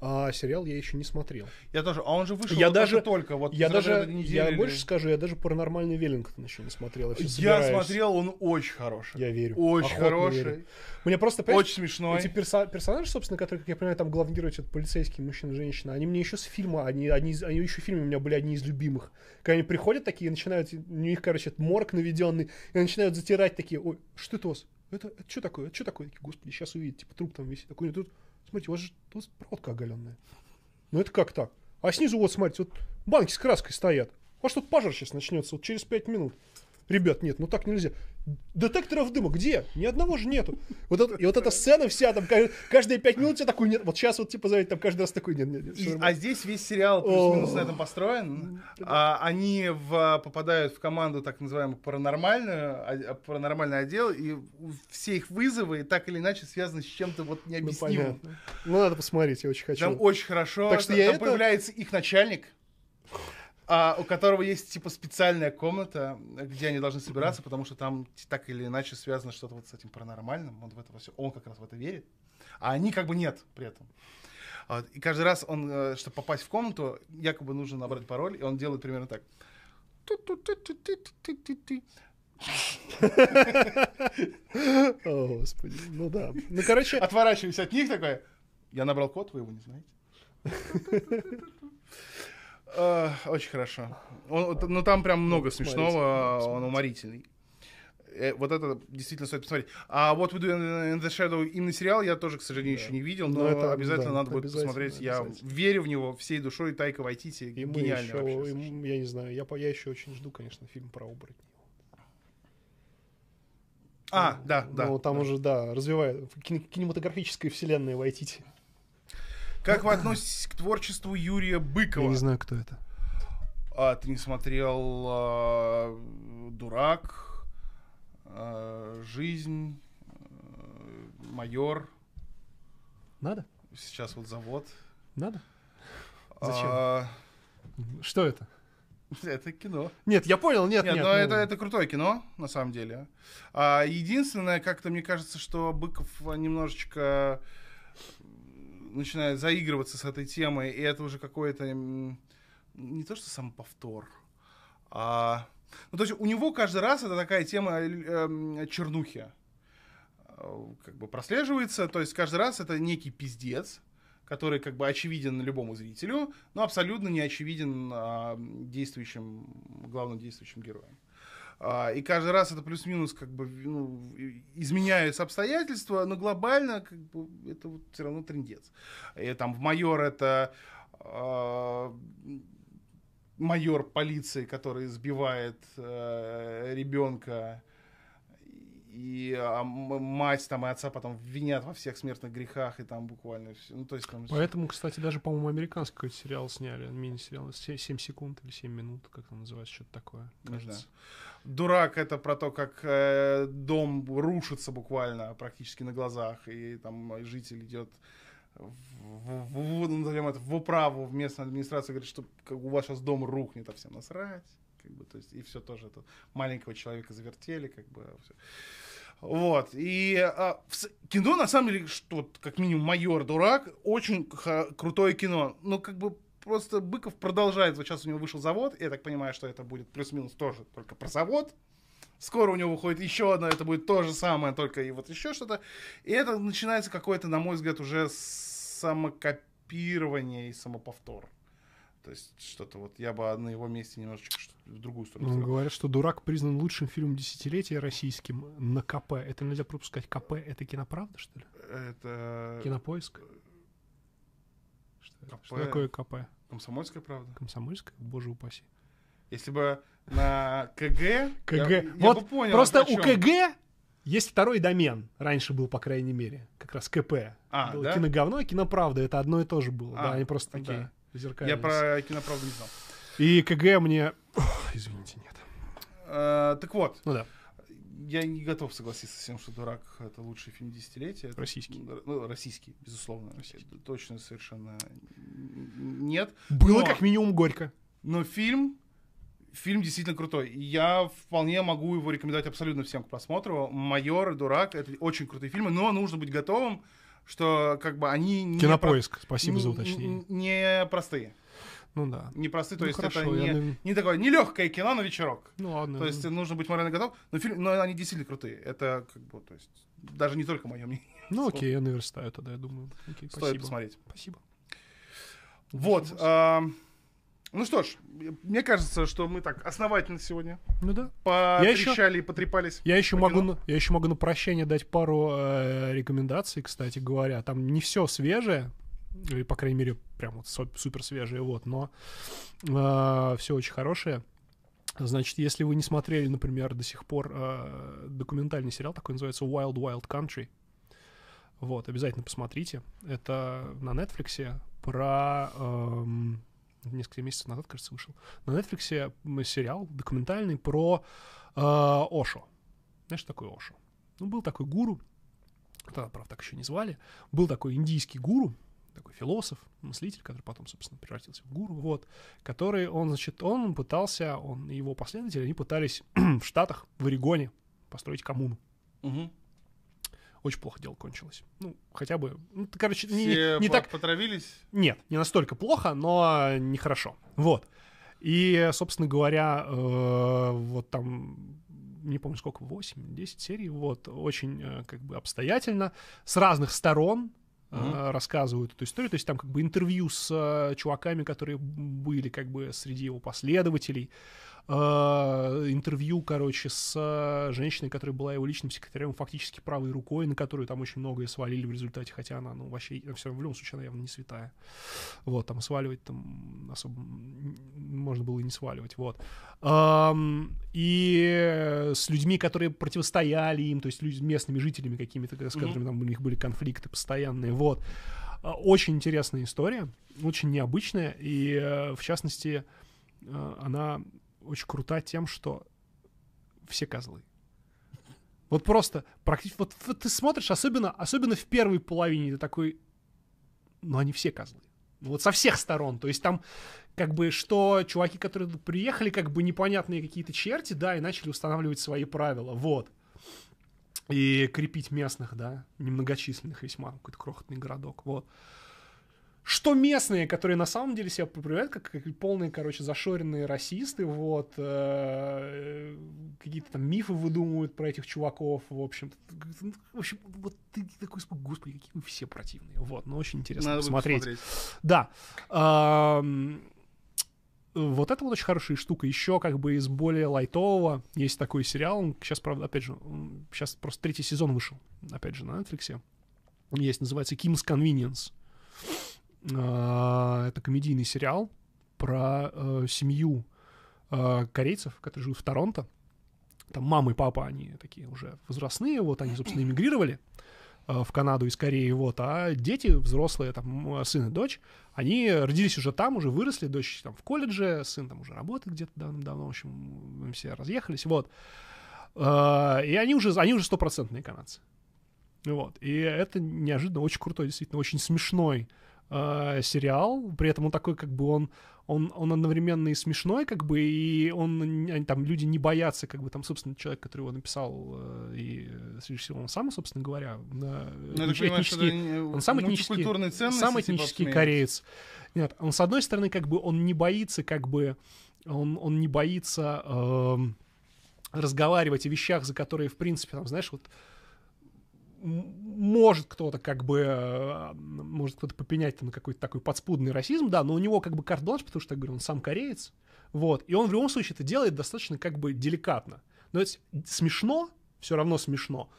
а сериал я еще не смотрел. Я тоже. А он же вышел я вот даже только вот. Я даже я или... больше скажу, я даже паранормальный Веллингтон еще не смотрел. Я, я смотрел, он очень хороший. Я верю. Очень хороший. Верю. Мне просто очень смешной. Эти перса- персонажи, собственно, которые, как я понимаю, там главный герой, это полицейский мужчина, женщина, они мне еще с фильма, они, они, они еще в фильме у меня были одни из любимых. Когда они приходят такие, начинают, у них, короче, морг наведенный, и начинают затирать такие, ой, что это у вас? Это, это что такое? Это что такое? Такие, Господи, сейчас увидите, типа труп там висит. Такой тут Смотрите, у вас же у вас проводка оголенная. Ну это как так? А снизу вот, смотрите, вот банки с краской стоят. А что-то пожар сейчас начнется вот через 5 минут. Ребят, нет, ну так нельзя детекторов дыма. Где? Ни одного же нету. Вот это, и вот эта сцена вся, там каждые пять минут тебя такой нет. Вот сейчас вот типа зовет, там каждый раз такой нет. нет, нет и, а здесь весь сериал плюс-минус на этом построен. А, они в, попадают в команду так называемую паранормальную, а, а паранормальный отдел, и все их вызовы так или иначе связаны с чем-то вот ну, необъяснимым. Ну, ну надо посмотреть, я очень хочу. Там очень хорошо. Так что там, я там это... появляется их начальник а, у которого есть типа специальная комната, где они должны собираться, потому что там так или иначе связано что-то вот с этим паранормальным. Он в это все, он как раз в это верит, а они как бы нет при этом. А вот. И каждый раз он, э, чтобы попасть в комнату, якобы нужно набрать пароль, и он делает примерно так. О, господи, ну да. Ну, короче... отворачиваемся от них такое. я набрал код, вы его не знаете. Э, очень хорошо. Он, ну, там прям много смешного, он уморительный. Э, вот это действительно стоит посмотреть. А вот We Do in the Shadow именно сериал я тоже, к сожалению, да. еще не видел, но, ну, но это, обязательно да, надо это будет обязательно, посмотреть. Обязательно. Я верю в него всей душой. Тайка Вайтити и гениально еще, вообще. И, я не знаю, я, я еще очень жду, конечно, фильм про оборотней. А, ну, да, да. Ну, там да. уже, да, развивает кинематографическая вселенная Вайтити. Как вы относитесь к творчеству Юрия Быкова? Я не знаю, кто это. А, ты не смотрел а, «Дурак», а, «Жизнь», а, «Майор». Надо? Сейчас вот «Завод». Надо? А, Зачем? А... Что это? Это кино. Нет, я понял, нет, нет. нет но ну, ну... это, это крутое кино, на самом деле. А, единственное, как-то мне кажется, что Быков немножечко начинает заигрываться с этой темой, и это уже какой-то не то что сам повтор, а... Ну, то есть у него каждый раз это такая тема э, эм, чернухи. Э, как бы прослеживается, то есть каждый раз это некий пиздец, который как бы очевиден любому зрителю, но абсолютно не очевиден э, действующим, главным действующим героем. А, и каждый раз это плюс-минус как бы ну, изменяются обстоятельства, но глобально как бы, это вот все равно трендец. И там в майор это э, майор полиции, который сбивает э, ребенка и а, мать там и отца потом винят во всех смертных грехах и там буквально все. Ну, то есть, там... Поэтому, кстати, даже, по-моему, американский какой-то сериал сняли, мини-сериал, 7 секунд или 7 минут, как он называется, что-то такое, кажется. Да дурак это про то, как э, дом рушится буквально практически на глазах, и там житель идет в, в, в, назовем это, в управу, в местную администрацию, говорит, что как, у вас сейчас дом рухнет, а всем насрать. Как бы, то есть, и все тоже это маленького человека завертели, как бы а все. Вот. И а, в, кино, на самом деле, что, как минимум, майор дурак, очень х- крутое кино. но ну, как бы просто Быков продолжает, вот сейчас у него вышел завод, я так понимаю, что это будет плюс-минус тоже только про завод, Скоро у него выходит еще одна, это будет то же самое, только и вот еще что-то. И это начинается какое-то, на мой взгляд, уже самокопирование и самоповтор. То есть что-то вот я бы на его месте немножечко в другую сторону. Ну, говорят, что «Дурак» признан лучшим фильмом десятилетия российским на КП. Это нельзя пропускать. КП — это киноправда, что ли? Это... Кинопоиск? Э, КП... что такое КП? Комсомольская правда. Комсомольская, боже упаси. Если бы на КГ... КГ. Я, вот я бы понял, просто у КГ есть второй домен. Раньше был, по крайней мере. Как раз КП. А, было да? киноговно, киноправда. Это одно и то же было. А, да, они просто такие да. зеркальные. Я про киноправду не знал. И КГ мне... Ох, извините, нет. А, так вот. Ну да я не готов согласиться с тем, что «Дурак» — это лучший фильм десятилетия. Российский. Это, ну, российский, безусловно. Российский. Это точно совершенно нет. Было но, как минимум горько. Но фильм фильм действительно крутой. Я вполне могу его рекомендовать абсолютно всем к просмотру. «Майор», и «Дурак» — это очень крутые фильмы, но нужно быть готовым, что как бы они... Не Кинопоиск, про... спасибо за уточнение. Не простые. Ну да. Непростые, то ну, есть хорошо, это не, думаю... не такое нелегкое кино на вечерок. Ну ладно. То есть нужно быть морально готов. Но, фильм, но они действительно крутые. Это как бы, то есть, даже не только мое мнение. Ну окей, я наверстаю тогда, я думаю. Окей, Стоит спасибо. посмотреть. Спасибо. Вот. А, ну что ж, мне кажется, что мы так основательно сегодня. Ну да. Потрещали и потрепались. Я еще, могу, я еще могу на прощение дать пару э, рекомендаций, кстати говоря. Там не все свежее, или, по крайней мере, прям вот супер свежие, вот. Но э, а, все очень хорошее. Значит, если вы не смотрели, например, до сих пор э, документальный сериал, такой называется Wild Wild Country, вот, обязательно посмотрите. Это на Netflix про... Эм, несколько месяцев назад, кажется, вышел. На Netflix сериал документальный про э, Ошо. Знаешь, такой Ошо? Ну, был такой гуру, тогда, правда, так еще не звали, был такой индийский гуру, такой философ, мыслитель, который потом, собственно, превратился в гуру, вот, который, он, значит, он пытался, он и его последователи, они пытались в Штатах, в Орегоне построить коммуну. Угу. Очень плохо дело кончилось. Ну, хотя бы, ну, короче, Все не, не по- так... потравились? Нет, не настолько плохо, но нехорошо. Вот. И, собственно говоря, э, вот там не помню сколько, 8-10 серий, вот, очень э, как бы обстоятельно, с разных сторон Uh-huh. рассказывают эту историю, то есть там как бы интервью с э, чуваками, которые были как бы среди его последователей, Э, интервью, короче, с э, женщиной, которая была его личным секретарем, фактически правой рукой, на которую там очень многое свалили в результате, хотя она, ну, вообще, э, все равно, в любом случае, она явно не святая. Вот, там сваливать там особо можно было и не сваливать, вот. И с людьми, которые противостояли им, то есть люди, местными жителями какими-то, с которыми mm-hmm. там у них были конфликты постоянные, вот. Очень интересная история, очень необычная, и, в частности, она очень крута тем, что все козлы. Вот просто практически... Вот, вот ты смотришь, особенно, особенно в первой половине, ты такой... Ну, они все козлы. Ну, вот со всех сторон. То есть там как бы что чуваки, которые приехали, как бы непонятные какие-то черти, да, и начали устанавливать свои правила. Вот. И крепить местных, да, немногочисленных весьма, какой-то крохотный городок. Вот что местные, которые на самом деле себя проявляют как, как полные, короче, зашоренные расисты, вот, э, какие-то там мифы выдумывают про этих чуваков, в общем. В общем, вот ты такой, господи, какие вы все противные. Вот, но ну, очень интересно Надо посмотреть. посмотреть. Да. Э, вот это вот очень хорошая штука. Еще как бы из более лайтового есть такой сериал. Он сейчас, правда, опять же, сейчас просто третий сезон вышел, опять же, на Netflix. Есть, называется Kim's Convenience. А, это комедийный сериал про э, семью э, корейцев, которые живут в Торонто. Там мама и папа, они такие уже возрастные, вот они, собственно, эмигрировали э, в Канаду из Кореи, вот, а дети взрослые, там, сын и дочь, они родились уже там, уже выросли, дочь там в колледже, сын там уже работает где-то давно-давно, в общем, все разъехались, вот. и они уже, они уже стопроцентные канадцы. Вот. И это неожиданно очень крутой, действительно, очень смешной э, сериал, при этом он такой, как бы он, он, он одновременно и смешной, как бы, и он, а, там, люди не боятся, как бы, там, собственно, человек, который его написал э, и э, срежиссировал, он сам, собственно говоря, э, ну, этнический, э, он сам ну, этнический, сам типа, этнический типа, кореец. Нет, он, с одной стороны, как бы, он не боится, как бы, он, он не боится э, разговаривать о вещах, за которые, в принципе, там, знаешь, вот, может кто-то как бы, э, может кто-то попенять там, на какой-то такой подспудный расизм, да, но у него как бы карт-бланш, потому что, я говорю, он сам кореец, вот, и он в любом случае это делает достаточно как бы деликатно. Но это смешно, все равно смешно,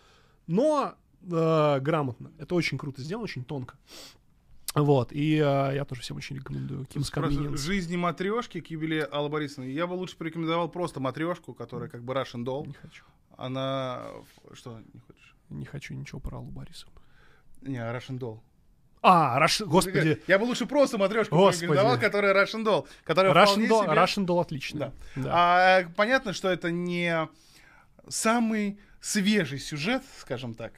но э, грамотно. Это очень круто сделано, очень тонко. Вот, и э, я тоже всем очень рекомендую. Ким Жизни матрешки Кибели Алла Борисовна. Я бы лучше порекомендовал просто матрешку, которая как бы Russian Doll. Не хочу. Она... Что, не хочешь? Не хочу ничего про Аллу Борисовну. Не, а Russian Doll. А, Раш... господи. Я бы лучше просто матрешку порекомендовал, которая Russian Doll. Которая Russian, Doll себе... Russian Doll отлично. Да. Да. А, э, понятно, что это не самый свежий сюжет, скажем так,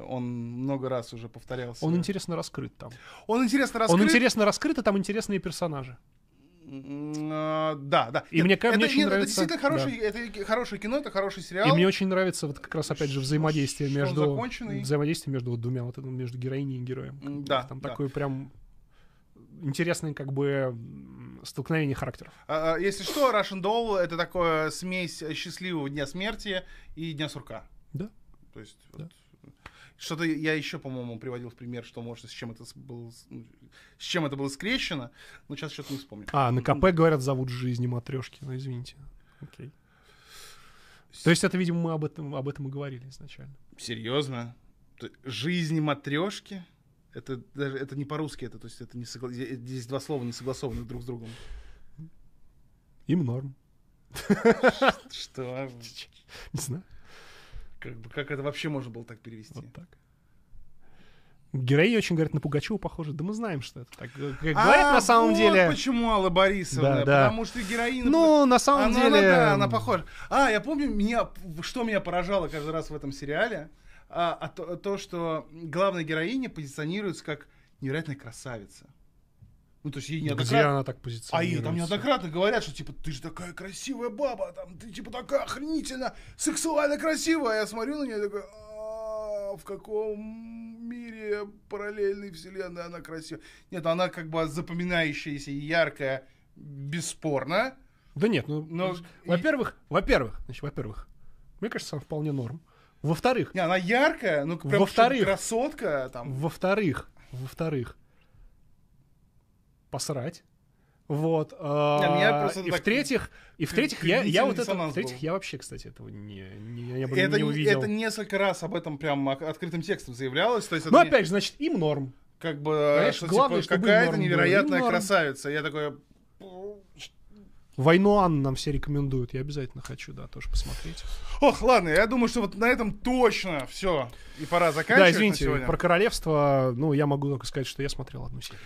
он много раз уже повторялся. Он интересно раскрыт там. Он интересно раскрыт. Он интересно раскрыт, и там интересные персонажи. А, да, да. И Нет, мне, это, мне очень нет, нравится. Это действительно хороший, да. это хорошее кино, это хороший сериал. И мне очень нравится вот как раз опять же взаимодействие Ш- между взаимодействие между вот двумя вот ну, между героиней и героем. Да. Там да. такое прям интересное как бы столкновение характеров. А, а, если что, Russian Doll это такое смесь счастливого дня смерти и дня сурка. Да. То есть. Да. Вот... Что-то я еще, по-моему, приводил в пример, что может, с чем это было, ну, с чем это было скрещено, но сейчас что-то не вспомню. А, на КП, говорят, зовут жизни матрешки, ну извините. Окей. То есть это, видимо, мы об этом, об этом и говорили изначально. Серьезно? Жизни матрешки? Это даже это не по-русски, это то есть это не согла... здесь два слова не согласованы друг с другом. Им норм. Что? Не знаю. Как, бы, как это вообще можно было так перевести? Вот так. Героиня очень говорят на Пугачева похоже. Да мы знаем, что это так. Как говорит а, на самом вот деле. почему Алла Борисовна? Да, да. Потому что героиня... Ну, на самом она, деле... Она, да, она похожа. А, я помню, меня, что меня поражало каждый раз в этом сериале, а, а то, то, что главная героиня позиционируется как невероятная красавица. Ну, то есть ей неоднократно... Где она так позиционируется? А ей там неоднократно говорят, что, типа, ты же такая красивая баба, там, ты, типа, такая охренительно сексуально красивая. А я смотрю на нее и такой, «А, в каком мире параллельной вселенной она красивая. Нет, она как бы запоминающаяся и яркая, бесспорно. Да нет, ну, Но... во-первых, во-первых, значит, во-первых, мне кажется, она вполне норм. Во-вторых... Не, она яркая, ну, прям во-вторых, красотка. Там. Во-вторых, во-вторых, посрать. Вот. А, а, а и в-третьих, и в-третьих, я, я вот это, в-третьих, я вообще, кстати, этого не, не, я это, не увидел. Это несколько раз об этом прям открытым текстом заявлялось. То есть Но ну, опять же, значит, им норм. Как бы, Понимаешь, что, главное, типа, какая-то невероятная красавица. Я такой... Войну Анны нам все рекомендуют. Я обязательно хочу, да, тоже посмотреть. Ох, ладно, я думаю, что вот на этом точно все. И пора заканчивать. Да, извините, про королевство, ну, я могу только сказать, что я смотрел одну серию.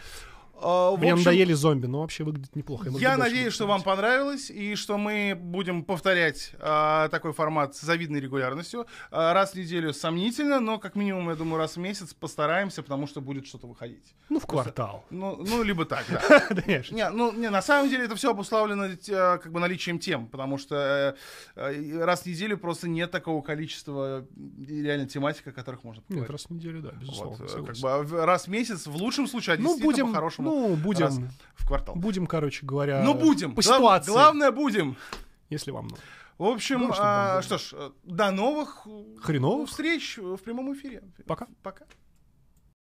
Uh, Мне надоели зомби, но вообще выглядит неплохо. Я, я надеюсь, что вам понравилось и что мы будем повторять uh, такой формат с завидной регулярностью. Uh, раз в неделю сомнительно, но как минимум, я думаю, раз в месяц постараемся, потому что будет что-то выходить. Ну, в квартал. Ну, ну либо так, да. Не, ну, не, на самом деле это все обусловлено э, как бы наличием тем, потому что э, э, раз в неделю просто нет такого количества реально тематик, о которых можно поговорить. Нет, раз в неделю, да, безусловно. раз в месяц в лучшем случае, а ну, действительно по-хорошему ну, будем. Раз в квартал. Будем, короче говоря. Ну, будем. По Глав... ситуации. Главное, будем. Если вам нужно. В общем, ну, а, что ж, э, до новых хреновых встреч в прямом эфире. Пока. Пока.